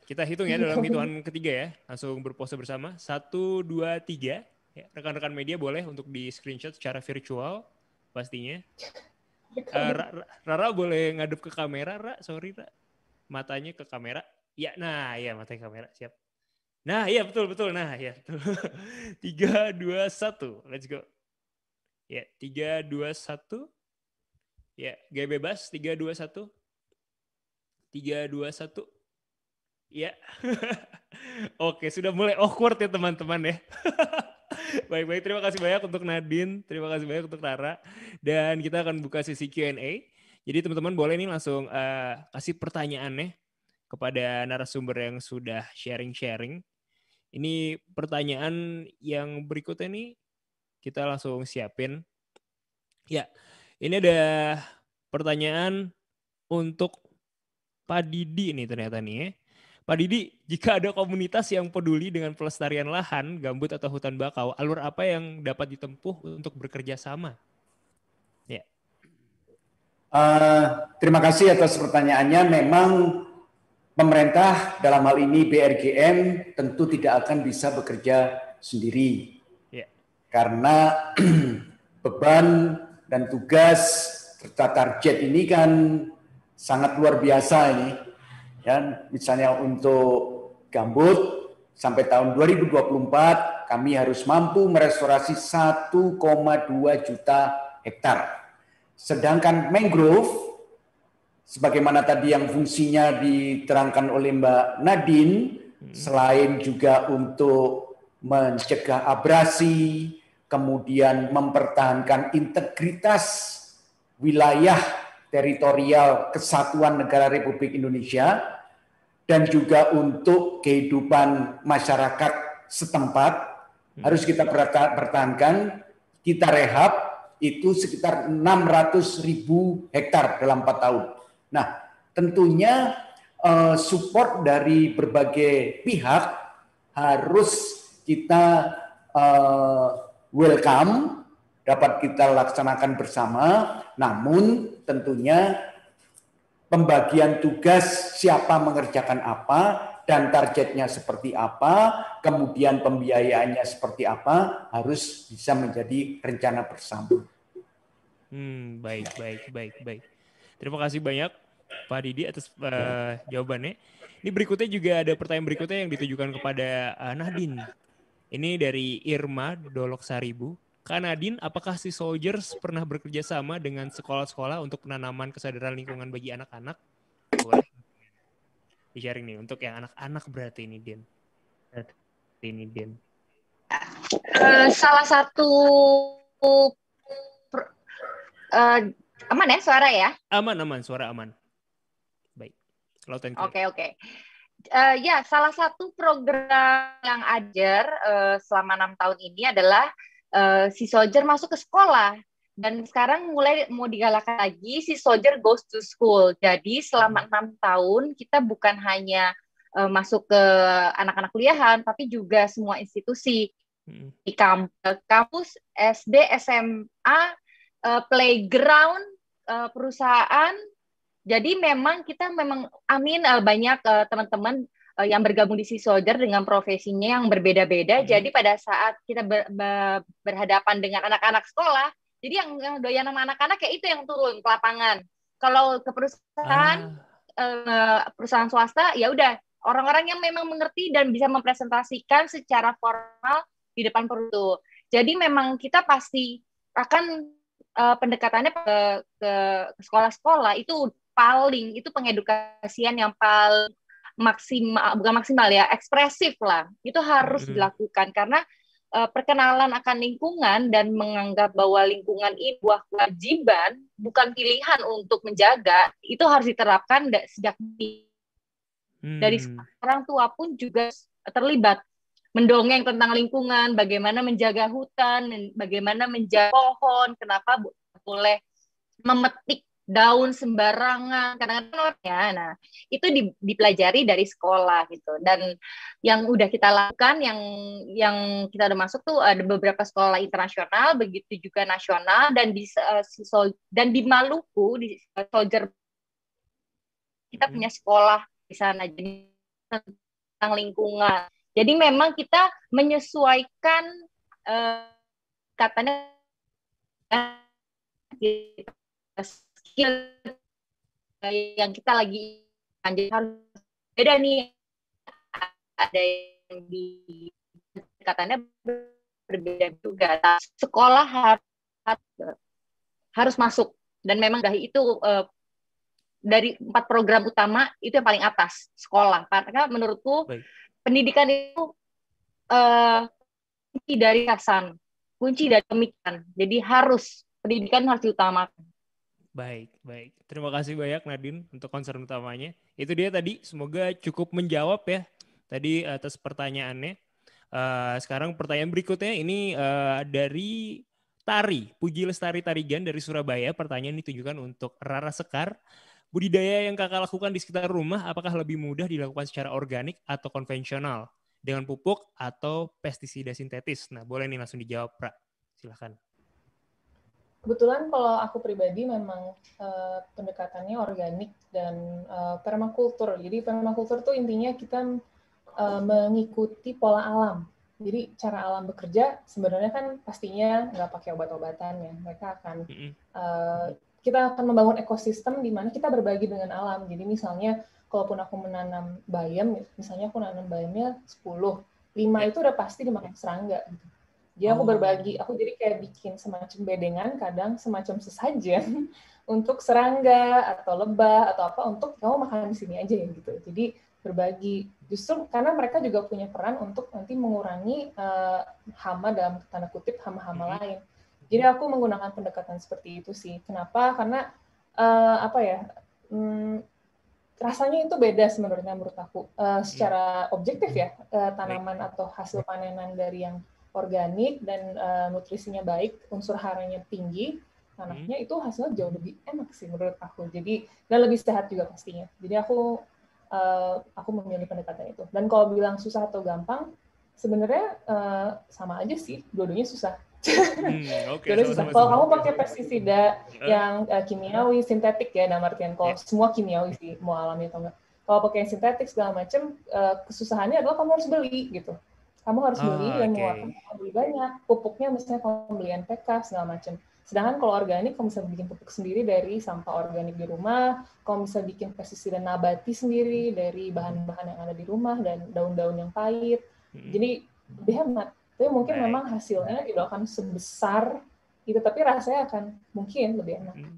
kita hitung ya dalam hitungan ketiga ya langsung berpose bersama satu dua tiga ya, rekan-rekan ya, media boleh untuk di screenshot secara virtual pastinya Uh, Ra Rara boleh ngadep ke kamera, Ra. Sorry, Ra. Matanya ke kamera. Ya, nah, ya matanya ke kamera. Siap. Nah, iya betul betul. Nah, ya betul. tiga dua satu, let's go. Ya tiga dua satu. Ya gaya bebas tiga dua satu. Tiga dua satu. Ya. Oke sudah mulai awkward ya teman-teman ya. Baik-baik, terima kasih banyak untuk Nadine, terima kasih banyak untuk Rara. Dan kita akan buka sesi Q&A. Jadi teman-teman boleh nih langsung uh, kasih pertanyaannya kepada narasumber yang sudah sharing-sharing. Ini pertanyaan yang berikutnya nih kita langsung siapin. Ya, ini ada pertanyaan untuk Pak Didi nih ternyata nih ya. Pak Didi, jika ada komunitas yang peduli dengan pelestarian lahan, gambut atau hutan bakau, alur apa yang dapat ditempuh untuk bekerja sama? Ya. Uh, terima kasih atas pertanyaannya. Memang pemerintah dalam hal ini BRGM tentu tidak akan bisa bekerja sendiri. Yeah. Karena beban dan tugas serta target ini kan sangat luar biasa ini Ya, misalnya untuk gambut sampai tahun 2024 kami harus mampu merestorasi 1,2 juta hektar. Sedangkan mangrove sebagaimana tadi yang fungsinya diterangkan oleh Mbak Nadine hmm. selain juga untuk mencegah abrasi, kemudian mempertahankan integritas wilayah teritorial kesatuan negara Republik Indonesia dan juga untuk kehidupan masyarakat setempat hmm. harus kita pertahankan. Kita rehab itu sekitar 600 ribu hektar dalam 4 tahun. Nah, tentunya eh, support dari berbagai pihak harus kita eh, welcome dapat kita laksanakan bersama, namun tentunya pembagian tugas siapa mengerjakan apa dan targetnya seperti apa, kemudian pembiayaannya seperti apa harus bisa menjadi rencana bersama. Hmm, baik, baik, baik, baik. Terima kasih banyak Pak Didi atas uh, jawabannya. Ini berikutnya juga ada pertanyaan berikutnya yang ditujukan kepada uh, Ini dari Irma Dolok Saribu. Kak Nadine, apakah si Soldiers pernah bekerja sama dengan sekolah-sekolah untuk penanaman kesadaran lingkungan bagi anak-anak? di-sharing nih untuk yang anak-anak berarti ini, Din. Berarti ini, Din. Uh, salah satu uh, aman ya suara ya? Aman, aman. Suara aman. Baik. Oke, oke. Okay, okay uh, eh, ya salah satu program yang ajar uh, selama enam tahun ini adalah Eh, si soldier masuk ke sekolah dan sekarang mulai mau digalakkan lagi si soldier goes to school jadi selama hmm. enam tahun kita bukan hanya uh, masuk ke anak-anak kuliahan tapi juga semua institusi hmm. di eh, kampus SD SMA uh, playground uh, perusahaan jadi memang kita memang amin uh, banyak teman-teman uh, yang bergabung di Soldier dengan profesinya yang berbeda-beda. Hmm. Jadi pada saat kita ber, ber, berhadapan dengan anak-anak sekolah, jadi yang, doyan sama anak-anak kayak itu yang turun ke lapangan. Kalau ke perusahaan ah. uh, perusahaan swasta ya udah orang-orang yang memang mengerti dan bisa mempresentasikan secara formal di depan perut. Jadi memang kita pasti akan uh, pendekatannya ke ke sekolah-sekolah itu paling itu pengedukasian yang paling maksimal bukan maksimal ya ekspresif lah itu harus hmm. dilakukan karena uh, perkenalan akan lingkungan dan menganggap bahwa lingkungan ini buah kewajiban bukan pilihan untuk menjaga itu harus diterapkan sejak hmm. dari orang tua pun juga terlibat mendongeng tentang lingkungan bagaimana menjaga hutan bagaimana menjaga pohon kenapa boleh memetik daun sembarangan kadang-kadang ya nah itu dipelajari dari sekolah gitu dan yang udah kita lakukan yang yang kita udah masuk tuh ada beberapa sekolah internasional begitu juga nasional dan di uh, dan di Maluku di uh, Soldier kita punya hmm. sekolah di sana jadi tentang lingkungan jadi memang kita menyesuaikan uh, katanya kita skill yang kita lagi lanjutkan harus beda nih ada yang di katanya berbeda juga nah, sekolah harus harus masuk dan memang dari itu eh, dari empat program utama itu yang paling atas sekolah karena menurutku Baik. pendidikan itu uh, kunci dari kasan kunci dari pemikiran jadi harus pendidikan harus diutamakan Baik, baik. Terima kasih banyak Nadine untuk concern utamanya. Itu dia tadi, semoga cukup menjawab ya tadi atas pertanyaannya. Uh, sekarang pertanyaan berikutnya ini uh, dari Tari, Puji Lestari Tarigan dari Surabaya. Pertanyaan ditujukan untuk Rara Sekar. Budidaya yang kakak lakukan di sekitar rumah apakah lebih mudah dilakukan secara organik atau konvensional? Dengan pupuk atau pestisida sintetis? Nah, boleh nih langsung dijawab, Pra. Silahkan kebetulan kalau aku pribadi memang uh, pendekatannya organik dan uh, permakultur. Jadi permakultur tuh intinya kita uh, mengikuti pola alam. Jadi cara alam bekerja sebenarnya kan pastinya nggak pakai obat-obatan ya. Mereka akan uh, kita akan membangun ekosistem di mana kita berbagi dengan alam. Jadi misalnya kalaupun aku menanam bayam, misalnya aku nanam bayamnya 10, 5 ya. itu udah pasti dimakan serangga gitu. Jadi aku oh. berbagi, aku jadi kayak bikin semacam bedengan, kadang semacam sesajen untuk serangga atau lebah atau apa untuk kamu makan di sini aja ya gitu. Jadi berbagi justru karena mereka juga punya peran untuk nanti mengurangi uh, hama dalam tanda kutip hama-hama mm-hmm. lain. Jadi aku menggunakan pendekatan seperti itu sih. Kenapa? Karena uh, apa ya? Hmm, rasanya itu beda sebenarnya menurut aku uh, secara mm-hmm. objektif ya uh, tanaman atau hasil panenan dari yang organik dan uh, nutrisinya baik, unsur haranya tinggi, tanahnya hmm. itu hasilnya jauh lebih enak sih menurut aku. Jadi dan lebih sehat juga pastinya. Jadi aku uh, aku memilih pendekatan itu. Dan kalau bilang susah atau gampang, sebenarnya uh, sama aja sih. Dua-duanya susah. Hmm, okay, susah. Kalau kamu pakai pestisida uh. yang uh, kimiawi, sintetik ya, dalam artian kalau yeah. semua kimiawi sih mau alami atau enggak. Kalau pakai yang sintetik segala macam, uh, kesusahannya adalah kamu harus beli gitu kamu harus ah, beli oh, yang okay. mengeluarkan lebih banyak pupuknya misalnya pembelian PK segala macam sedangkan kalau organik kamu bisa bikin pupuk sendiri dari sampah organik di rumah kamu bisa bikin pestisida nabati sendiri dari bahan-bahan yang ada di rumah dan daun-daun yang pahit hmm. jadi lebih hemat tapi mungkin Baik. memang hasilnya tidak akan sebesar itu tapi rasanya akan mungkin lebih enak hmm.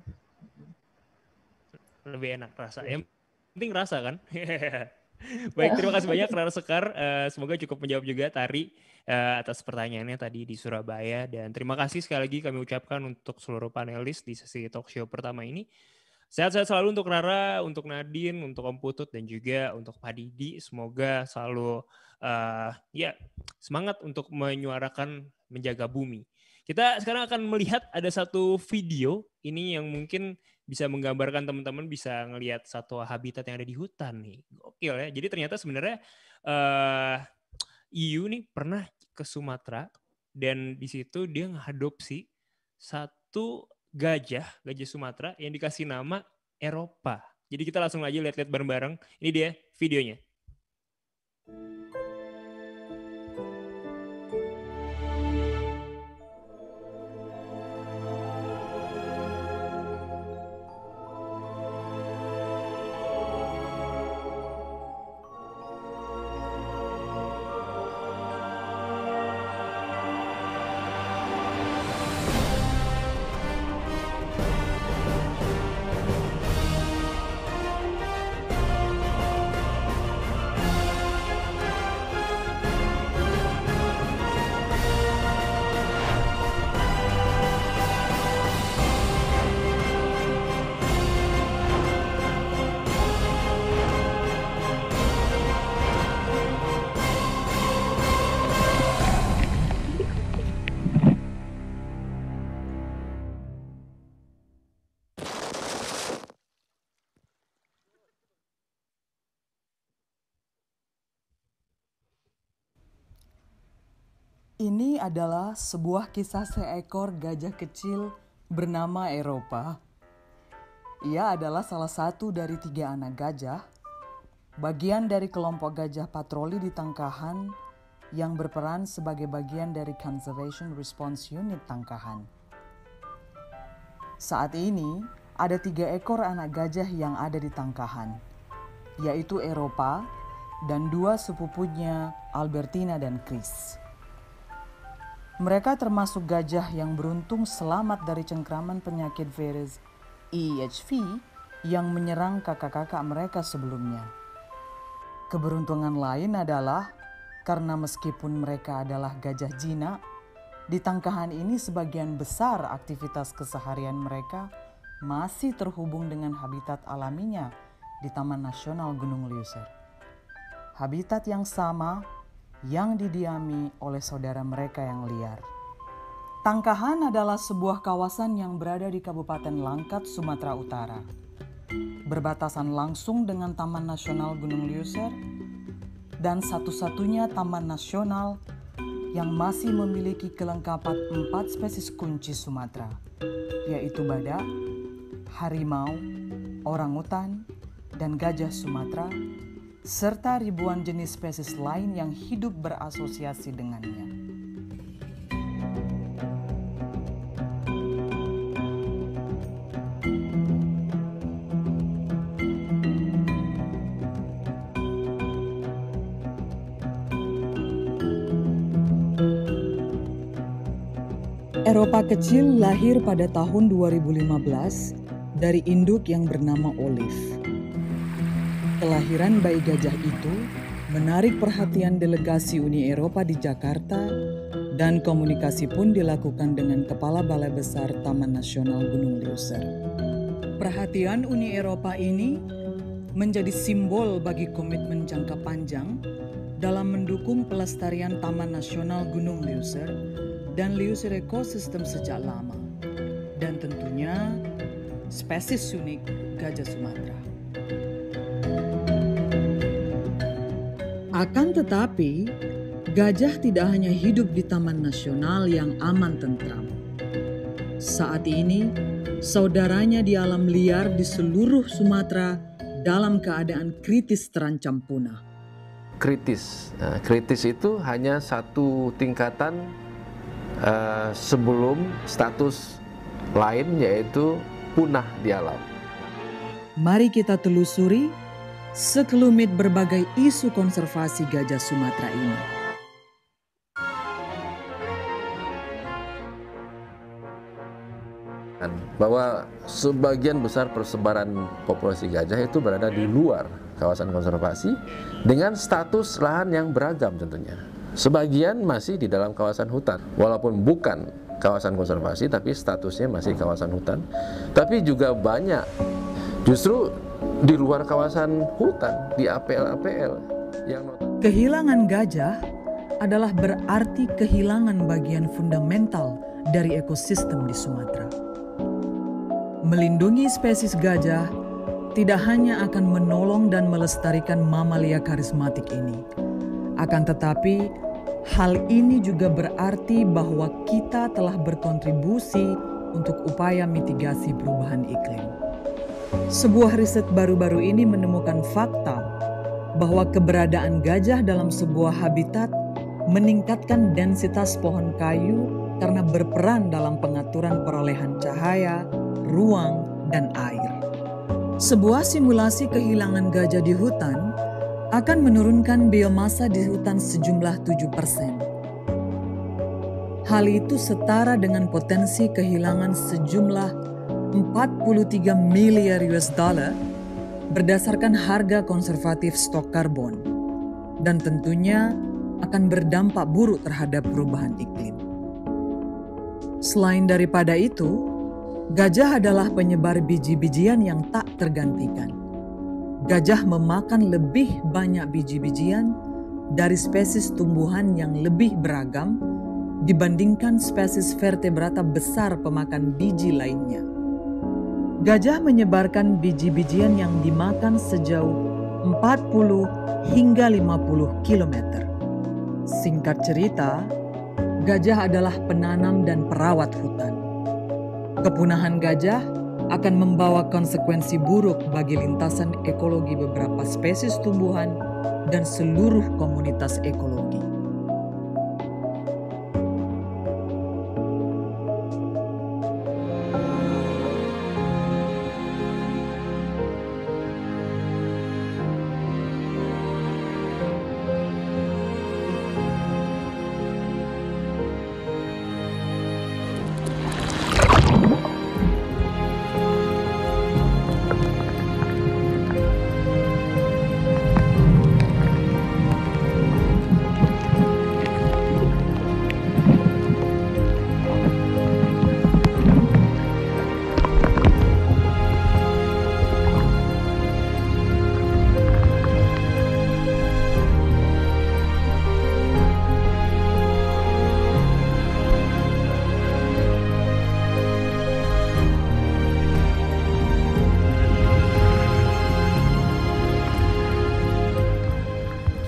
lebih enak rasa yang penting rasa kan Baik, terima kasih banyak Rara Sekar. Uh, semoga cukup menjawab juga Tari uh, atas pertanyaannya tadi di Surabaya. Dan terima kasih sekali lagi kami ucapkan untuk seluruh panelis di sesi talk show pertama ini. Sehat-sehat selalu untuk Rara, untuk Nadine, untuk Om Putut, dan juga untuk Pak Didi. Semoga selalu uh, ya semangat untuk menyuarakan menjaga bumi. Kita sekarang akan melihat ada satu video ini yang mungkin bisa menggambarkan teman-teman bisa ngelihat satwa habitat yang ada di hutan nih. Oke ya. Jadi ternyata sebenarnya uh, eh, EU nih pernah ke Sumatera dan di situ dia ngadopsi satu gajah, gajah Sumatera yang dikasih nama Eropa. Jadi kita langsung aja lihat-lihat bareng-bareng. Ini dia videonya. Thank Ini adalah sebuah kisah seekor gajah kecil bernama Eropa. Ia adalah salah satu dari tiga anak gajah, bagian dari kelompok gajah patroli di Tangkahan yang berperan sebagai bagian dari Conservation Response Unit Tangkahan. Saat ini, ada tiga ekor anak gajah yang ada di Tangkahan, yaitu Eropa dan dua sepupunya Albertina dan Chris. Mereka termasuk gajah yang beruntung selamat dari cengkraman penyakit virus EHV yang menyerang kakak-kakak mereka sebelumnya. Keberuntungan lain adalah karena meskipun mereka adalah gajah jinak, di tangkahan ini sebagian besar aktivitas keseharian mereka masih terhubung dengan habitat alaminya di Taman Nasional Gunung Liuser. Habitat yang sama yang didiami oleh saudara mereka yang liar. Tangkahan adalah sebuah kawasan yang berada di Kabupaten Langkat, Sumatera Utara. Berbatasan langsung dengan Taman Nasional Gunung Liuser dan satu-satunya Taman Nasional yang masih memiliki kelengkapan empat spesies kunci Sumatera, yaitu badak, harimau, orangutan, dan gajah Sumatera serta ribuan jenis spesies lain yang hidup berasosiasi dengannya. Eropa kecil lahir pada tahun 2015 dari induk yang bernama Olive. Kelahiran bayi gajah itu menarik perhatian delegasi Uni Eropa di Jakarta dan komunikasi pun dilakukan dengan Kepala Balai Besar Taman Nasional Gunung Leuser. Perhatian Uni Eropa ini menjadi simbol bagi komitmen jangka panjang dalam mendukung pelestarian Taman Nasional Gunung Leuser dan Leuser Ecosystem sejak lama dan tentunya spesies unik gajah Sumatera. Akan tetapi, gajah tidak hanya hidup di Taman Nasional yang aman tentram. Saat ini, saudaranya di alam liar di seluruh Sumatera dalam keadaan kritis terancam punah. Kritis, eh, kritis itu hanya satu tingkatan eh, sebelum status lain yaitu punah di alam. Mari kita telusuri sekelumit berbagai isu konservasi gajah Sumatera ini. Bahwa sebagian besar persebaran populasi gajah itu berada di luar kawasan konservasi dengan status lahan yang beragam tentunya. Sebagian masih di dalam kawasan hutan, walaupun bukan kawasan konservasi tapi statusnya masih kawasan hutan. Tapi juga banyak justru di luar kawasan hutan, di APL-APL. Yang... Kehilangan gajah adalah berarti kehilangan bagian fundamental dari ekosistem di Sumatera. Melindungi spesies gajah tidak hanya akan menolong dan melestarikan mamalia karismatik ini, akan tetapi hal ini juga berarti bahwa kita telah berkontribusi untuk upaya mitigasi perubahan iklim. Sebuah riset baru-baru ini menemukan fakta bahwa keberadaan gajah dalam sebuah habitat meningkatkan densitas pohon kayu karena berperan dalam pengaturan perolehan cahaya, ruang, dan air. Sebuah simulasi kehilangan gajah di hutan akan menurunkan biomasa di hutan sejumlah 7%. Hal itu setara dengan potensi kehilangan sejumlah 43 miliar US dollar berdasarkan harga konservatif stok karbon dan tentunya akan berdampak buruk terhadap perubahan iklim. Selain daripada itu, gajah adalah penyebar biji-bijian yang tak tergantikan. Gajah memakan lebih banyak biji-bijian dari spesies tumbuhan yang lebih beragam dibandingkan spesies vertebrata besar pemakan biji lainnya. Gajah menyebarkan biji-bijian yang dimakan sejauh 40 hingga 50 km. Singkat cerita, gajah adalah penanam dan perawat hutan. Kepunahan gajah akan membawa konsekuensi buruk bagi lintasan ekologi beberapa spesies tumbuhan dan seluruh komunitas ekologi.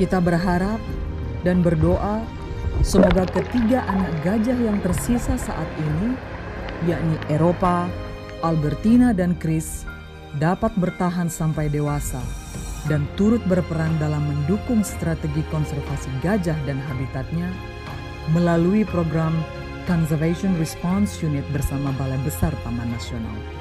Kita berharap dan berdoa semoga ketiga anak gajah yang tersisa saat ini, yakni Eropa, Albertina, dan Chris, dapat bertahan sampai dewasa dan turut berperan dalam mendukung strategi konservasi gajah dan habitatnya melalui program Conservation Response Unit bersama Balai Besar Taman Nasional.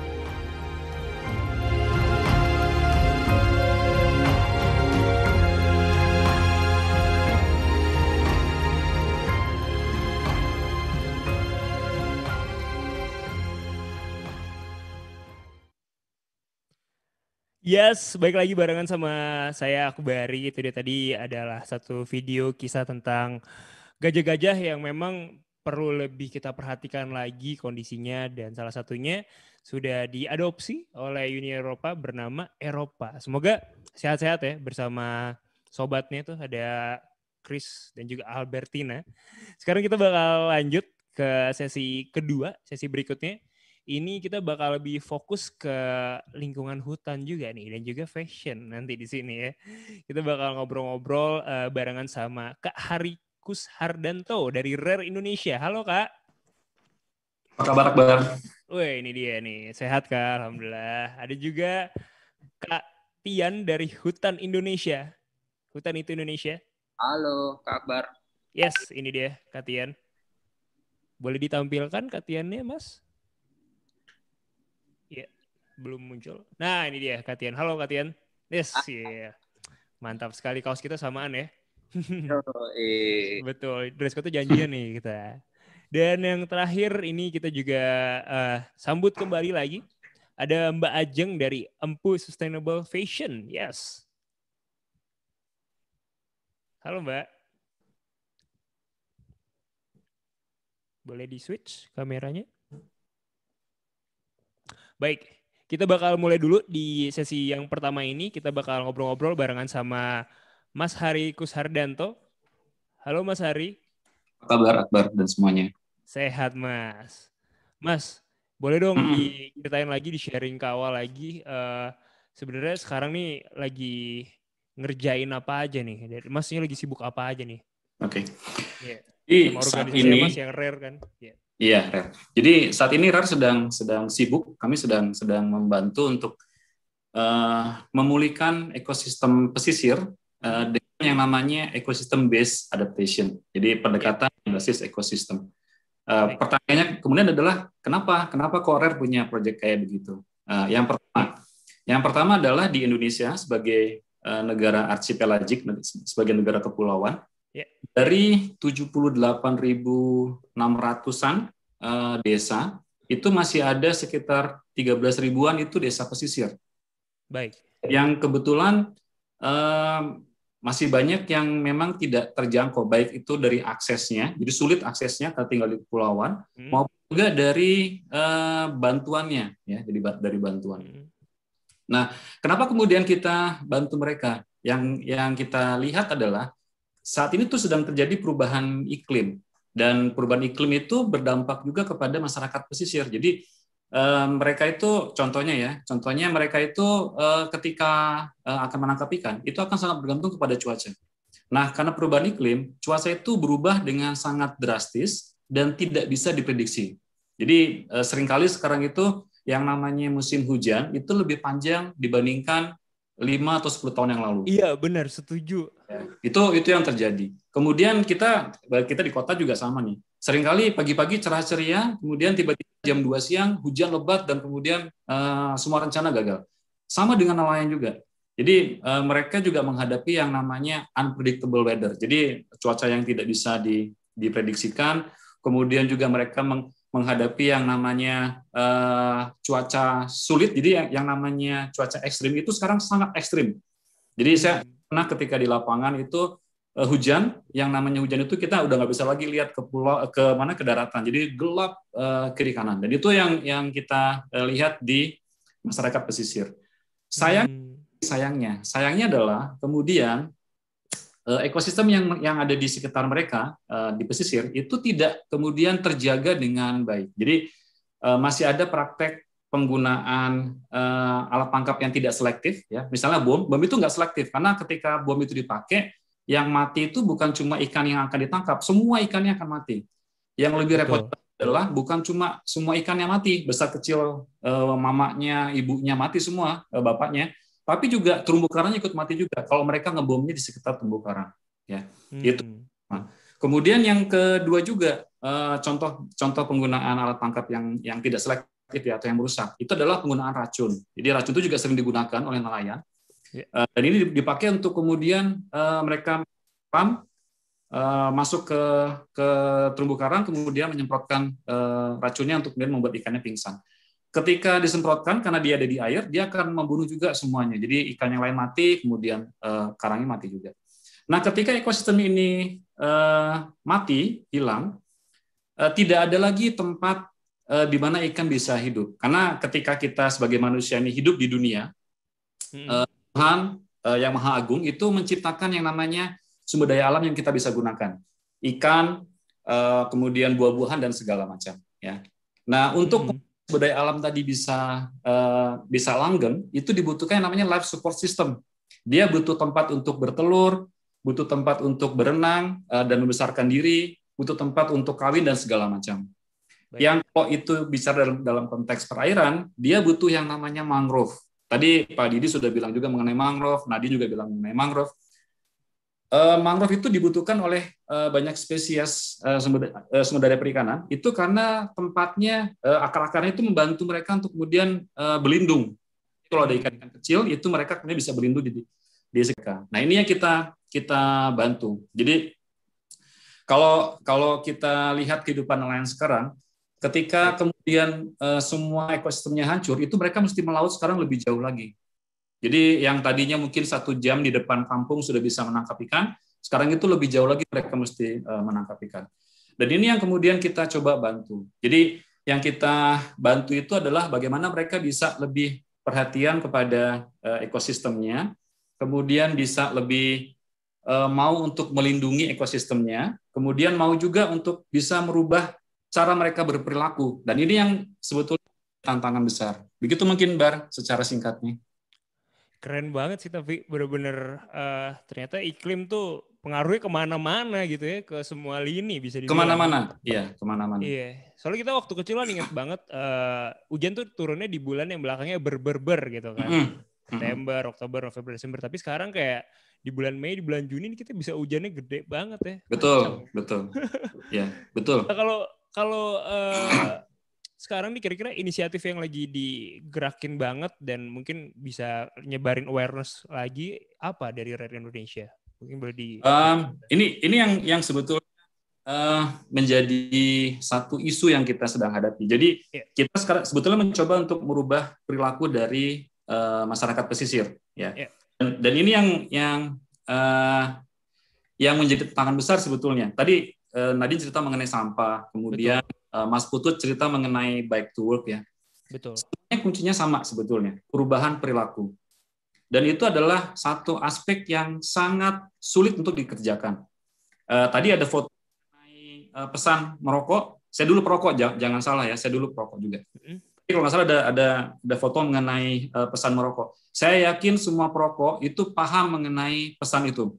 Yes, baik lagi barengan sama saya Aku bari Itu dia tadi adalah satu video kisah tentang gajah-gajah yang memang perlu lebih kita perhatikan lagi kondisinya dan salah satunya sudah diadopsi oleh Uni Eropa bernama Eropa. Semoga sehat-sehat ya bersama sobatnya tuh ada Chris dan juga Albertina. Sekarang kita bakal lanjut ke sesi kedua, sesi berikutnya ini kita bakal lebih fokus ke lingkungan hutan juga nih dan juga fashion nanti di sini ya. Kita bakal ngobrol-ngobrol uh, barengan sama Kak Harikus Hardanto dari Rare Indonesia. Halo Kak. Apa kabar Akbar? Woi ini dia nih, sehat Kak, Alhamdulillah. Ada juga Kak Tian dari Hutan Indonesia. Hutan itu Indonesia. Halo kabar? Yes, ini dia Kak Tian. Boleh ditampilkan Kak Tiannya Mas? belum muncul. Nah, ini dia Katian. Halo Katian. Yes, iya. Yeah. Mantap sekali kaos kita samaan ya. oh, eh. Betul. Dress code janjian nih kita. Dan yang terakhir ini kita juga uh, sambut kembali lagi ada Mbak Ajeng dari Empu Sustainable Fashion. Yes. Halo Mbak. Boleh di switch kameranya? Baik, kita bakal mulai dulu di sesi yang pertama ini. Kita bakal ngobrol-ngobrol barengan sama Mas Hari Kushardanto. Halo Mas Hari. Apa kabar Akbar dan semuanya? Sehat Mas. Mas, boleh dong hmm. diceritain lagi, di sharing ke awal lagi. Uh, Sebenarnya sekarang nih lagi ngerjain apa aja nih? Mas ini lagi sibuk apa aja nih? Oke. Okay. Yeah. Iya. saat ini, mas yang rare kan. Yeah. Iya, Rer. Jadi saat ini Rer sedang sedang sibuk, kami sedang sedang membantu untuk uh, memulihkan ekosistem pesisir uh, dengan yang namanya ekosistem based adaptation. Jadi pendekatan iya. basis ekosistem. Uh, pertanyaannya kemudian adalah kenapa kenapa kok Rer punya proyek kayak begitu? Uh, yang pertama, yang pertama adalah di Indonesia sebagai uh, negara archipelagic, sebagai negara kepulauan Yeah. Dari 78.600-an uh, eh, desa, itu masih ada sekitar 13 ribuan itu desa pesisir. Baik. Yang kebetulan uh, masih banyak yang memang tidak terjangkau, baik itu dari aksesnya, jadi sulit aksesnya kalau tinggal di kepulauan, hmm. maupun juga dari uh, bantuannya, ya, jadi dari bantuan. Hmm. Nah, kenapa kemudian kita bantu mereka? Yang yang kita lihat adalah saat ini tuh sedang terjadi perubahan iklim dan perubahan iklim itu berdampak juga kepada masyarakat pesisir. Jadi eh, mereka itu contohnya ya, contohnya mereka itu eh, ketika eh, akan menangkap ikan itu akan sangat bergantung kepada cuaca. Nah, karena perubahan iklim, cuaca itu berubah dengan sangat drastis dan tidak bisa diprediksi. Jadi eh, seringkali sekarang itu yang namanya musim hujan itu lebih panjang dibandingkan 5 atau 10 tahun yang lalu. Iya, benar, setuju. Ya, itu itu yang terjadi. Kemudian kita kita di kota juga sama nih. Seringkali pagi-pagi cerah ceria, kemudian tiba-tiba jam 2 siang hujan lebat dan kemudian uh, semua rencana gagal. Sama dengan nelayan juga. Jadi uh, mereka juga menghadapi yang namanya unpredictable weather. Jadi cuaca yang tidak bisa di, diprediksikan, kemudian juga mereka meng, menghadapi yang namanya uh, cuaca sulit. Jadi yang, yang namanya cuaca ekstrim itu sekarang sangat ekstrim. Jadi saya pernah ketika di lapangan itu uh, hujan, yang namanya hujan itu kita udah nggak bisa lagi lihat ke pulau ke mana ke daratan. Jadi gelap uh, kiri kanan. Dan itu yang yang kita uh, lihat di masyarakat pesisir. Sayang hmm. sayangnya, sayangnya adalah kemudian Eh, ekosistem yang yang ada di sekitar mereka eh, di pesisir itu tidak kemudian terjaga dengan baik. Jadi eh, masih ada praktek penggunaan alat tangkap yang tidak selektif ya. Misalnya bom, bom itu nggak selektif karena ketika bom itu dipakai yang mati itu bukan cuma ikan yang akan ditangkap, semua ikannya akan mati. Yang lebih repot Betul. adalah bukan cuma semua ikan yang mati, besar kecil mamanya, ibunya mati semua, bapaknya, tapi juga terumbu karangnya ikut mati juga kalau mereka ngebomnya di sekitar terumbu karang, ya. Hmm. Itu. Nah, kemudian yang kedua juga eh, contoh contoh penggunaan alat tangkap yang yang tidak selektif ya atau yang merusak itu adalah penggunaan racun. Jadi racun itu juga sering digunakan oleh nelayan. Yeah. Ya. dan ini dipakai untuk kemudian eh, mereka pam eh, masuk ke ke terumbu karang kemudian menyemprotkan racunnya untuk kemudian membuat ikannya pingsan ketika disemprotkan karena dia ada di air, dia akan membunuh juga semuanya. Jadi ikan yang lain mati, kemudian uh, karangnya mati juga. Nah, ketika ekosistem ini uh, mati, hilang, uh, tidak ada lagi tempat uh, di mana ikan bisa hidup. Karena ketika kita sebagai manusia ini hidup di dunia, hmm. uh, Tuhan uh, yang Maha Agung itu menciptakan yang namanya sumber daya alam yang kita bisa gunakan, ikan, uh, kemudian buah-buahan dan segala macam. Ya. Nah, untuk hmm budaya alam tadi bisa uh, bisa langgeng, itu dibutuhkan yang namanya life support system. Dia butuh tempat untuk bertelur, butuh tempat untuk berenang uh, dan membesarkan diri, butuh tempat untuk kawin dan segala macam. Baik. Yang kok itu bicara dalam, dalam konteks perairan, dia butuh yang namanya mangrove. Tadi Pak Didi sudah bilang juga mengenai mangrove, Nadi juga bilang mengenai mangrove. Eh, mangrove itu dibutuhkan oleh eh, banyak spesies uh, sumber, daya perikanan itu karena tempatnya uh, akar-akarnya itu membantu mereka untuk kemudian berlindung. Kalau ada ikan-ikan kecil itu mereka kemudian bisa berlindung di di sekitar. Nah, ini yang kita kita bantu. Jadi kalau kalau kita lihat kehidupan nelayan sekarang ketika ya. kemudian semua ekosistemnya hancur itu mereka mesti melaut sekarang lebih jauh lagi jadi yang tadinya mungkin satu jam di depan kampung sudah bisa menangkap ikan, sekarang itu lebih jauh lagi mereka mesti e, menangkap ikan. Dan ini yang kemudian kita coba bantu. Jadi yang kita bantu itu adalah bagaimana mereka bisa lebih perhatian kepada e, ekosistemnya, kemudian bisa lebih e, mau untuk melindungi ekosistemnya, kemudian mau juga untuk bisa merubah cara mereka berperilaku. Dan ini yang sebetulnya tantangan besar. Begitu mungkin Bar secara singkatnya keren banget sih tapi bener-bener uh, ternyata iklim tuh pengaruhnya kemana-mana gitu ya ke semua lini bisa dibilang. Kemana-mana, iya kemana-mana. Iya, soalnya kita waktu kecil kan inget banget uh, hujan tuh turunnya di bulan yang belakangnya berberber gitu kan. Mm -hmm. September, Oktober, November, Desember. Tapi sekarang kayak di bulan Mei, di bulan Juni ini kita bisa hujannya gede banget ya. Betul, Macam. betul. ya, betul. Nah, kalau kalau uh, sekarang nih kira-kira inisiatif yang lagi digerakin banget dan mungkin bisa nyebarin awareness lagi apa dari Red Indonesia? Mungkin boleh di um, ini ini yang yang sebetulnya uh, menjadi satu isu yang kita sedang hadapi. Jadi yeah. kita sekarang sebetulnya mencoba untuk merubah perilaku dari uh, masyarakat pesisir, ya. Yeah. Dan, dan ini yang yang uh, yang menjadi tantangan besar sebetulnya. Tadi uh, Nadine cerita mengenai sampah, kemudian Betul Eh, Mas Putut cerita mengenai bike to work ya. Betul. Sebenarnya kuncinya sama sebetulnya, perubahan perilaku. Dan itu adalah satu aspek yang sangat sulit untuk dikerjakan. Uh, tadi ada foto uh, pesan merokok. Saya dulu perokok, jangan salah ya. Saya dulu perokok juga. Mm-hmm. Tapi kalau nggak salah ada ada ada foto mengenai uh, pesan merokok. Saya yakin semua perokok itu paham mengenai pesan itu.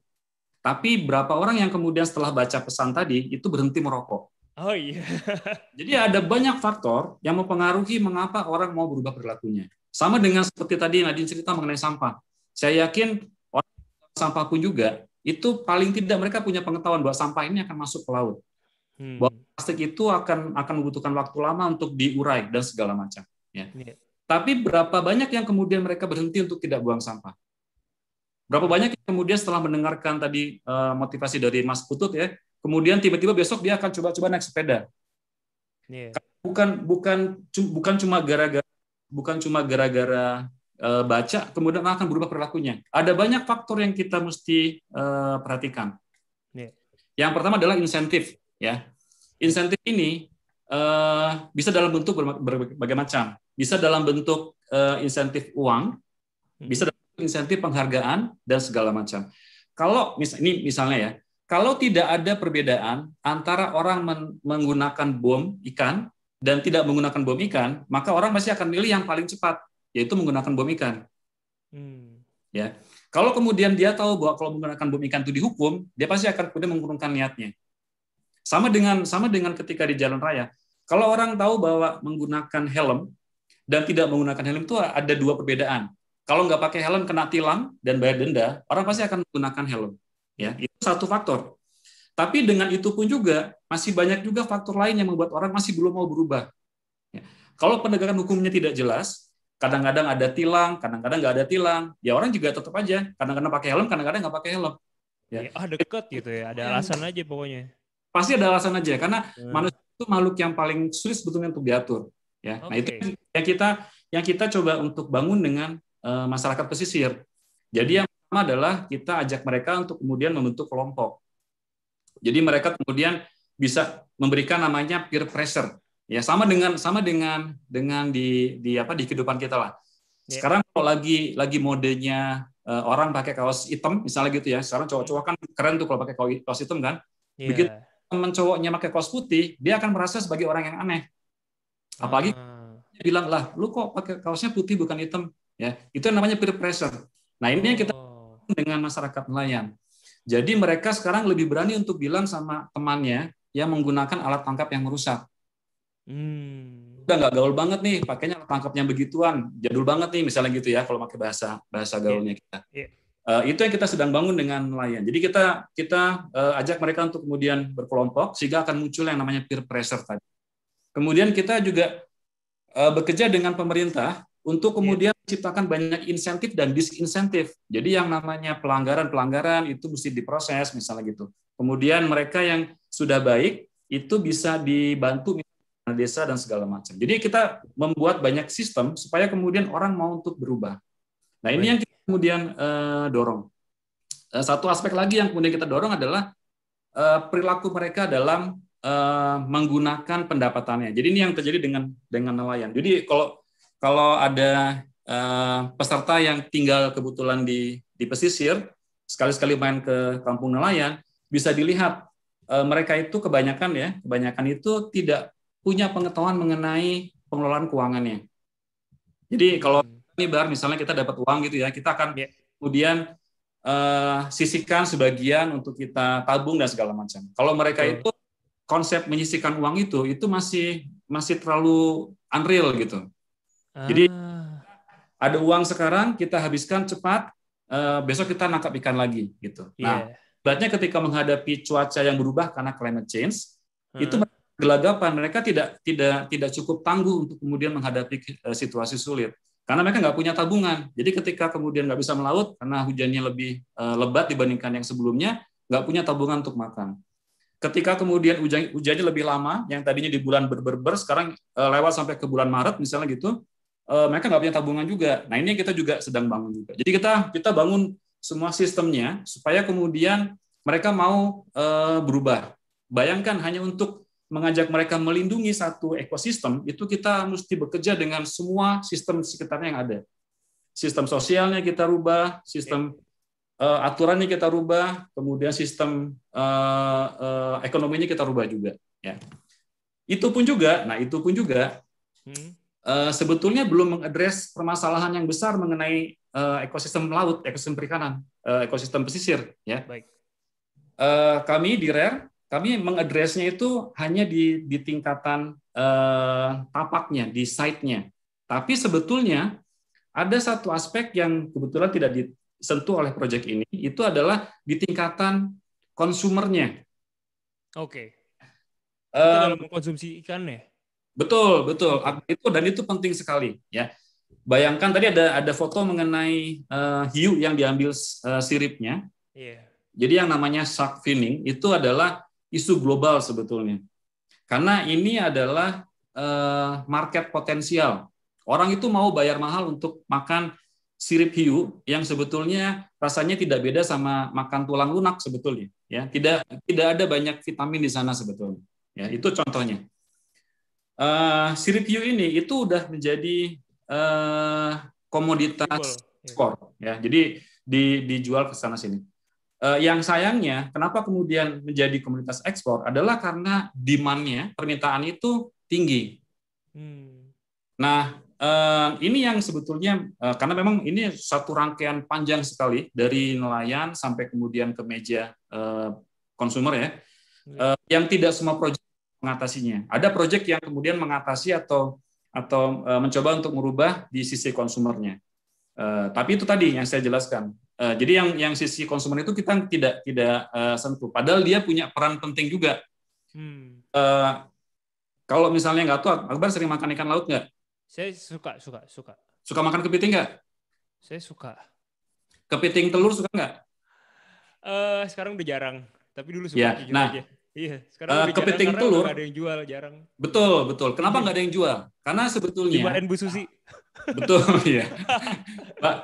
Tapi berapa orang yang kemudian setelah baca pesan tadi itu berhenti merokok? Oh iya. Jadi ada banyak faktor yang mempengaruhi mengapa orang mau berubah perilakunya. Sama dengan seperti tadi yang Nadine cerita mengenai sampah. Saya yakin orang sampah pun juga itu paling tidak mereka punya pengetahuan bahwa sampah ini akan masuk ke laut. Hmm. Bahwa plastik itu akan akan membutuhkan waktu lama untuk diurai dan segala macam. Ya. Yeah. Tapi berapa banyak yang kemudian mereka berhenti untuk tidak buang sampah? Berapa banyak yang kemudian setelah mendengarkan tadi uh, motivasi dari Mas Putut ya, kemudian tiba-tiba besok dia akan coba-coba naik sepeda. Yeah. Bukan bukan bukan cuma gara-gara bukan cuma gara-gara eh, baca kemudian akan berubah perilakunya. Ada banyak faktor yang kita mesti eh, perhatikan. Yeah. Yang pertama adalah insentif, ya. Insentif ini eh, bisa dalam bentuk berbagai macam. Bisa dalam bentuk insentif uang, hmm. bisa dalam bentuk insentif penghargaan dan segala macam. Kalau ini misalnya ya, kalau tidak ada perbedaan antara orang men menggunakan bom ikan dan tidak menggunakan bom ikan, maka orang masih akan milih yang paling cepat, yaitu menggunakan bom ikan. Hmm. Ya, kalau kemudian dia tahu bahwa kalau menggunakan bom ikan itu dihukum, dia pasti akan kemudian mengurungkan niatnya. Sama dengan sama dengan ketika di jalan raya. Kalau orang tahu bahwa menggunakan helm dan tidak menggunakan helm itu ada dua perbedaan. Kalau nggak pakai helm kena tilang dan bayar denda, orang pasti akan menggunakan helm. Ya, hmm. itu satu faktor. Tapi dengan itu pun juga masih banyak juga faktor lain yang membuat orang masih belum mau berubah. Ya. Kalau penegakan hukumnya tidak jelas, kadang-kadang ada tilang, kadang-kadang nggak ada tilang, ya orang juga tetap aja, kadang-kadang pakai helm, kadang-kadang nggak pakai helm. Ya. ya ah oh, deket gitu ya, ada alasan aja pokoknya. Pasti ada alasan aja, karena hmm. manusia itu makhluk yang paling sulit sebetulnya untuk diatur. Ya, okay. nah itu yang kita yang kita coba untuk bangun dengan uh, masyarakat pesisir. Jadi yang pertama adalah kita ajak mereka untuk kemudian membentuk kelompok. Jadi mereka kemudian bisa memberikan namanya peer pressure. Ya sama dengan sama dengan dengan di di apa di kehidupan kita lah. Ya. Sekarang kalau lagi lagi modenya uh, orang pakai kaos hitam misalnya gitu ya. Sekarang cowok-cowok ya. kan keren tuh kalau pakai kaos hitam kan. Yeah. Begitu teman cowoknya pakai kaos putih, dia akan merasa sebagai orang yang aneh. Apalagi uh. bilang lah, lu kok pakai kaosnya putih bukan hitam ya. Itu namanya peer pressure. Nah, ini yang kita oh dengan masyarakat nelayan. Jadi mereka sekarang lebih berani untuk bilang sama temannya yang menggunakan alat tangkap yang rusak. Hmm. Udah nggak gaul banget nih, pakainya alat tangkapnya begituan, jadul banget nih misalnya gitu ya kalau pakai bahasa bahasa iya, gaulnya kita. Uh, itu yang kita sedang bangun dengan nelayan. Jadi kita kita uh, ajak mereka untuk kemudian berkelompok sehingga akan muncul yang namanya peer pressure tadi. Kemudian kita juga uh, bekerja dengan pemerintah untuk iya. kemudian menciptakan banyak insentif dan disinsentif. Jadi yang namanya pelanggaran-pelanggaran itu mesti diproses misalnya gitu. Kemudian mereka yang sudah baik itu bisa dibantu misalnya desa dan segala macam. Jadi kita membuat banyak sistem supaya kemudian orang mau untuk berubah. Nah ini yang kita kemudian eh, dorong. Eh, satu aspek lagi yang kemudian kita dorong adalah eh, perilaku mereka dalam eh, menggunakan pendapatannya. Jadi ini yang terjadi dengan dengan nelayan. Jadi kalau kalau ada Eh, peserta yang tinggal kebetulan di di pesisir sekali-sekali main ke kampung nelayan bisa dilihat uh, mereka itu kebanyakan ya kebanyakan itu tidak punya pengetahuan mengenai pengelolaan keuangannya. Jadi kalau ini bar misalnya kita dapat uang gitu ya kita akan ya. kemudian uh, sisihkan sebagian untuk kita tabung dan segala macam. Kalau mereka itu konsep menyisihkan uang itu itu masih masih terlalu unreal gitu. Jadi ah ada uang sekarang kita habiskan cepat uh, besok kita nangkap ikan lagi gitu yeah. nah beratnya ketika menghadapi cuaca yang berubah karena climate change hmm. itu gelagapan mereka tidak tidak tidak cukup tangguh untuk kemudian menghadapi eh, situasi sulit karena mereka nggak punya tabungan jadi ketika kemudian nggak bisa melaut karena hujannya lebih uh, lebat dibandingkan yang sebelumnya nggak punya tabungan untuk makan ketika kemudian hujan hujannya lebih lama yang tadinya di bulan berberber -ber -ber, sekarang uh, lewat sampai ke bulan Maret misalnya gitu uh, mereka nggak punya tabungan juga. Nah ini kita juga sedang bangun juga. Jadi kita kita bangun semua sistemnya supaya kemudian mereka mau uh, berubah. Bayangkan hanya untuk mengajak mereka melindungi satu ekosistem itu kita mesti bekerja dengan semua sistem sekitarnya yang ada. Sistem sosialnya kita rubah, sistem uh, aturannya kita rubah, kemudian sistem uh, uh, ekonominya kita rubah juga. Ya, itu pun juga. Nah, itu pun juga. Hmm. Eh, sebetulnya belum mengadres permasalahan yang besar mengenai uh, ekosistem laut, ekosistem perikanan, uh, ekosistem pesisir. Ya. Baik. Uh, kami di RER, e kami mengadresnya itu hanya di, di tingkatan uh, tapaknya, di site-nya. Tapi sebetulnya ada satu aspek yang kebetulan tidak disentuh oleh proyek ini, itu adalah di tingkatan konsumernya. Oke. Okay. Um, konsumsi ikan ya? Betul, betul. Itu dan itu penting sekali ya. Bayangkan tadi ada ada foto mengenai uh, hiu yang diambil uh, siripnya. Yeah. Jadi yang namanya shark finning itu adalah isu global sebetulnya. Karena ini adalah uh, market potensial. Orang itu mau bayar mahal untuk makan sirip hiu yang sebetulnya rasanya tidak beda sama makan tulang lunak sebetulnya. Ya, tidak tidak ada banyak vitamin di sana sebetulnya. Ya, itu contohnya uh, eh, si review ini itu udah menjadi uh, komoditas ya. skor ya. Jadi di, dijual ke sana sini. Uh, yang sayangnya, kenapa kemudian menjadi komoditas ekspor adalah karena demand permintaan itu tinggi. Hmm. Nah, uh, ini yang sebetulnya uh, karena memang ini satu rangkaian panjang sekali dari nelayan sampai kemudian ke meja uh, konsumer ya. Uh, yang tidak semua proyek mengatasinya. Ada proyek yang kemudian mengatasi atau atau e, mencoba untuk merubah di sisi konsumernya. E, tapi itu tadi yang saya jelaskan. E, jadi yang yang sisi konsumen itu kita tidak tidak e, sentuh. Padahal dia punya peran penting juga. Hmm. E, kalau misalnya nggak tahu, Akbar sering makan ikan laut nggak? Saya suka, suka, suka. Suka makan kepiting nggak? Saya suka. Kepiting telur suka nggak? Uh, sekarang udah jarang, tapi dulu suka. Ya, nah, Iya, sekarang uh, kepiting telur. ada yang jual, jarang. Betul, betul. Kenapa nggak ada yang jual? Karena sebetulnya. Ibarat Bu Susi. Betul, iya.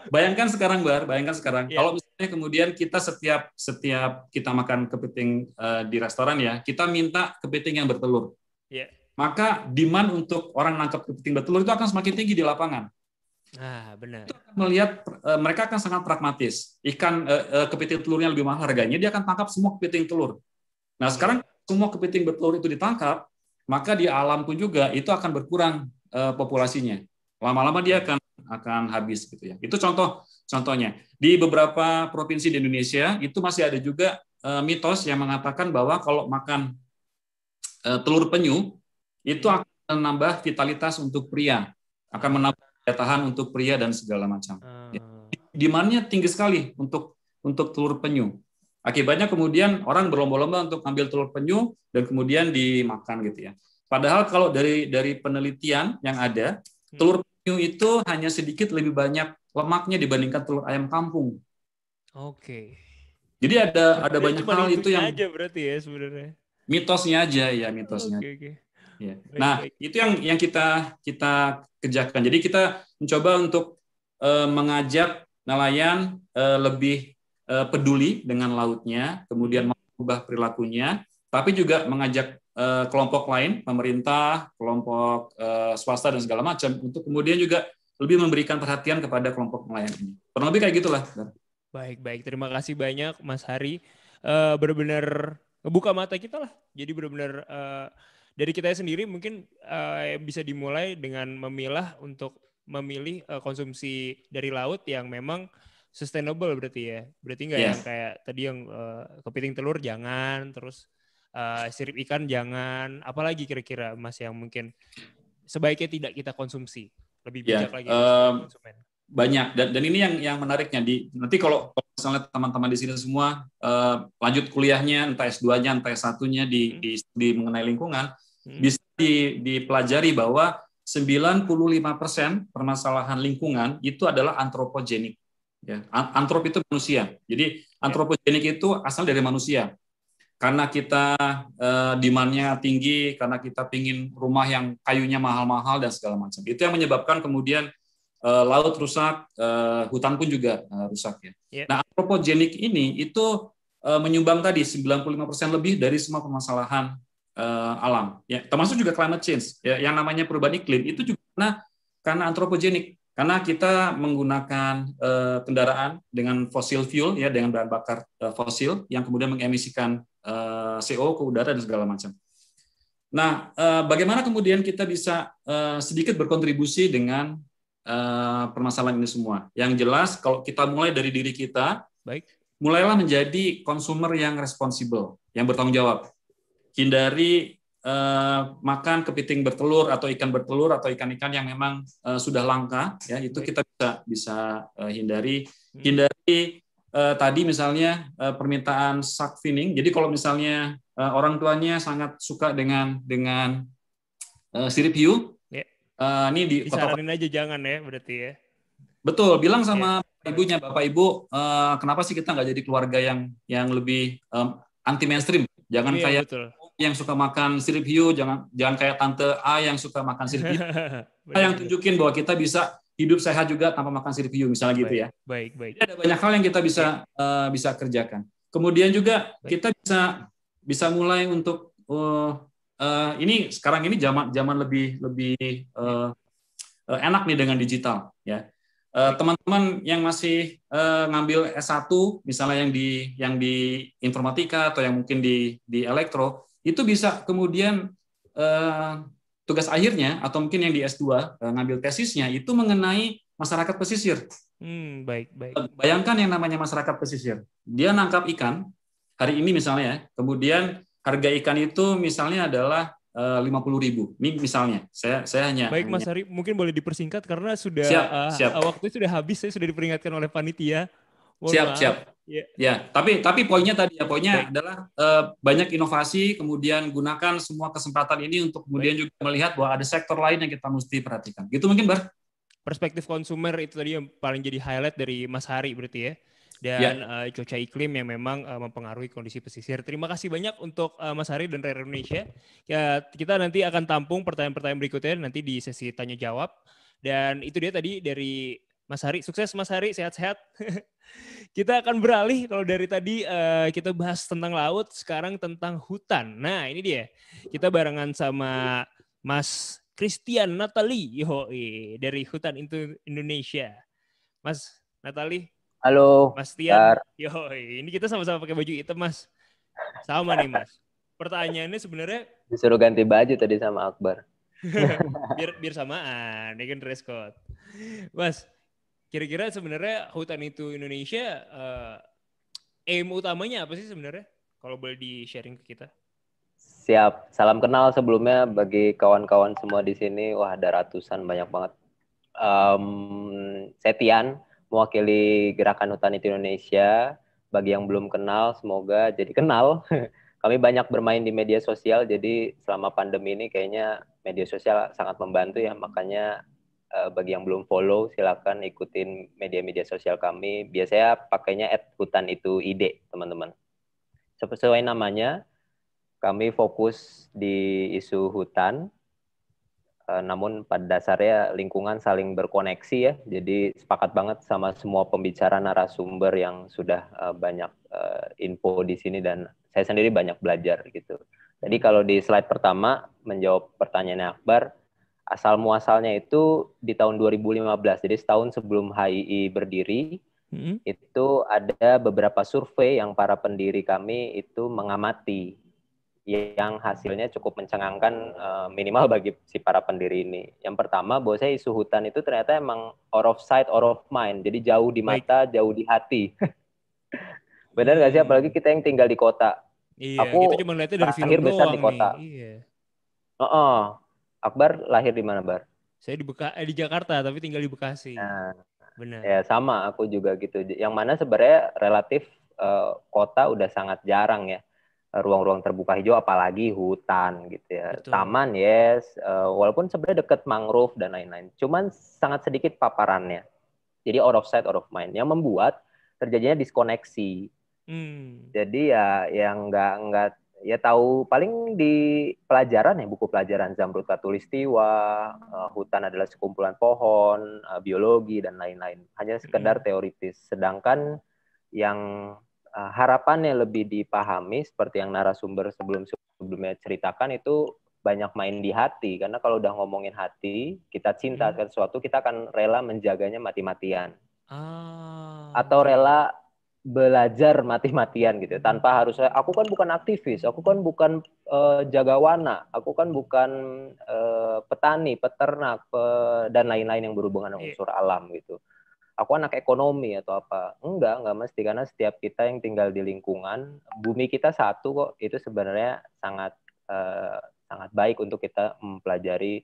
bayangkan sekarang, Bar. Bayangkan sekarang. Yeah. Kalau misalnya kemudian kita setiap setiap kita makan kepiting uh, di restoran ya, kita minta kepiting yang bertelur. Iya. Yeah. Maka demand untuk orang nangkap kepiting bertelur itu akan semakin tinggi di lapangan. Ah, benar. Itu akan melihat uh, mereka akan sangat pragmatis. Ikan uh, uh, kepiting telurnya lebih mahal harganya, dia akan tangkap semua kepiting telur Nah sekarang semua kepiting bertelur itu ditangkap, maka di alam pun juga itu akan berkurang uh, populasinya. Lama-lama dia akan akan habis gitu ya. Itu contoh contohnya. Di beberapa provinsi di Indonesia itu masih ada juga uh, mitos yang mengatakan bahwa kalau makan uh, telur penyu itu iya. akan menambah vitalitas untuk pria, akan menambah daya tahan untuk pria dan segala macam. Hmm. Ah. Dimannya tinggi sekali untuk untuk telur penyu. Akibatnya kemudian orang berlomba-lomba untuk ambil telur penyu dan kemudian dimakan gitu ya. Padahal kalau dari dari penelitian yang ada, hmm. telur penyu itu hanya sedikit lebih banyak lemaknya dibandingkan telur ayam kampung. Oke. Jadi ada ada banyak hal itu yang aja berarti ya sebenarnya. Mitosnya aja ya mitosnya. Oke, oke. Ya. Nah, itu yang yang kita kita kerjakan. Jadi kita mencoba untuk uh, mengajak nelayan uh, lebih Eh, peduli dengan lautnya, kemudian iya. mengubah perilakunya, tapi juga mengajak eh, kelompok lain, pemerintah, kelompok eh, swasta dan segala macam untuk kemudian juga lebih memberikan perhatian kepada kelompok nelayan ini. Kurang lebih kayak gitulah. Baik, baik. Terima kasih banyak Mas Hari. benar-benar buka mata kita lah. Jadi benar-benar dari kita sendiri mungkin bisa dimulai dengan memilah untuk memilih konsumsi dari laut yang memang sustainable berarti ya. Berarti nggak yes. Iya. yang kayak tadi yang uh, kepiting telur jangan, terus uh, sirip ikan jangan, apalagi kira-kira Mas yang mungkin sebaiknya tidak kita konsumsi. Lebih iya, bijak yeah. lagi um, konsumen. Banyak dan dan ini yang yang menariknya di nanti kalau, kalau misalnya teman-teman di sini semua uh, lanjut kuliahnya entah S2-nya entah S1-nya di, hmm. di di mengenai lingkungan hmm. bisa di, dipelajari bahwa 95% permasalahan lingkungan itu adalah antropogenik Ya, antrop itu manusia. Jadi antropogenik itu asal dari manusia. Karena kita eh, demand tinggi, karena kita pingin rumah yang kayunya mahal-mahal dan segala macam. Itu yang menyebabkan kemudian eh, laut rusak, eh, hutan pun juga eh, rusak ya. Yeah. Nah, antropogenik ini itu eh, menyumbang tadi 95% lebih dari semua permasalahan eh, alam. Ya, termasuk juga climate change. Ya, yang namanya perubahan iklim itu juga karena karena antropogenik karena kita menggunakan uh, kendaraan dengan fosil fuel ya dengan bahan bakar uh, fosil yang kemudian mengemisikan uh, eh, CO ke udara dan segala macam. Nah, uh, bagaimana kemudian kita bisa uh, sedikit berkontribusi dengan uh, permasalahan ini semua? Yang jelas kalau kita mulai dari diri kita, baik. Mulailah menjadi konsumer yang responsibel, yang bertanggung jawab. Hindari Eh, makan kepiting bertelur atau ikan bertelur atau ikan-ikan yang memang uh, sudah langka ya itu kita bisa bisa uh, hindari hmm. hindari uh, tadi misalnya uh, permintaan suck finning jadi kalau misalnya uh, orang tuanya sangat suka dengan dengan uh, sirip hiu yeah. Ya. uh, ini di Disaranin aja jangan ya berarti ya betul bilang sama yeah. ibunya bapak ibu uh, kenapa sih kita nggak jadi keluarga yang yang lebih um, anti mainstream jangan yeah, kayak betul yang suka makan sirip hiu jangan jangan kayak tante A yang suka makan sirip hiu. Kita yang tunjukin bahwa kita bisa hidup sehat juga tanpa makan sirip hiu misalnya gitu ya. Baik, baik. Jadi ada banyak hal yang kita bisa uh, bisa kerjakan. Kemudian juga baik. kita bisa bisa mulai untuk uh, uh, ini sekarang ini zaman zaman lebih lebih uh, enak nih dengan digital ya. teman teman-teman yang masih uh, ngambil S1 misalnya yang di yang di informatika atau yang mungkin di di elektro itu bisa kemudian eh, tugas akhirnya atau mungkin yang di S2 eh, ngambil tesisnya itu mengenai masyarakat pesisir. Hmm, baik, baik. Bayangkan yang namanya masyarakat pesisir. Dia nangkap ikan hari ini misalnya ya, Kemudian harga ikan itu misalnya adalah eh, lima puluh ribu. Ini misalnya, saya saya hanya. Baik Mas Hari, mungkin boleh dipersingkat karena sudah siap, uh, siap. waktu sudah habis. Saya sudah diperingatkan oleh panitia siap, siap. Yeah. Ya, tapi tapi poinnya tadi ya poinnya Baik. adalah eh, banyak inovasi, kemudian gunakan semua kesempatan ini untuk kemudian Baik. juga melihat bahwa ada sektor lain yang kita mesti perhatikan. Gitu mungkin ber. Perspektif konsumer itu tadi yang paling jadi highlight dari Mas Hari berarti ya dan ya. uh, cuaca iklim yang memang uh, mempengaruhi kondisi pesisir. Terima kasih banyak untuk uh, Mas Hari dan Rare Indonesia. Ya, kita nanti akan tampung pertanyaan-pertanyaan berikutnya nanti di sesi tanya jawab. Dan itu dia tadi dari Mas Hari. Sukses Mas Hari, sehat-sehat. kita akan beralih kalau dari tadi uh, kita bahas tentang laut, sekarang tentang hutan. Nah ini dia, kita barengan sama Mas Christian Natali Yoi, dari Hutan Indonesia. Mas Natali. Halo. Mas Tian. Yoi, ini kita sama-sama pakai baju hitam Mas. Sama nih Mas. Pertanyaannya sebenarnya. Disuruh ganti baju tadi sama Akbar. biar biar samaan, ini ya kan dress code. Mas, Kira-kira sebenarnya hutan itu Indonesia uh, aim utamanya apa sih sebenarnya? Kalau boleh di sharing ke kita. Siap. Salam kenal sebelumnya bagi kawan-kawan semua di sini. Wah, ada ratusan banyak banget. Um, Setian mewakili Gerakan Hutan itu Indonesia. Bagi yang belum kenal, semoga jadi kenal. Kami banyak bermain di media sosial, jadi selama pandemi ini kayaknya media sosial sangat membantu ya. Makanya Eh, bagi yang belum follow silahkan ikutin media-media sosial kami. Biasanya pakainya at hutan itu ide, teman-teman. Sesuai namanya, kami fokus di isu hutan. Eh, namun pada dasarnya lingkungan saling berkoneksi ya. Jadi sepakat banget sama semua pembicara narasumber yang sudah eh, banyak info di sini dan saya sendiri banyak belajar gitu. Jadi kalau di slide pertama menjawab pertanyaan Akbar, asal muasalnya itu di tahun 2015 jadi setahun sebelum HII berdiri hmm. itu ada beberapa survei yang para pendiri kami itu mengamati yang hasilnya cukup mencengangkan uh, minimal bagi si para pendiri ini. Yang pertama bahwa saya isu hutan itu ternyata emang out of sight, out of mind. Jadi jauh di mata, Baik. jauh di hati. Benar nggak sih? Hmm. Apalagi kita yang tinggal di kota. Iya, Aku kita cuma lihatnya dari film doang besar di kota. Iya. Uh -uh. Akbar lahir di mana, Bar? Saya di Beka eh, di Jakarta, tapi tinggal di Bekasi. Nah, Benar. Ya, sama aku juga gitu. Yang mana sebenarnya relatif uh, kota udah sangat jarang ya ruang-ruang terbuka hijau apalagi hutan gitu ya. Betul. Taman yes, uh, walaupun sebenarnya deket mangrove dan lain-lain. Cuman sangat sedikit paparannya. Jadi out of sight, out of mind. Yang membuat terjadinya diskoneksi. Hmm. Jadi ya yang nggak nggak ya tahu paling di pelajaran ya buku pelajaran Zamrud Katulistiwa, uh, hutan adalah sekumpulan pohon, uh, biologi dan lain-lain. Hanya sekedar teoritis. Sedangkan yang uh, harapannya lebih dipahami seperti yang narasumber sebelum sebelumnya ceritakan itu banyak main di hati karena kalau udah ngomongin hati kita cinta hmm. sesuatu kita akan rela menjaganya mati-matian ah. atau rela belajar mati-matian gitu ya, tanpa harus aku kan bukan aktivis aku kan bukan uh, eh, jagawana aku kan bukan uh, petani peternak pe, dan lain-lain yang berhubungan dengan iya. unsur alam gitu aku anak ekonomi atau apa enggak enggak mesti karena setiap kita yang tinggal di lingkungan bumi kita satu kok itu sebenarnya sangat uh, sangat baik untuk kita mempelajari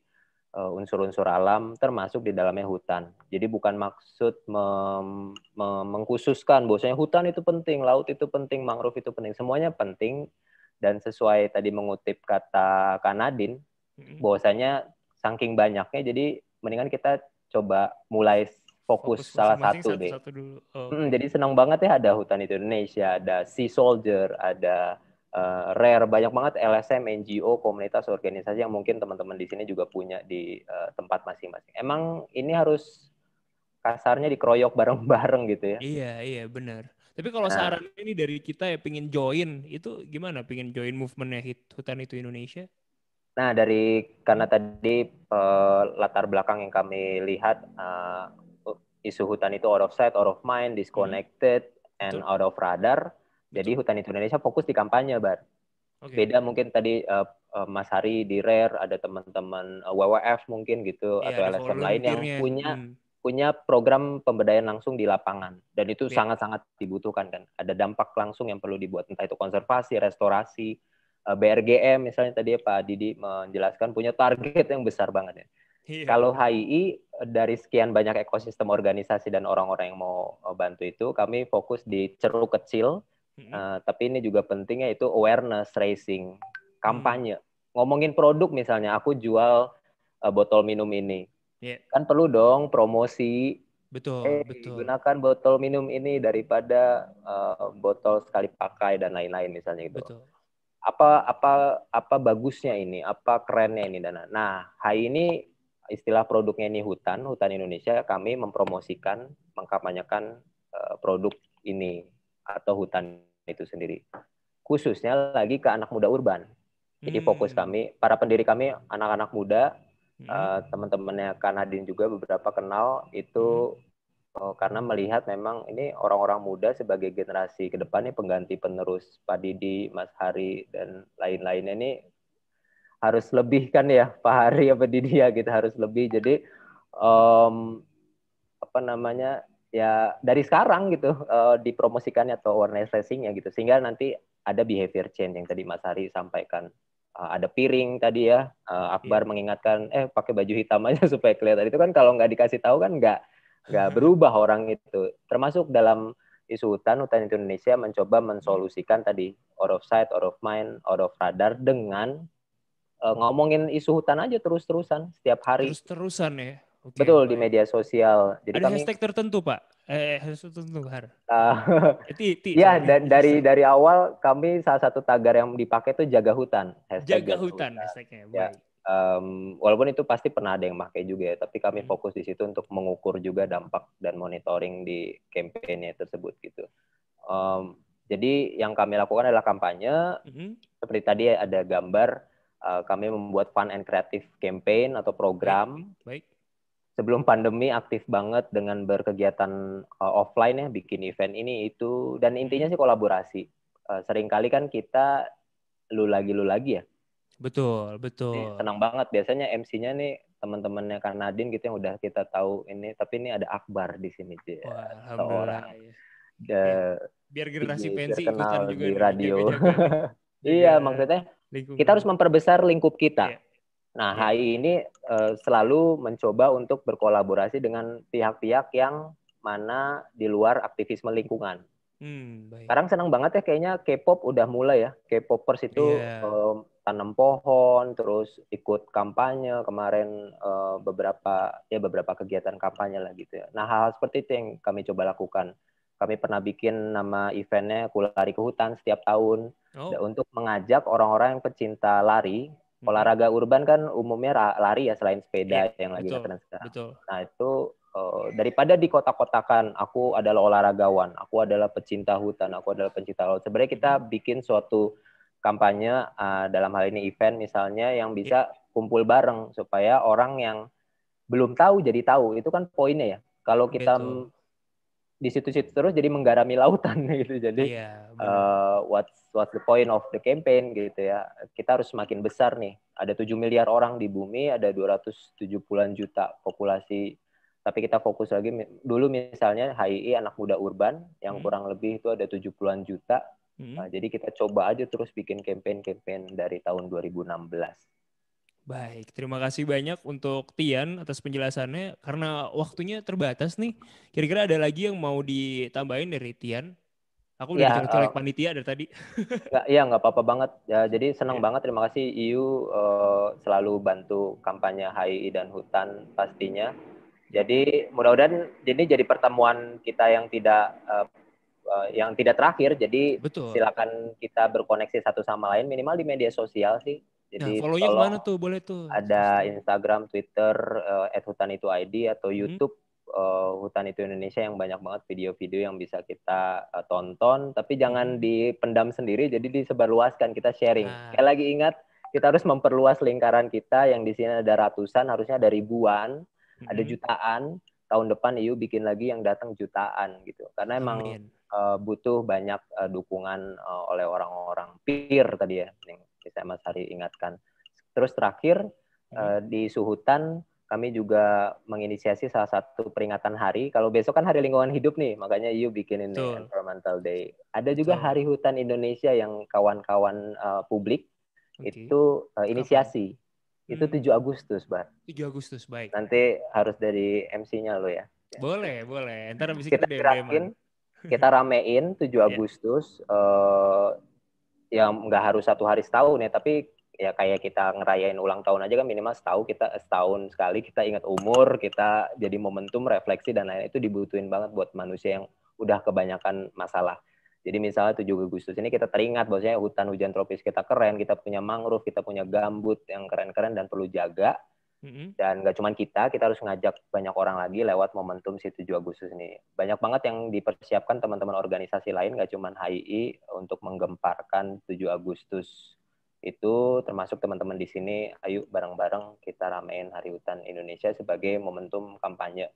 Eh, unsur-unsur alam termasuk di dalamnya hutan. Jadi bukan maksud mem, mem, mengkhususkan bahwasanya hutan itu penting, laut itu penting, mangrove itu penting, semuanya penting dan sesuai tadi mengutip kata Kanadin bahwasanya saking banyaknya jadi mendingan kita coba mulai fokus, fokus salah satu, deh. Satu Oh. Hmm, jadi senang banget ya ada hutan itu Indonesia, ada Sea Soldier, ada uh, rare banyak banget LSM, NGO, komunitas, organisasi yang mungkin teman-teman di sini juga punya di uh, tempat masing-masing. Emang ini harus kasarnya dikeroyok bareng-bareng gitu ya? Iya iya benar. Tapi kalau nah. saran ini dari kita ya pingin join itu gimana? Pingin join movementnya hutan itu Indonesia? Nah dari karena tadi uh, latar belakang yang kami lihat uh, isu hutan itu out of sight, out of mind, hmm. disconnected, hmm. and out of radar jadi Hutan Itu Indonesia fokus di kampanye, Bar. Okay. Beda mungkin tadi uh, Mas Hari di Rare ada teman-teman uh, eh, WWF mungkin gitu yeah, atau LSM lain yang punya hmm. punya program pemberdayaan langsung di lapangan dan itu iya. sangat-sangat yeah. dibutuhkan kan. Ada dampak langsung yang perlu dibuat entah itu konservasi, restorasi, uh, BRGM misalnya tadi Pak Didi menjelaskan punya target yang besar banget ya. Yeah. Kalau HII dari sekian banyak ekosistem organisasi dan orang-orang yang mau bantu itu, kami fokus di ceruk kecil Uh, tapi ini juga pentingnya itu awareness raising, kampanye. hmm Ngomongin produk misalnya, aku jual uh, botol minum ini. Yeah. Kan perlu dong promosi. Betul, hey, betul. Gunakan botol minum ini daripada uh, botol sekali pakai dan lain-lain misalnya gitu. Betul. Apa apa apa bagusnya ini? Apa kerennya ini Dana? Nah, hari ini istilah produknya ini hutan, hutan Indonesia kami mempromosikan, mengkampanyekan uh, produk ini atau hutan itu sendiri. Khususnya lagi ke anak muda urban. Jadi hmm. fokus kami, para pendiri kami anak-anak muda, hmm. uh, teman-temannya Kanadin juga beberapa kenal itu hmm. uh, karena melihat memang ini orang-orang muda sebagai generasi ke depan pengganti penerus Pak Didi, Mas Hari dan lain-lainnya ini harus lebih kan ya Pak Hari apa Didi ya gitu harus lebih. Jadi um, apa namanya ya dari sekarang gitu uh, dipromosikannya atau awareness raisingnya gitu sehingga nanti ada behavior change yang tadi Mas Hari sampaikan uh, ada piring tadi ya uh, Akbar iya. mengingatkan eh pakai baju hitam aja supaya kelihatan itu kan kalau nggak dikasih tahu kan nggak nggak berubah orang itu termasuk dalam isu hutan hutan Indonesia mencoba mensolusikan tadi out of sight out of mind out of radar dengan uh, ngomongin isu hutan aja terus terusan setiap hari terus terusan ya Okay, Betul baik. di media sosial. Jadi ada kami, hashtag tertentu pak? Eh hashtag tertentu har. Uh, ya dari dari awal kami salah satu tagar yang dipakai itu jaga hutan. Hashtag jaga, jaga hutan, hutan. hashtagnya. Ya. Um, walaupun itu pasti pernah ada yang pakai juga ya, tapi kami hmm. fokus di situ untuk mengukur juga dampak dan monitoring di kampanye tersebut gitu. Um, jadi yang kami lakukan adalah kampanye. Hmm. Seperti tadi ada gambar uh, kami membuat fun and creative campaign atau program. Baik. Baik sebelum pandemi aktif banget dengan berkegiatan uh, offline ya bikin event ini itu dan hmm. intinya sih kolaborasi uh, seringkali kan kita lu lagi lu lagi ya betul iya, betul ini senang banget biasanya MC-nya nih teman-temannya kan Nadin gitu yang udah kita tahu ini tapi ini ada Akbar di sini sih Wah, seorang ya. biar generasi pensi ikutan juga di radio iya maksudnya lingkungan. kita harus memperbesar lingkup kita yeah Nah, iya. HI ini uh, selalu mencoba untuk berkolaborasi dengan pihak-pihak yang mana di luar aktivisme lingkungan. Hmm, baik. Sekarang senang banget ya kayaknya K-pop udah mulai ya. K-popers itu yeah. Iya. uh, tanam pohon, terus ikut kampanye kemarin uh, beberapa ya beberapa kegiatan kampanye lah gitu ya. Nah, hal-hal seperti itu yang kami coba lakukan. Kami pernah bikin nama eventnya Kulari ke Hutan setiap tahun oh. untuk mengajak orang-orang yang pecinta lari Hmm. Olahraga urban kan umumnya lari ya selain sepeda yeah, yang lagi terkenal sekarang. Betul. Nah itu uh, daripada di kota kotakan aku adalah olahragawan, aku adalah pecinta hutan, aku adalah pencinta laut. Sebenarnya kita hmm. bikin suatu kampanye uh, dalam hal ini event misalnya yang bisa yeah. kumpul bareng supaya orang yang belum tahu jadi tahu itu kan poinnya ya. Kalau kita Betul di situ-situ terus jadi menggarami lautan gitu jadi yeah, iya, eh, uh, what's what's the point of the campaign gitu ya kita harus semakin besar nih ada 7 miliar orang di bumi ada 270-an juta populasi tapi kita fokus lagi dulu misalnya HII anak muda urban yang hmm. kurang lebih itu ada 70-an juta hmm. nah, jadi kita coba aja terus bikin campaign-campaign dari tahun 2016 Baik, terima kasih banyak untuk Tian atas penjelasannya. Karena waktunya terbatas nih, kira-kira ada lagi yang mau ditambahin dari Tian? Aku udah ya, colek uh, panitia dari tadi. Gak, ya, nggak apa-apa banget. Ya, jadi senang ya. banget. Terima kasih IU uh, selalu bantu kampanye HI dan hutan pastinya. Jadi mudah-mudahan ini jadi pertemuan kita yang tidak uh, uh, yang tidak terakhir. Jadi Betul. silakan kita berkoneksi satu sama lain minimal di media sosial sih. Jadi nah, follow-nya kemana tuh? Boleh tuh. Ada Instagram, Twitter, uh, @hutan atau mm-hmm. YouTube hmm. uh, Hutan itu Indonesia yang banyak banget video-video yang bisa kita uh, tonton. Tapi jangan mm-hmm. dipendam sendiri, jadi disebarluaskan kita sharing. Nah. Kayak lagi ingat, kita harus memperluas lingkaran kita yang di sini ada ratusan, harusnya ada ribuan, hmm. ada mm-hmm. jutaan. Tahun depan yuk e bikin lagi yang datang jutaan gitu. Karena emang uh, butuh banyak uh, dukungan uh, oleh orang-orang peer tadi ya bisa Mas Hari ingatkan. Terus terakhir hmm. Eh, di Suhutan kami juga menginisiasi salah satu peringatan hari. Kalau besok kan Hari Lingkungan Hidup nih, makanya you bikinin ini Environmental Day. Ada juga Betul. Hari Hutan Indonesia yang kawan-kawan uh, publik okay. itu uh, inisiasi. Kapan? Itu hmm. 7 Agustus, Bar. 7 Agustus, baik. Nanti harus dari MC-nya lo ya. Boleh, boleh. Ntar bisa kita, kita kita ramein 7 yeah. Agustus uh, ya nggak harus satu hari setahun ya tapi ya kayak kita ngerayain ulang tahun aja kan minimal setahun kita setahun sekali kita ingat umur kita jadi momentum refleksi dan lain itu dibutuhin banget buat manusia yang udah kebanyakan masalah jadi misalnya 7 Agustus ini kita teringat bahwasanya hutan hujan tropis kita keren kita punya mangrove kita punya gambut yang keren-keren dan perlu jaga Mm-hmm. Dan nggak cuma kita, kita harus ngajak banyak orang lagi lewat momentum si 7 Agustus ini. Banyak banget yang dipersiapkan teman-teman organisasi lain, nggak cuma HII, untuk menggemparkan 7 Agustus itu termasuk teman-teman di sini ayo bareng-bareng kita ramein Hari Hutan Indonesia sebagai momentum kampanye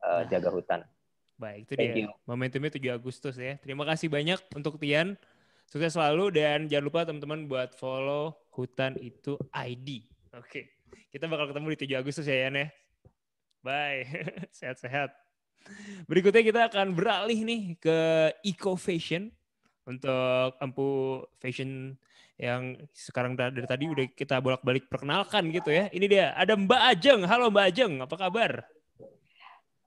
uh, nah. jaga hutan. Baik, itu Thank dia. You. Momentumnya 7 Agustus ya. Terima kasih banyak untuk Tian. Sukses selalu dan jangan lupa teman-teman buat follow Hutan itu ID. Oke. Okay. Kita bakal ketemu di 7 Agustus ya Yan ya. Bye. Sehat-sehat. Berikutnya kita akan beralih nih ke eco fashion untuk empu fashion yang sekarang dari tadi udah kita bolak-balik perkenalkan gitu ya. Ini dia, ada Mbak Ajeng. Halo Mbak Ajeng, apa kabar?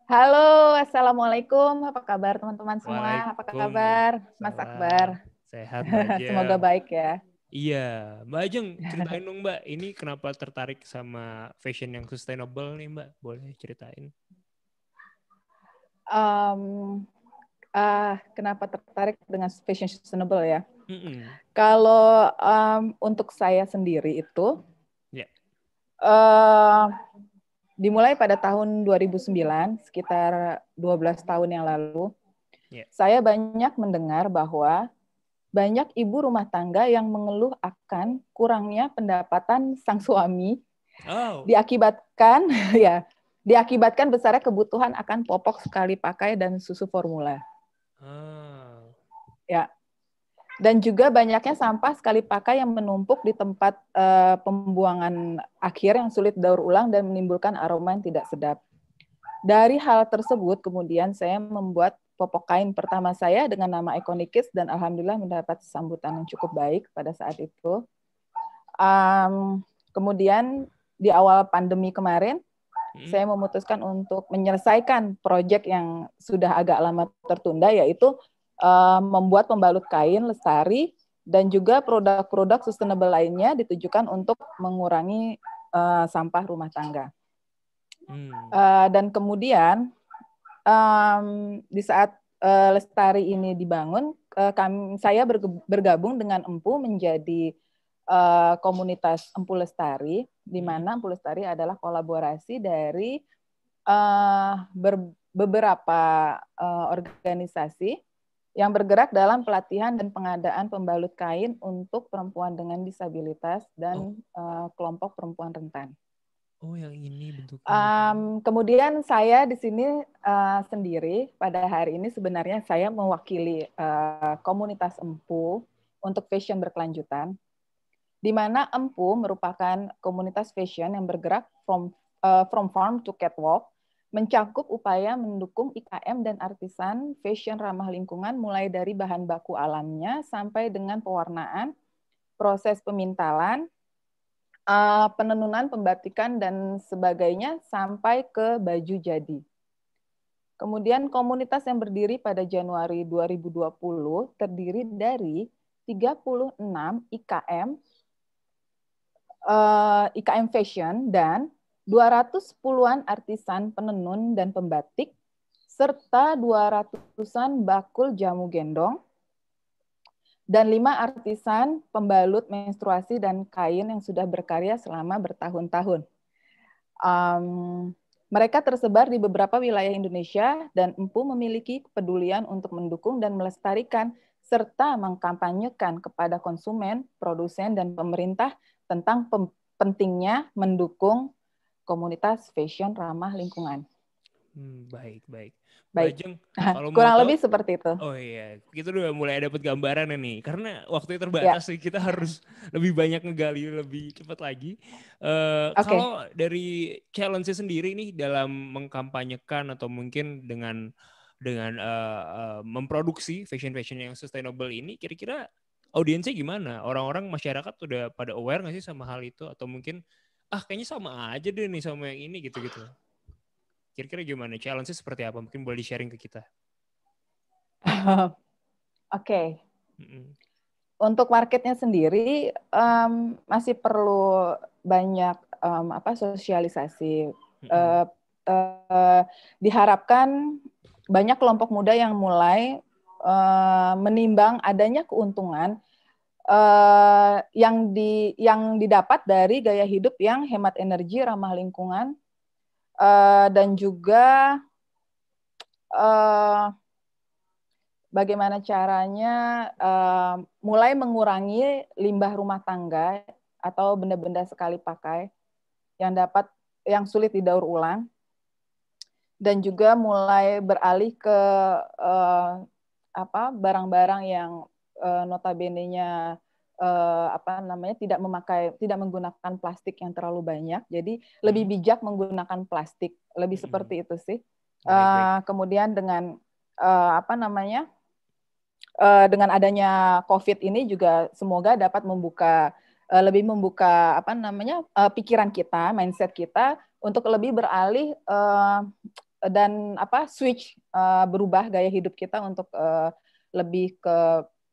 Halo, Assalamualaikum. Apa kabar teman-teman semua? Apa kabar Mas Akbar? Sehat, Mbak Semoga baik ya. Iya, Mbak Ajeng ceritain dong Mbak, ini kenapa tertarik sama fashion yang sustainable nih Mbak? Boleh ceritain? Um, uh, kenapa tertarik dengan fashion sustainable ya? Mm -hmm. Kalau um, untuk saya sendiri itu, yeah. Ya. uh, dimulai pada tahun 2009, sekitar 12 tahun yang lalu, yeah. saya banyak mendengar bahwa banyak ibu rumah tangga yang mengeluh akan kurangnya pendapatan sang suami oh. diakibatkan ya diakibatkan besarnya kebutuhan akan popok sekali pakai dan susu formula. Oh. Ya. Dan juga banyaknya sampah sekali pakai yang menumpuk di tempat uh, pembuangan akhir yang sulit daur ulang dan menimbulkan aroma yang tidak sedap. Dari hal tersebut kemudian saya membuat popok kain pertama saya dengan nama Ikonikis dan alhamdulillah mendapat sambutan yang cukup baik pada saat itu. Um, kemudian di awal pandemi kemarin, hmm. saya memutuskan untuk menyelesaikan proyek yang sudah agak lama tertunda, yaitu uh, membuat pembalut kain lestari dan juga produk-produk sustainable lainnya ditujukan untuk mengurangi uh, sampah rumah tangga. Hmm. Uh, dan kemudian um, di saat uh, Lestari ini dibangun, uh, eh, kami, saya bergabung dengan Empu menjadi uh, komunitas Empu Lestari, di hmm. mana Empu Lestari adalah kolaborasi dari uh, ber, beberapa uh, organisasi yang bergerak dalam pelatihan dan pengadaan pembalut kain untuk perempuan dengan disabilitas dan uh, kelompok perempuan rentan. Oh, yang ini bentuknya. Um, kemudian saya di sini uh, sendiri pada hari ini sebenarnya saya mewakili uh, komunitas empu untuk fashion berkelanjutan, di mana empu merupakan komunitas fashion yang bergerak from uh, from farm to catwalk, mencakup upaya mendukung IKM dan artisan fashion ramah lingkungan mulai dari bahan baku alamnya sampai dengan pewarnaan, proses pemintalan, uh, eh, penenunan, pembatikan, dan sebagainya sampai ke baju jadi. Kemudian komunitas yang berdiri pada Januari 2020 terdiri dari 36 IKM, uh, IKM Fashion, dan 210-an artisan penenun dan pembatik, serta 200-an bakul jamu gendong, dan lima artisan pembalut menstruasi dan kain yang sudah berkarya selama bertahun-tahun. Um, mereka tersebar di beberapa wilayah Indonesia dan Empu memiliki kepedulian untuk mendukung dan melestarikan serta mengkampanyekan kepada konsumen, produsen, dan pemerintah tentang pentingnya mendukung komunitas fashion ramah lingkungan. Hmm, baik, baik. Baik. Bajeng, kalau Kurang lebih seperti itu. Oh iya, kita udah mulai dapat gambaran ya nih. Karena waktu terbatas yeah. sih, kita harus lebih banyak ngegali lebih cepat lagi. Uh, eh, okay. Kalau dari challenge sendiri nih dalam mengkampanyekan atau mungkin dengan dengan uh, uh, memproduksi fashion-fashion yang sustainable ini, kira-kira audiensnya gimana? Orang-orang masyarakat udah pada aware nggak sih sama hal itu? Atau mungkin, ah kayaknya sama aja deh nih sama yang ini gitu-gitu. Kira-kira gimana? Challenge-nya seperti apa? Mungkin boleh di-sharing ke kita. Oke. okay. Mm -hmm. Untuk marketnya sendiri um, masih perlu banyak um, apa sosialisasi. Mm -hmm. uh, uh, diharapkan banyak kelompok muda yang mulai uh, menimbang adanya keuntungan uh, yang di yang didapat dari gaya hidup yang hemat energi, ramah lingkungan, uh, dan juga uh, bagaimana caranya uh, mulai mengurangi limbah rumah tangga atau benda-benda sekali pakai yang dapat yang sulit didaur ulang dan juga mulai beralih ke uh, apa barang-barang yang uh, notabene-nya uh, apa namanya tidak memakai tidak menggunakan plastik yang terlalu banyak jadi hmm. lebih bijak menggunakan plastik lebih hmm. seperti itu sih oh, eh, kemudian dengan uh, apa namanya uh, dengan adanya covid ini juga semoga dapat membuka uh, lebih membuka apa namanya uh, pikiran kita mindset kita untuk lebih beralih uh, dan apa switch uh, berubah gaya hidup kita untuk uh, lebih ke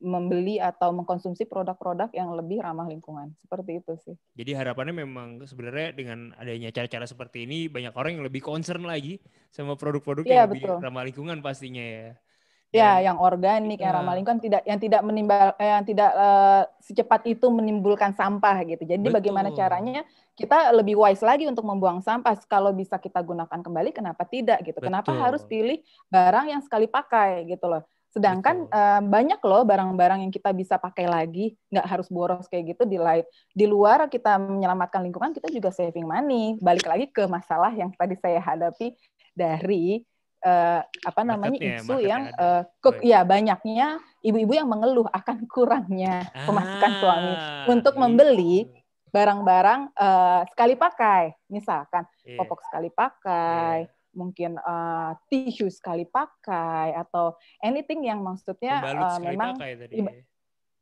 membeli atau mengkonsumsi produk-produk yang lebih ramah lingkungan. Seperti itu sih. Jadi harapannya memang sebenarnya dengan adanya cara-cara seperti ini banyak orang yang lebih concern lagi sama produk-produk ya, yang betul. lebih ramah lingkungan pastinya ya. Ya, Dan, yang organik, ya. yang nah. ramah lingkungan tidak yang tidak menimbal eh, yang tidak eh, secepat itu menimbulkan sampah gitu. Jadi betul. bagaimana caranya kita lebih wise lagi untuk membuang sampah. Kalau bisa kita gunakan kembali kenapa tidak gitu. Betul. Kenapa harus pilih barang yang sekali pakai gitu loh Sedangkan uh, banyak loh barang-barang yang kita bisa pakai lagi, nggak harus boros kayak gitu di lain. Di luar kita menyelamatkan lingkungan, kita juga saving money. Balik lagi ke masalah yang tadi saya hadapi dari uh, apa namanya ya, isu yang uh, eh, ke, ya banyaknya ibu-ibu yang mengeluh akan kurangnya ah, pemasukan ah, suami untuk iya. membeli barang-barang uh, sekali pakai, misalkan yeah. popok sekali pakai. Yeah mungkin uh, tisu sekali pakai atau anything yang maksudnya uh, memang tadi.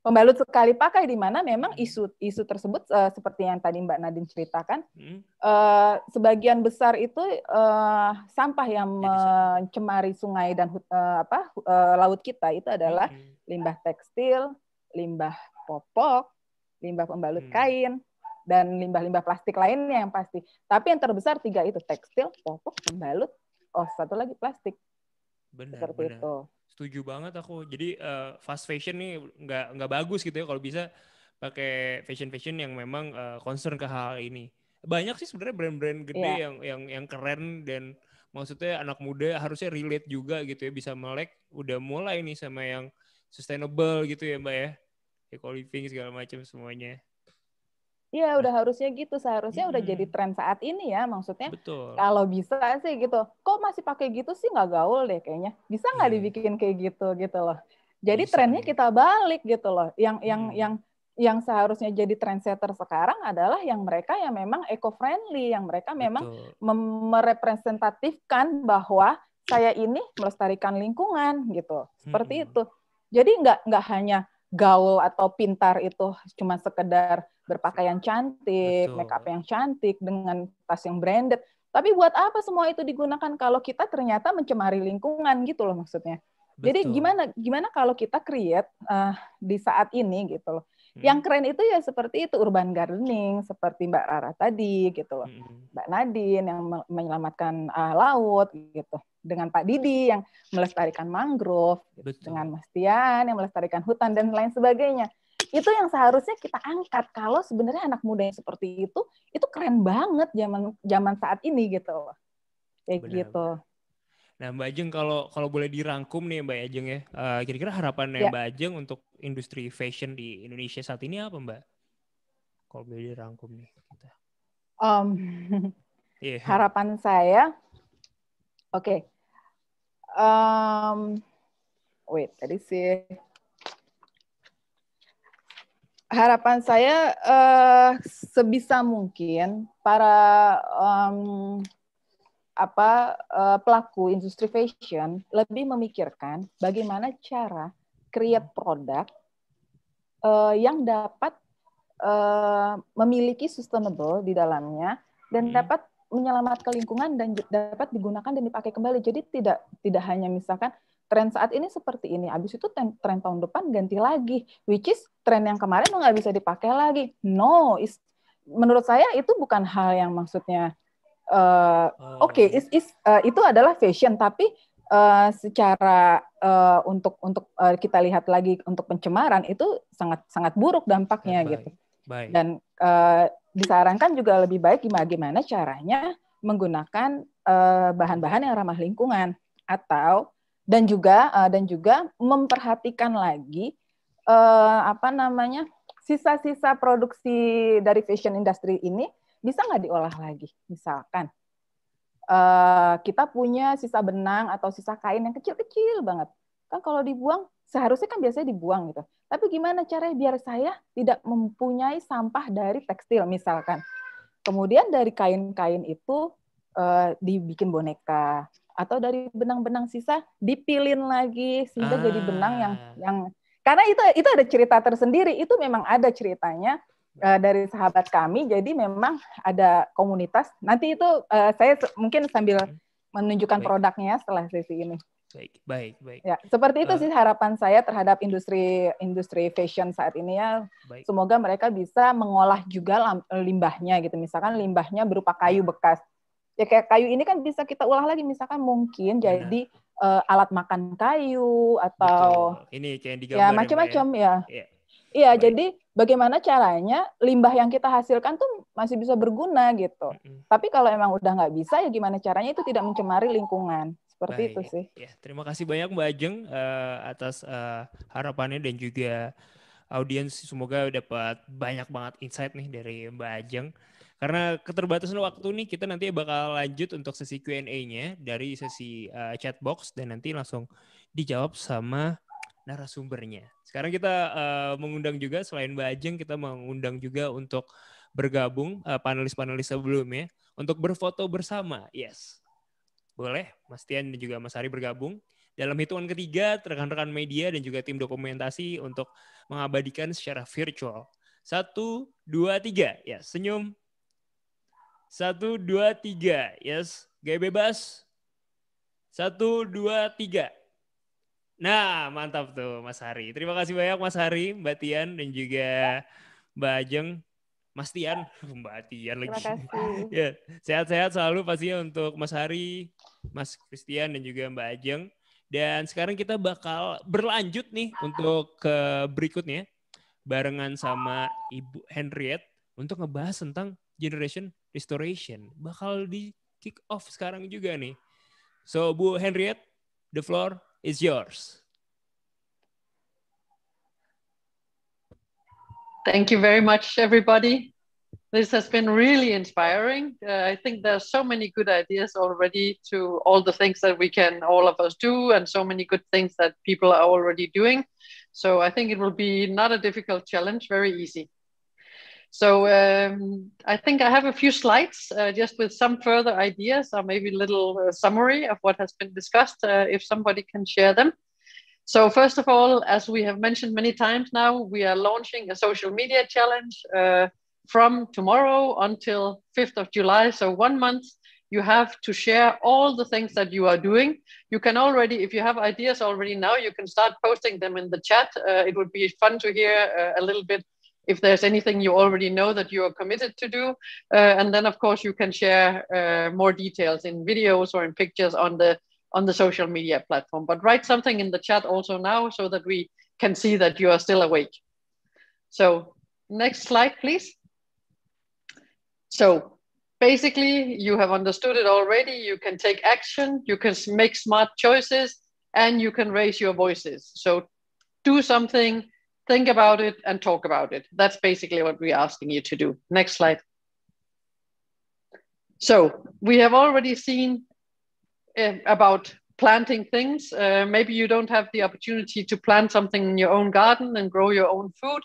pembalut sekali pakai di mana memang isu-isu tersebut uh, seperti yang tadi Mbak Nadine ceritakan hmm. uh, sebagian besar itu uh, sampah yang mencemari sungai dan uh, apa uh, laut kita itu adalah hmm. limbah tekstil, limbah popok, limbah pembalut hmm. kain dan limbah-limbah plastik lainnya yang pasti. Tapi yang terbesar tiga itu tekstil, popok, pembalut, oh satu lagi plastik. Benar. Seperti benar. itu. Setuju banget aku. Jadi uh, fast fashion nih nggak nggak bagus gitu ya kalau bisa pakai fashion fashion yang memang uh, concern ke hal ini. Banyak sih sebenarnya brand-brand gede yeah. yang yang yang keren dan maksudnya anak muda harusnya relate juga gitu ya bisa melek udah mulai nih sama yang sustainable gitu ya mbak ya eco living segala macam semuanya Iya, nah. udah harusnya gitu. Seharusnya hmm. udah jadi tren saat ini ya, maksudnya. Betul. Kalau bisa sih gitu. Kok masih pakai gitu sih nggak gaul deh kayaknya. Bisa nggak hmm. dibikin kayak gitu gitu loh. Jadi bisa. trennya kita balik gitu loh. Yang hmm. yang yang yang seharusnya jadi trendsetter sekarang adalah yang mereka yang memang eco friendly, yang mereka memang merepresentatifkan bahwa saya ini melestarikan lingkungan gitu. Seperti hmm. itu. Jadi nggak nggak hanya gaul atau pintar itu cuma sekedar berpakaian cantik, Betul. makeup yang cantik dengan tas yang branded. Tapi buat apa semua itu digunakan kalau kita ternyata mencemari lingkungan gitu loh maksudnya. Betul. Jadi gimana gimana kalau kita create uh, di saat ini gitu loh. Hmm. Yang keren itu ya seperti itu urban gardening seperti Mbak Rara tadi gitu loh. Hmm. Mbak Nadine yang menyelamatkan uh, laut gitu. Dengan Pak Didi yang melestarikan mangrove, gitu. dengan Mas Tian yang melestarikan hutan dan lain sebagainya. Itu yang seharusnya kita angkat kalau sebenarnya anak muda yang seperti itu itu keren banget zaman zaman saat ini gitu loh. Kayak Benar. gitu. Nah, Mbak Ajeng kalau kalau boleh dirangkum nih Mbak Ajeng ya, uh, kira-kira harapan ya. Mbak Ajeng untuk industri fashion di Indonesia saat ini apa Mbak? Kalau boleh dirangkum nih Um, yeah. Harapan saya, oke. Okay. Um, wait, tadi sih. Harapan saya uh, sebisa mungkin para um, apa uh, pelaku industri fashion lebih memikirkan bagaimana cara create produk uh, yang dapat uh, memiliki sustainable di dalamnya dan hmm. dapat menyelamatkan lingkungan dan dapat digunakan dan dipakai kembali. Jadi tidak tidak hanya misalkan tren saat ini seperti ini, habis itu tren, tren tahun depan ganti lagi, which is tren yang kemarin nggak bisa dipakai lagi. No, is, menurut saya itu bukan hal yang maksudnya Eh, oke okay, eh. is is uh, itu adalah fashion tapi Uh, secara uh, untuk untuk uh, kita lihat lagi untuk pencemaran itu sangat sangat buruk dampaknya baik, gitu baik. dan uh, disarankan juga lebih baik gimana gimana caranya menggunakan bahan-bahan uh, yang ramah lingkungan atau dan juga uh, dan juga memperhatikan lagi uh, apa namanya sisa-sisa produksi dari fashion industry ini bisa nggak diolah lagi? Misalkan uh, kita punya sisa benang atau sisa kain yang kecil-kecil banget. Kan kalau dibuang, seharusnya kan biasanya dibuang gitu. Tapi gimana caranya biar saya tidak mempunyai sampah dari tekstil misalkan. Kemudian dari kain-kain itu uh, dibikin boneka atau dari benang-benang sisa dipilin lagi sehingga ah. jadi benang yang ah. yang karena itu itu ada cerita tersendiri itu memang ada ceritanya Eh, dari sahabat kami. Jadi memang ada komunitas. Nanti itu uh, saya mungkin sambil hmm. menunjukkan baik. produknya setelah sesi ini. Baik, baik, baik. Ya, seperti itu uh, sih harapan saya terhadap industri industri fashion saat ini ya. Baik. Semoga mereka bisa mengolah juga limbahnya gitu. Misalkan limbahnya berupa ya. kayu bekas. Ya kayak kayu ini kan bisa kita ulah lagi misalkan mungkin Benar. jadi uh, alat makan kayu atau Betul. ini kayak yang digambar ya macam-macam ya. ya. Iya, ya, ya jadi bagaimana caranya limbah yang kita hasilkan tuh masih bisa berguna gitu. Mm-hmm. Tapi kalau emang udah nggak bisa ya gimana caranya itu tidak mencemari lingkungan. Seperti Baik. itu sih. Ya, terima kasih banyak Mbak Ajeng uh, atas uh, harapannya dan juga audiens semoga dapat banyak banget insight nih dari Mbak Ajeng. Karena keterbatasan waktu nih kita nanti bakal lanjut untuk sesi Q&A-nya dari sesi uh, chat box dan nanti langsung dijawab sama narasumbernya. Sekarang kita uh, mengundang juga selain Mbak Ajeng kita mengundang juga untuk bergabung panelis eh, panelis-panelis sebelumnya untuk berfoto bersama. Yes. Boleh Mas Tian dan juga Mas Hari bergabung. Dalam hitungan ketiga, rekan-rekan media dan juga tim dokumentasi untuk mengabadikan secara virtual. Satu, dua, tiga. Ya, senyum. Satu, dua, tiga. Yes, gaya bebas. Satu, dua, tiga. Nah, mantap tuh Mas Hari. Terima kasih banyak Mas Hari, Mbak Tian, dan juga Mbak Ajeng. Mas Tian, Mbak Tian lagi. ya, sehat-sehat selalu pastinya untuk Mas Hari, Mas Christian, dan juga Mbak Ajeng. Dan sekarang kita bakal berlanjut nih untuk ke berikutnya barengan sama Ibu Henriette untuk ngebahas tentang generation restoration. Bakal di kick off sekarang juga nih. So Bu Henriette, the floor is yours. Thank you very much, everybody. This has been really inspiring. Uh, I think there are so many good ideas already to all the things that we can, all of us, do, and so many good things that people are already doing. So I think it will be not a difficult challenge, very easy. So um, I think I have a few slides uh, just with some further ideas or maybe a little uh, summary of what has been discussed, uh, if somebody can share them. So first of all, as we have mentioned many times now, we are launching a social media challenge uh, from tomorrow until 5th of July. So one month, you have to share all the things that you are doing. You can already, if you have ideas already now, you can start posting them in the chat. Uh, it would be fun to hear uh, a little bit if there's anything you already know that you are committed to do. Uh, and then, of course, you can share uh, more details in videos or in pictures on the on the social media platform. But write something in the chat also now so that we can see that you are still awake. So next slide, please. So basically, you have understood it already. You can take action, you can make smart choices, and you can raise your voices. So do something think about it and talk about it. That's basically what we're asking you to do. Next slide. So we have already seen uh, about planting things. Uh, maybe you don't have the opportunity to plant something in your own garden and grow your own food,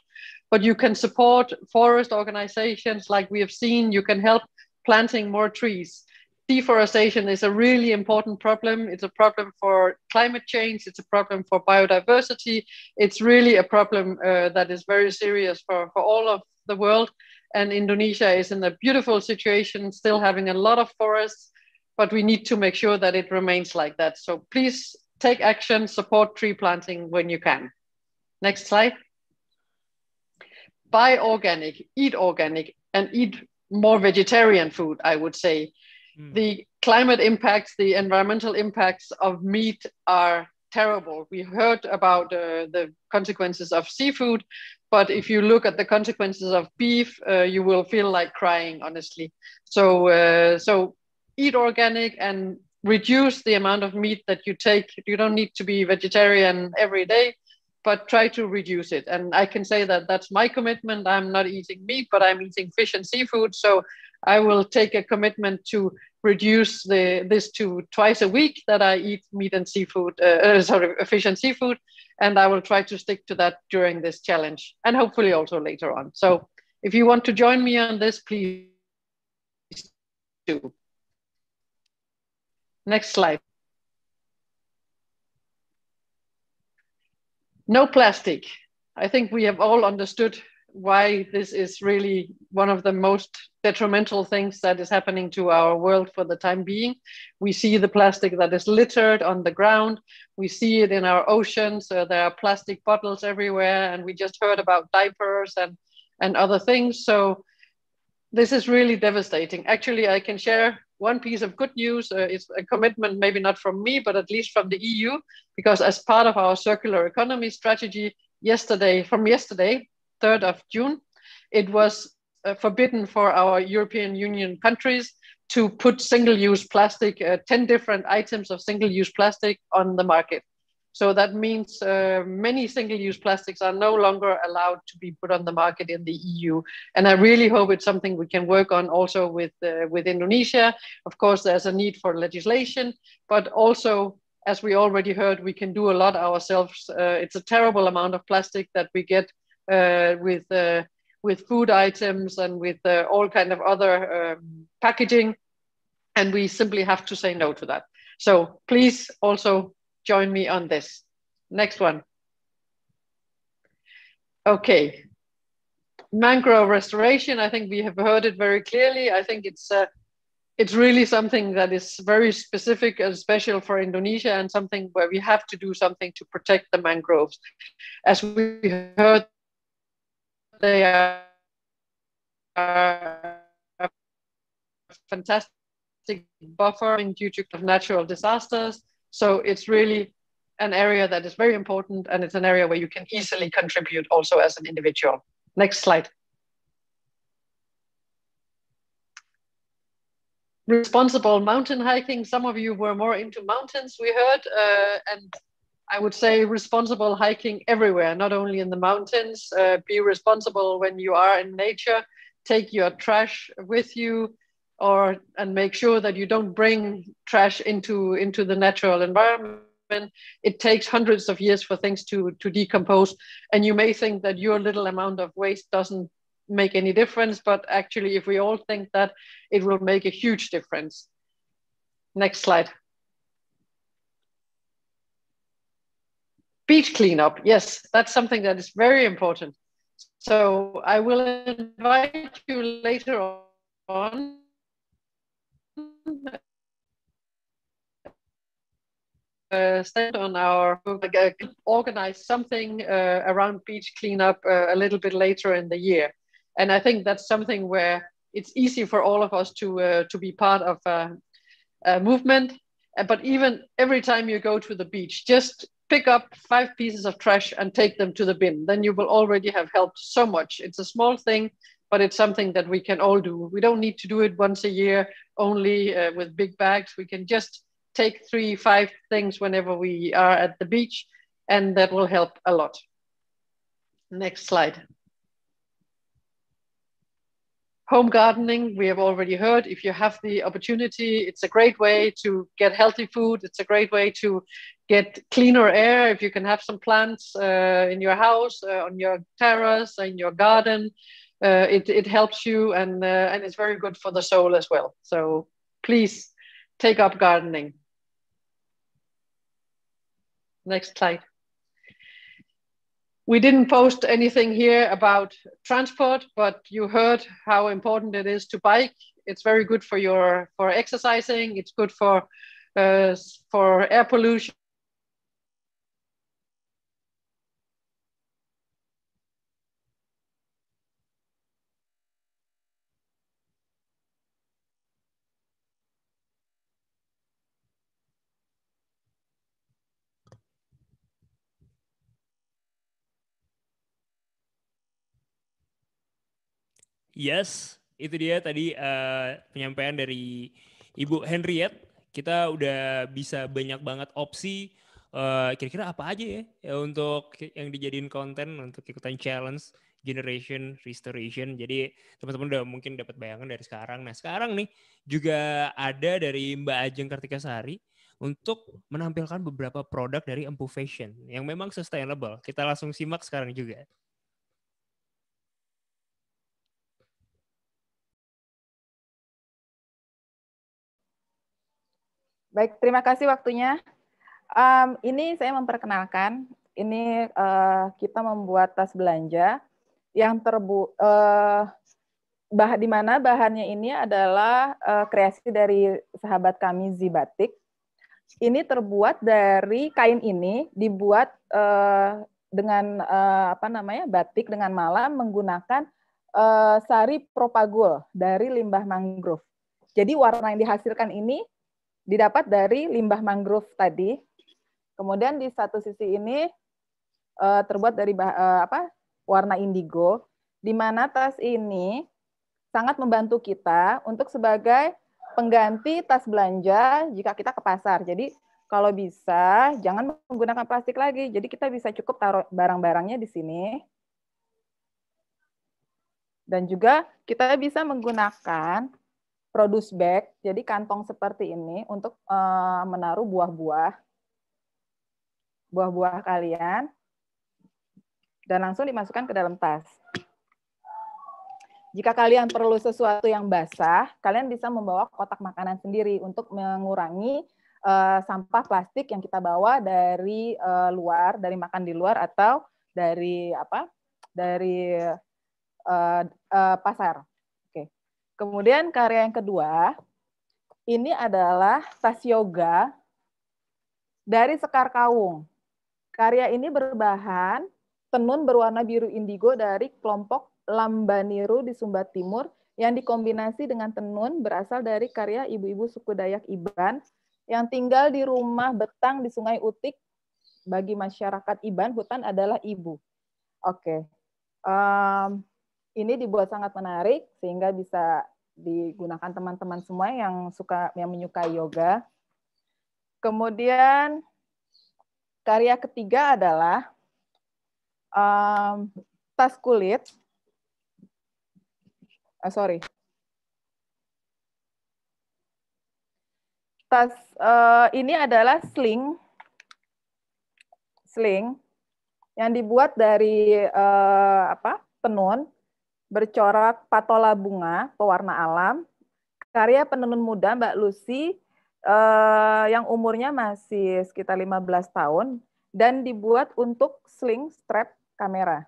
but you can support forest organizations like we have seen. You can help planting more trees deforestation is a really important problem. It's a problem for climate change. It's a problem for biodiversity. It's really a problem uh, that is very serious for, for all of the world. And Indonesia is in a beautiful situation, still having a lot of forests, but we need to make sure that it remains like that. So please take action, support tree planting when you can. Next slide. Buy organic, eat organic, and eat more vegetarian food, I would say mm. the climate impacts, the environmental impacts of meat are terrible. We heard about uh, the consequences of seafood, but if you look at the consequences of beef, uh, you will feel like crying, honestly. So, uh, so eat organic and reduce the amount of meat that you take. You don't need to be vegetarian every day, but try to reduce it. And I can say that that's my commitment. I'm not eating meat, but I'm eating fish and seafood. So I will take a commitment to reduce the, this to twice a week that I eat meat and seafood, uh, uh, sorry, fish and seafood. And I will try to stick to that during this challenge and hopefully also later on. So if you want to join me on this, please do. Next slide. No plastic. I think we have all understood why this is really one of the most detrimental things that is happening to our world for the time being. We see the plastic that is littered on the ground. We see it in our oceans. Uh, there are plastic bottles everywhere, and we just heard about diapers and and other things. So this is really devastating. Actually, I can share one piece of good news. Uh, it's a commitment, maybe not from me, but at least from the EU, because as part of our circular economy strategy, yesterday, from yesterday, 3rd of June, it was uh, forbidden for our European Union countries to put single use plastic, uh, 10 different items of single use plastic on the market. So that means uh, many single use plastics are no longer allowed to be put on the market in the EU. And I really hope it's something we can work on also with, uh, with Indonesia. Of course, there's a need for legislation, but also, as we already heard, we can do a lot ourselves. Uh, it's a terrible amount of plastic that we get uh, with uh, with food items and with uh, all kind of other um, packaging, and we simply have to say no to that. So please also join me on this. Next one. Okay. Mangrove restoration, I think we have heard it very clearly. I think it's uh, it's really something that is very specific and special for Indonesia and something where we have to do something to protect the mangroves. As we heard, they are a fantastic buffer due to natural disasters. So it's really an area that is very important and it's an area where you can easily contribute also as an individual. Next slide. Responsible mountain hiking. Some of you were more into mountains, we heard, uh, and I would say responsible hiking everywhere, not only in the mountains. Uh, be responsible when you are in nature. Take your trash with you, or and make sure that you don't bring trash into into the natural environment. It takes hundreds of years for things to to decompose, and you may think that your little amount of waste doesn't make any difference, but actually, if we all think that, it will make a huge difference. Next slide. beach cleanup. Yes, that's something that is very important. So I will invite you later on. Uh, stand on our uh, organize something uh, around beach cleanup uh, a little bit later in the year, and I think that's something where it's easy for all of us to uh, to be part of uh, a movement. But even every time you go to the beach, just pick up five pieces of trash and take them to the bin. Then you will already have helped so much. It's a small thing, but it's something that we can all do. We don't need to do it once a year only uh, with big bags. We can just take three, five things whenever we are at the beach, and that will help a lot. Next slide home gardening we have already heard if you have the opportunity it's a great way to get healthy food it's a great way to get cleaner air if you can have some plants uh, in your house uh, on your terrace in your garden uh, it, it helps you and uh, and it's very good for the soul as well so please take up gardening next slide we didn't post anything here about transport, but you heard how important it is to bike. It's very good for your for exercising. It's good for uh, for air pollution Yes, itu dia tadi uh, penyampaian dari Ibu Henriette. Kita udah bisa banyak banget opsi kira eh, kira-kira apa aja ya, ya untuk yang dijadiin konten untuk ikutan challenge generation restoration. Jadi teman-teman udah mungkin dapat bayangan dari sekarang. Nah sekarang nih juga ada dari Mbak Ajeng Kartika Sari untuk menampilkan beberapa produk dari Empu Fashion yang memang sustainable. Kita langsung simak sekarang juga. Baik, terima kasih waktunya. Um, ini saya memperkenalkan, ini uh, kita membuat tas belanja yang terbu uh, bah di mana bahannya ini adalah uh, kreasi dari sahabat kami Zibatik. Ini terbuat dari kain ini dibuat uh, dengan uh, apa namanya batik dengan malam menggunakan uh, sari propagol dari limbah mangrove. Jadi warna yang dihasilkan ini didapat dari limbah mangrove tadi. Kemudian di satu sisi ini uh, terbuat dari uh, apa warna indigo, di mana tas ini sangat membantu kita untuk sebagai pengganti tas belanja jika kita ke pasar. Jadi kalau bisa jangan menggunakan plastik lagi. Jadi kita bisa cukup taruh barang-barangnya di sini. Dan juga kita bisa menggunakan produce bag, jadi kantong seperti ini untuk uh, menaruh buah-buah, buah-buah kalian, dan langsung dimasukkan ke dalam tas. Jika kalian perlu sesuatu yang basah, kalian bisa membawa kotak makanan sendiri untuk mengurangi uh, sampah plastik yang kita bawa dari uh, luar, dari makan di luar atau dari apa? Dari uh, uh, pasar. Kemudian karya yang kedua, ini adalah tas yoga dari Sekar Kawung. Karya ini berbahan tenun berwarna biru indigo dari kelompok Lambaniru di Sumba Timur yang dikombinasi dengan tenun berasal dari karya ibu-ibu suku Dayak Iban yang tinggal di rumah betang di Sungai Utik. Bagi masyarakat Iban, hutan adalah ibu. Oke. Okay. Um, ini dibuat sangat menarik sehingga bisa digunakan teman-teman semua yang suka yang menyukai yoga. Kemudian karya ketiga adalah um, tas kulit. Uh, sorry. Tas uh, ini adalah sling, sling yang dibuat dari uh, apa? Tenun bercorak patola bunga pewarna alam karya penenun muda Mbak Lucy eh, yang umurnya masih sekitar 15 tahun dan dibuat untuk sling strap kamera.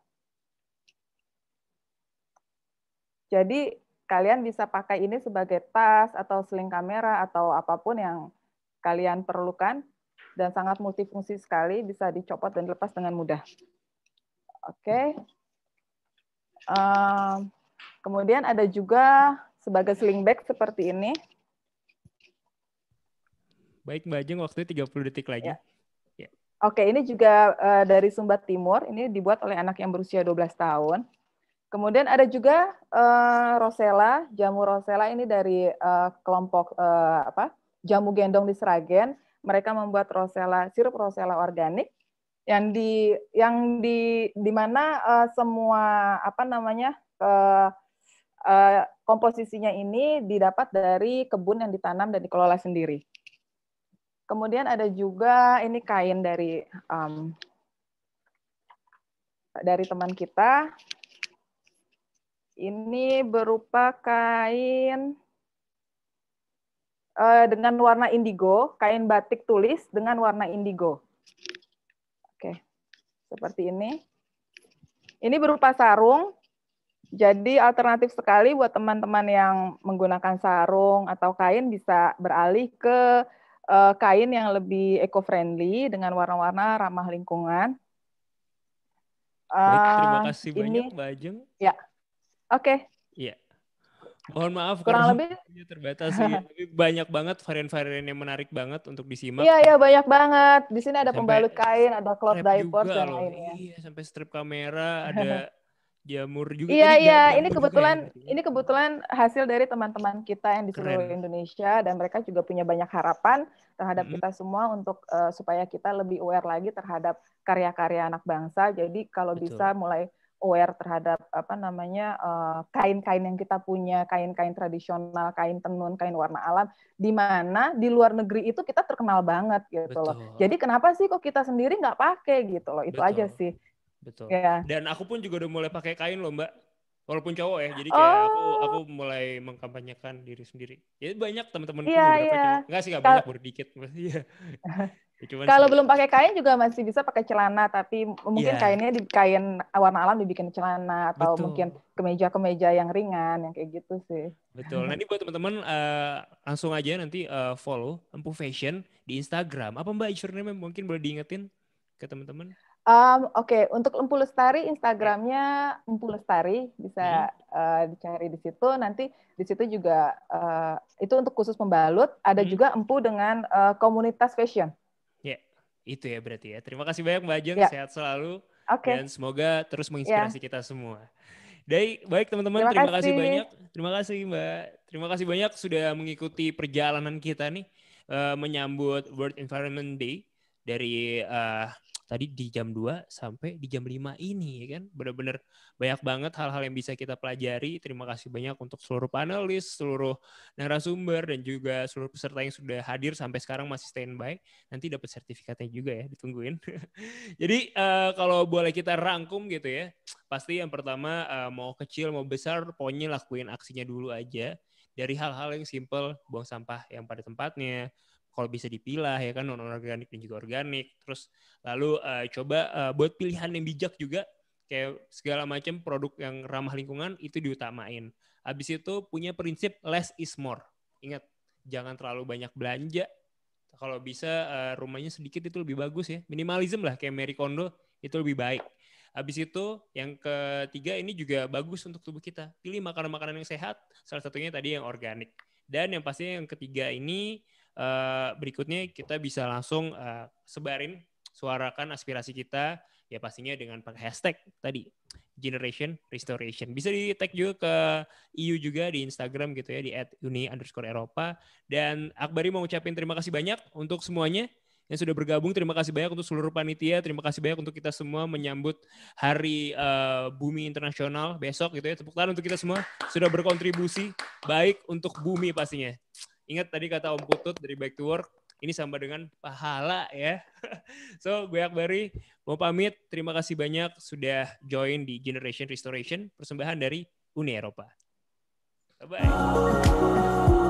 Jadi kalian bisa pakai ini sebagai tas atau sling kamera atau apapun yang kalian perlukan dan sangat multifungsi sekali bisa dicopot dan lepas dengan mudah. Oke. Okay kemudian ada juga sebagai sling bag seperti ini. Baik Mbak Ajeng, waktunya 30 detik lagi. Ya. Ya. Oke, ini juga uh, dari Sumba Timur. Ini dibuat oleh anak yang berusia 12 tahun. Kemudian ada juga uh, rosella, jamu rosella ini dari uh, kelompok uh, apa? Jamu gendong di Sragen. Mereka membuat rosella, sirup rosella organik yang di yang di di mana uh, semua apa namanya uh, uh, komposisinya ini didapat dari kebun yang ditanam dan dikelola sendiri. Kemudian ada juga ini kain dari um, dari teman kita. Ini berupa kain uh, dengan warna indigo, kain batik tulis dengan warna indigo seperti ini. Ini berupa sarung. Jadi alternatif sekali buat teman-teman yang menggunakan sarung atau kain bisa beralih ke uh, kain yang lebih eco-friendly dengan warna-warna ramah lingkungan. Baik, terima eh, kasih uh, banyak ini, Mbak Ajeng. Ya. Oke, okay. Mohon maaf kurang lebih iya, terbatas sih. Tapi banyak banget varian-varian yang menarik banget untuk disimak. Iya, iya banyak banget. Di sini ada pembalut kain, ada cloth diaper dan lainnya. Iya, sampai strip kamera, ada jamur juga. Iya, iya, ini kebetulan juga. Ya, ini kebetulan hasil dari teman-teman kita yang di seluruh Indonesia dan mereka juga punya banyak harapan terhadap hmm. kita semua untuk uh, supaya kita lebih aware lagi terhadap karya-karya anak bangsa. Jadi kalau Betul. bisa mulai aware terhadap apa namanya eh, kain-kain yang kita punya, kain-kain tradisional, kain tenun, kain warna alam, di mana di luar negeri itu kita terkenal banget gitu Betul. loh. Jadi kenapa sih kok kita sendiri nggak pakai gitu loh? Itu Betul. aja sih. Betul. Ya. Dan aku pun juga udah mulai pakai kain loh Mbak. Walaupun cowok ya, jadi kayak oh. aku aku mulai mengkampanyekan diri sendiri. Jadi ya, banyak teman-teman yeah, iya, yeah. Cowok. Enggak sih, enggak banyak, berdikit iya. Ya, cuman Kalau belum pakai kain juga masih bisa pakai celana, tapi mungkin yeah. kainnya di kain warna alam dibikin celana atau Betul. mungkin kemeja-kemeja yang ringan yang kayak gitu sih. Betul. Nah ini buat teman-teman uh, langsung aja nanti uh, follow Empu Fashion di Instagram. Apa Mbak username mungkin boleh diingetin ke teman-teman? Um, Oke, okay. untuk Empu Lestari Instagramnya iya. Empu Lestari bisa hmm. uh, dicari di situ. Nanti di situ juga uh, itu untuk khusus pembalut. Ada hmm. juga Empu dengan uh, komunitas fashion. Itu ya berarti ya. Terima kasih banyak Mbak Ajeng, ya. sehat selalu. Okay. Dan semoga terus menginspirasi ya. kita semua. Dari, baik teman-teman, terima, terima kasih. banyak. Terima kasih Mbak. Terima kasih banyak sudah mengikuti perjalanan kita nih uh, menyambut World Environment Day dari uh, tadi di jam 2 sampai di jam 5 ini ya kan. Benar-benar banyak banget hal-hal yang bisa kita pelajari. Terima kasih banyak untuk seluruh panelis, seluruh narasumber dan juga seluruh peserta yang sudah hadir sampai sekarang masih standby. Nanti dapat sertifikatnya juga ya, ditungguin. Jadi uh, kalau boleh kita rangkum gitu ya. Pasti yang pertama uh, mau kecil mau besar pokoknya lakuin aksinya dulu aja dari hal-hal yang simple, buang sampah yang pada tempatnya, kalau bisa dipilah ya kan non organik dan juga organik terus lalu uh, coba uh, buat pilihan yang bijak juga kayak segala macam produk yang ramah lingkungan itu diutamain habis itu punya prinsip less is more ingat jangan terlalu banyak belanja kalau bisa uh, rumahnya sedikit itu lebih bagus ya minimalism lah kayak Mary Kondo itu lebih baik Habis itu yang ketiga ini juga bagus untuk tubuh kita. Pilih makanan-makanan yang sehat, salah satunya tadi yang organik. Dan yang pasti yang ketiga ini Eh, berikutnya kita bisa langsung uh, sebarin, suarakan aspirasi kita, ya pastinya dengan pakai hashtag tadi, Generation Restoration. Bisa di tag juga ke EU juga di Instagram gitu ya, di uni underscore Eropa. Dan Akbari mau ucapin terima kasih banyak untuk semuanya yang sudah bergabung. Terima kasih banyak untuk seluruh panitia. Terima kasih banyak untuk kita semua menyambut Hari uh, Bumi Internasional besok gitu ya. Tepuk tangan untuk kita semua sudah berkontribusi baik untuk bumi pastinya. Ingat tadi kata Om Putut dari Back to Work, ini sama dengan pahala ya. so, gue Akbari mau pamit. Terima kasih banyak sudah join di Generation Restoration, persembahan dari Uni Eropa. Bye-bye.